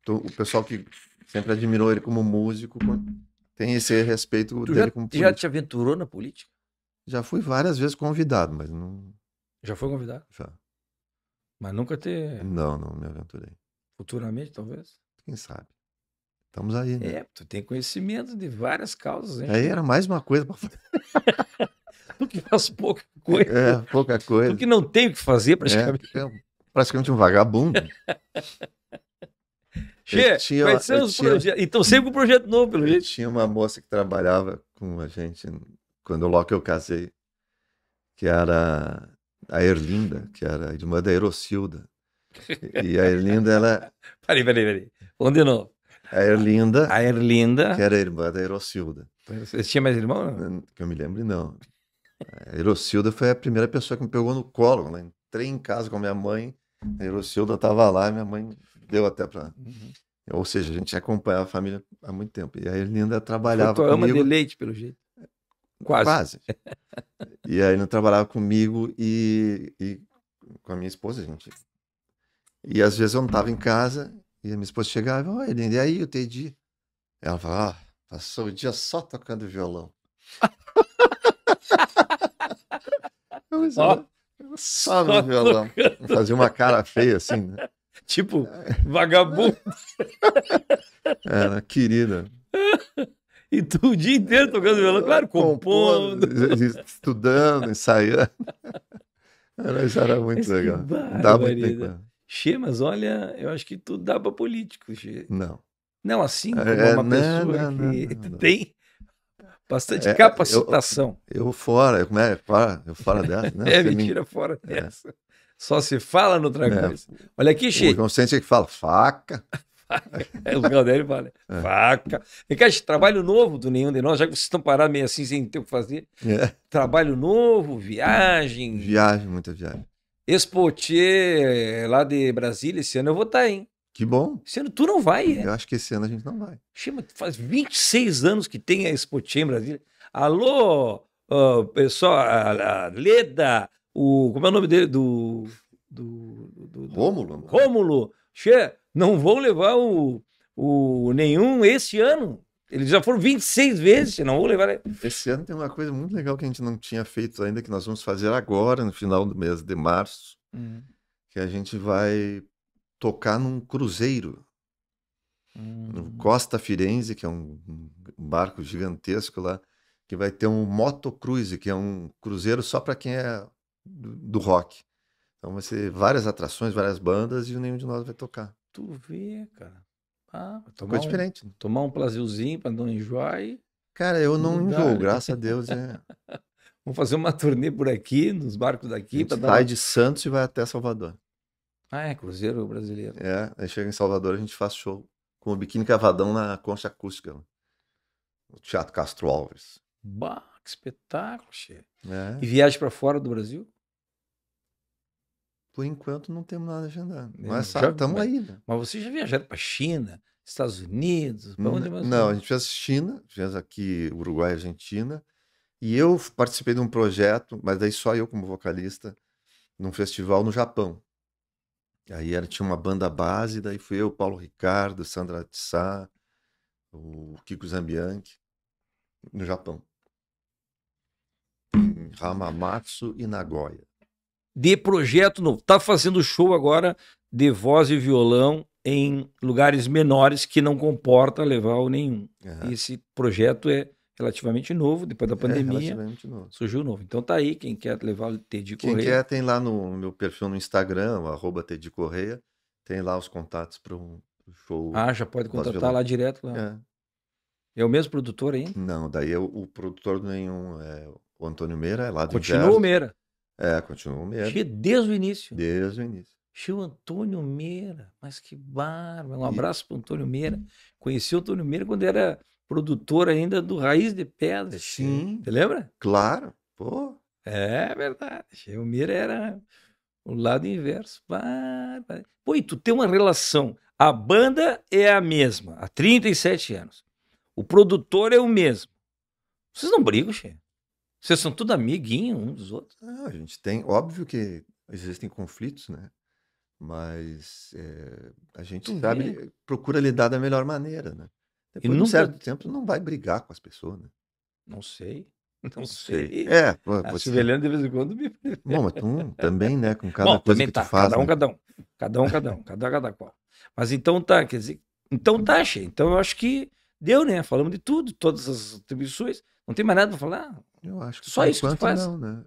[SPEAKER 2] Então, o pessoal que sempre admirou ele como músico tem esse respeito tu dele já, como político. já
[SPEAKER 1] te aventurou na política?
[SPEAKER 2] Já fui várias vezes convidado, mas não.
[SPEAKER 1] Já foi convidado?
[SPEAKER 2] Já. Mas nunca ter. Não, não me aventurei.
[SPEAKER 1] Futuramente, talvez? Quem
[SPEAKER 2] sabe? Estamos aí, né? É,
[SPEAKER 1] tu tem conhecimento de várias causas, hein? Aí é, era
[SPEAKER 2] mais uma coisa para fazer.
[SPEAKER 1] tu que faz pouca coisa. É,
[SPEAKER 2] pouca coisa. Tu que não tem o que fazer, é, praticamente. É, praticamente um vagabundo.
[SPEAKER 1] Che, tinha, quais são os tinha... projetos? Então,
[SPEAKER 2] sempre um projeto novo, pelo jeito. Tinha uma moça que trabalhava com a gente quando logo eu casei, que era a Erlinda, que era a irmã da Erocilda. E a Erlinda, ela. Peraí, peraí, peraí. Onde não? A Erlinda. A Erlinda. Que era a irmã da Erocilda. Você tinha mais irmão? Que eu me lembro, não. A Erocilda foi a primeira pessoa que me pegou no colo. Quando né? entrei em casa com a minha mãe, a Erocilda estava lá, minha mãe deu até para. Uhum. Ou seja, a gente acompanhava a família há muito tempo. E a Erlinda trabalhava. Foi tua comigo. ama de
[SPEAKER 1] leite, pelo jeito. Quase. Quase.
[SPEAKER 2] e aí não trabalhava comigo e, e, com a minha esposa, gente. E às vezes eu não estava em casa e a minha esposa chegava, olha, e aí o dia Ela falava, ah, passou o dia só tocando violão.
[SPEAKER 1] eu, oh, só no violão. Tocando. Fazia uma cara
[SPEAKER 2] feia assim, né?
[SPEAKER 1] Tipo, é. vagabundo.
[SPEAKER 2] Era querida.
[SPEAKER 1] E tu o dia inteiro tocando violão, claro, compondo. compondo
[SPEAKER 2] estudando, ensaiando. Era, isso era muito legal. dava dá muito tempo.
[SPEAKER 1] Xê, né? mas olha, eu acho que tu dá pra político, Xê. Não. Não, assim é, como
[SPEAKER 2] é, uma não, pessoa não, que não,
[SPEAKER 1] tem bastante é, capacitação.
[SPEAKER 2] Eu, eu, fora, como é? Né, fora, eu fora dessa, né? é, mentira, fora
[SPEAKER 1] é. dessa. Só se fala noutra é. coisa. Olha aqui, Xê. O
[SPEAKER 2] é que fala faca.
[SPEAKER 1] É o lugar dele vale. É. Faca. E cara, trabalho novo do nenhum de nós, já que vocês estão parados meio assim sem ter o que fazer. É. Trabalho novo, viagem.
[SPEAKER 2] Viagem, muita viagem.
[SPEAKER 1] Expotier é, lá de Brasília esse ano eu vou estar, tá, hein? Que bom. Esse ano tu não vai, é? Eu é? acho que esse ano a gente não vai. Chama, faz 26 anos que tem a Expotier em Brasília. Alô, uh, pessoal, a, a Leda, o, como é o nome dele? Do. do, do, do Rômulo. Né? Rômulo. Che, não vou levar o, o nenhum esse ano. Eles já foram 26 vezes, não vou levar. Né? Esse ano tem uma coisa muito legal que a gente não tinha
[SPEAKER 2] feito ainda, que nós vamos fazer agora, no final do mês de março, uhum. que a gente vai tocar num cruzeiro. No hum. Costa Firenze, que é um barco gigantesco lá, que vai ter um motocruise, que é um cruzeiro só para quem é do, do rock. Então vai ser várias atrações, várias bandas e nenhum de nós vai tocar. Tu
[SPEAKER 1] vê, cara. Ah, é tomar Coisa um, diferente. Tomar um plaziozinho pra não enjoar e. Cara, eu não, não enjoo, né? graças a Deus. É. Vamos fazer uma turnê por aqui, nos barcos daqui. A gente sai de
[SPEAKER 2] Santos e vai até Salvador. Ah, é, Cruzeiro brasileiro. É, aí chega em Salvador a gente faz show com o biquíni cavadão na concha acústica. Né? o Teatro Castro Alves.
[SPEAKER 1] Bah, que espetáculo, che. É. E viagem para fora do Brasil?
[SPEAKER 2] Por enquanto não
[SPEAKER 1] temos nada agendado. É, mas estamos tá, aí. Né? Mas vocês já viajaram para China, Estados Unidos? onde mais? Não, a
[SPEAKER 2] gente fez China, fez aqui Uruguai, Argentina. E eu participei de um projeto, mas daí só eu como vocalista, num festival no Japão. Aí era, tinha uma banda base, daí fui eu, Paulo Ricardo, Sandra Tissá, o Kiko Zambianchi, no Japão. Em
[SPEAKER 1] Hamamatsu e Nagoya de projeto novo. Tá fazendo show agora de voz e violão em lugares menores que não comporta levar o nenhum. Uhum. Esse projeto é relativamente novo, depois da é, pandemia. É, novo. Surgiu novo. Então tá aí, quem quer levar o Tedi Correia. Quem quer
[SPEAKER 2] tem lá no meu perfil no Instagram, arroba Tedi Correia, tem lá os contatos para um show. Ah, já pode contratar lá direto. Lá. É. é. o mesmo produtor aí? Não, daí é o, o produtor nenhum, é o Antônio Meira, é lá do Continua Inverno. o Meira. É, continua o Meira. Desde o início. Desde o início.
[SPEAKER 1] Tio Antônio Meira, mas que bárbaro. Um abraço para Antônio Meira. Hum. Conheci o Antônio Meira quando era produtor ainda do Raiz de Pedra. Sim. Você lembra? Claro. Pô. É verdade. O Meira era o lado inverso. Bárbaro. Pô, e tu tem uma relação. A banda é a mesma, há 37 anos. O produtor é o mesmo. Vocês não brigam, chefe. Vocês são tudo amiguinho um dos outros? Ah, a gente tem. Óbvio que existem conflitos, né?
[SPEAKER 2] Mas é, a gente tu sabe, vê? procura lidar da melhor maneira, né? Depois e nunca... certo tempo não vai brigar com as pessoas, né? Não sei. Não sei. É, pô, você... Velhando de
[SPEAKER 1] vez em quando me. Bom, mas tu
[SPEAKER 2] também, né? Com cada Bom, coisa que tá. tu faz. Cada um, né? cada
[SPEAKER 1] um. Cada um, cada um. Cada um, cada qual. Mas então tá, quer dizer. Então tá, Che. Então eu acho que deu, né? Falamos de tudo, todas as atribuições. Não tem mais nada para falar?
[SPEAKER 2] Eu acho que só isso que faz. Não,
[SPEAKER 1] né?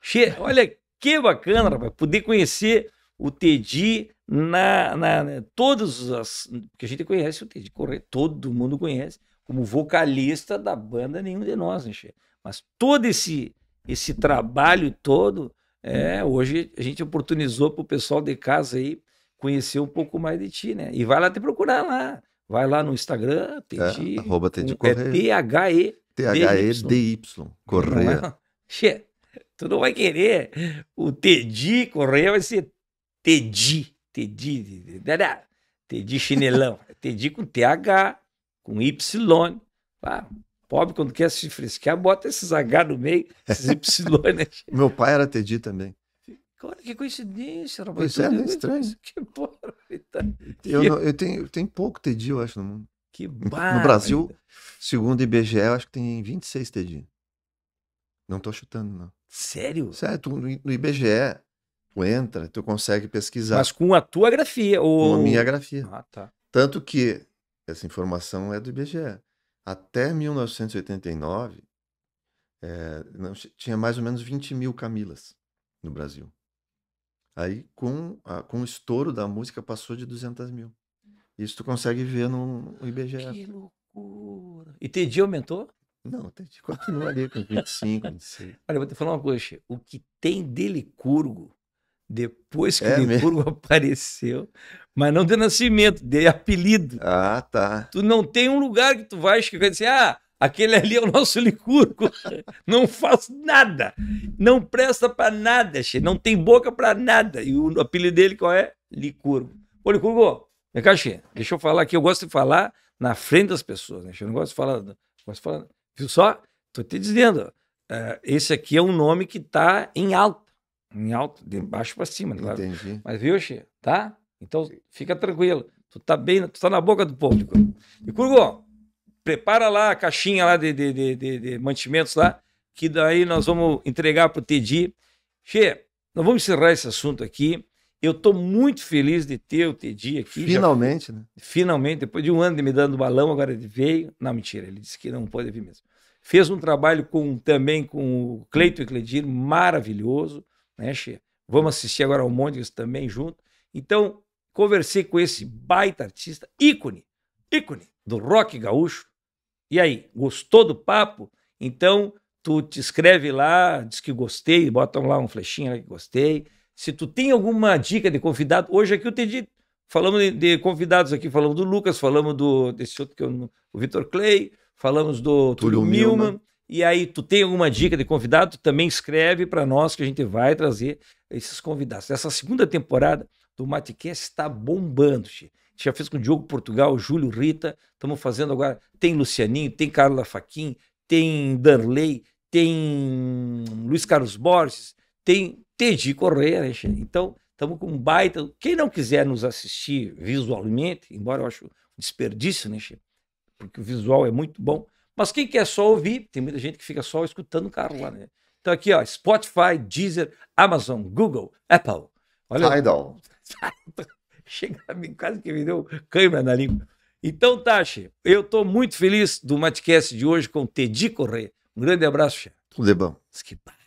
[SPEAKER 1] Che... Olha que bacana, rapaz, poder conhecer o Tedi na, na, na, né, todas as porque a gente conhece o Tedi Correia, todo mundo conhece como vocalista da banda nenhum de nós, né, che? Mas todo esse esse trabalho todo é, hum. hoje a gente oportunizou para o pessoal de casa aí conhecer um pouco mais de ti, né? E vai lá te procurar lá. Vai lá no Instagram, Teddy. É, arroba Tedi é Correia. É T-H-E T-H-E-D-Y.
[SPEAKER 2] Correia.
[SPEAKER 1] Che, tu não vai querer o Tedi Correia, vai ser Tedi. Tedi. Né, né? Tedi chinelão. Tedi com TH, com Y. pobre, quando quer se fresquear, bota esses H no meio, esses
[SPEAKER 2] Y. Né? Meu pai era Tedi também.
[SPEAKER 1] Cara, que coincidência, rapaz. Isso é, é estranho. Que porra. Tá... Eu, não, eu, tenho,
[SPEAKER 2] eu tenho pouco Tedi, eu acho, no mundo. Que barra. No Brasil, segundo o IBGE, eu acho que tem 26 TD. Não tô chutando, não. Sério? certo no IBGE, tu entra, tu consegue pesquisar. Mas com a tua grafia? Ou... Com a minha grafia. Ah, tá. Tanto que essa informação é do IBGE. Até 1989, é, não, tinha mais ou menos 20 mil Camilas no Brasil. Aí, com, a, com o estouro da música, passou de 200 mil. Isso tu consegue ver no IBGE. Que loucura.
[SPEAKER 1] E TD aumentou? Não, o TD continua ali com
[SPEAKER 2] 25, 26.
[SPEAKER 1] Olha, vou te falar uma coisa, Chico. o que tem de Licurgo, depois que é o Licurgo mesmo? apareceu, mas não de nascimento, de apelido. Ah, tá. Tu não tem um lugar que tu vai que vai dizer, ah, Aquele ali é o nosso licurgo. Não faz nada. Não presta para nada, che. Não tem boca para nada. E o apelido dele qual é? Licurgo. Ô, Licurgo, Vem cá, Xê, deixa eu falar aqui. Eu gosto de falar na frente das pessoas, né? Eu não gosto de falar. Gosto de falar viu só? Estou te dizendo. Uh, esse aqui é um nome que está em alta. Em alto, de baixo para cima, claro. Entendi. Mas viu, Xê? Tá? Então fica tranquilo. Tu tá bem, tu tá na boca do público. E Curgo, prepara lá a caixinha lá de, de, de, de, de mantimentos lá, que daí nós vamos entregar pro Tedi. Xê, nós vamos encerrar esse assunto aqui. Eu estou muito feliz de ter o Tedi aqui. Finalmente, já... né? Finalmente, depois de um ano de me dando balão, agora ele veio. Não, mentira, ele disse que não pode vir mesmo. Fez um trabalho com também com o Cleito e Cledir, maravilhoso, né, Che? Vamos assistir agora ao Mônicas também junto. Então, conversei com esse baita artista, ícone, ícone do rock gaúcho. E aí, gostou do papo? Então, tu te escreve lá, diz que gostei, bota lá um flechinha lá que gostei se tu tem alguma dica de convidado, hoje aqui eu te falamos de, de, convidados aqui, falamos do Lucas, falamos do desse outro que é o Vitor Clay, falamos do Túlio Milman. E aí, tu tem alguma dica de convidado? Também escreve para nós que a gente vai trazer esses convidados. Essa segunda temporada do Matecast está bombando, gente Já fez com o Diogo Portugal, Júlio Rita, estamos fazendo agora. Tem Lucianinho, tem Carla Faquin, tem Darley, tem Luiz Carlos Borges, tem Teddy Correia, né, Xê? Então, estamos com um baita. Quem não quiser nos assistir visualmente, embora eu acho um desperdício, né, Xê? Porque o visual é muito bom. Mas quem quer só ouvir, tem muita gente que fica só escutando o carro lá, né? Então aqui, ó, Spotify, Deezer, Amazon, Google, Apple. Olha. Tidal. Chega a quase que me deu câimbra na língua. Então, Tachi, tá, eu estou muito feliz do Matcast de hoje com o Tedi Correia. Um grande abraço, chefe.
[SPEAKER 2] Tudo é bom. Esquipa.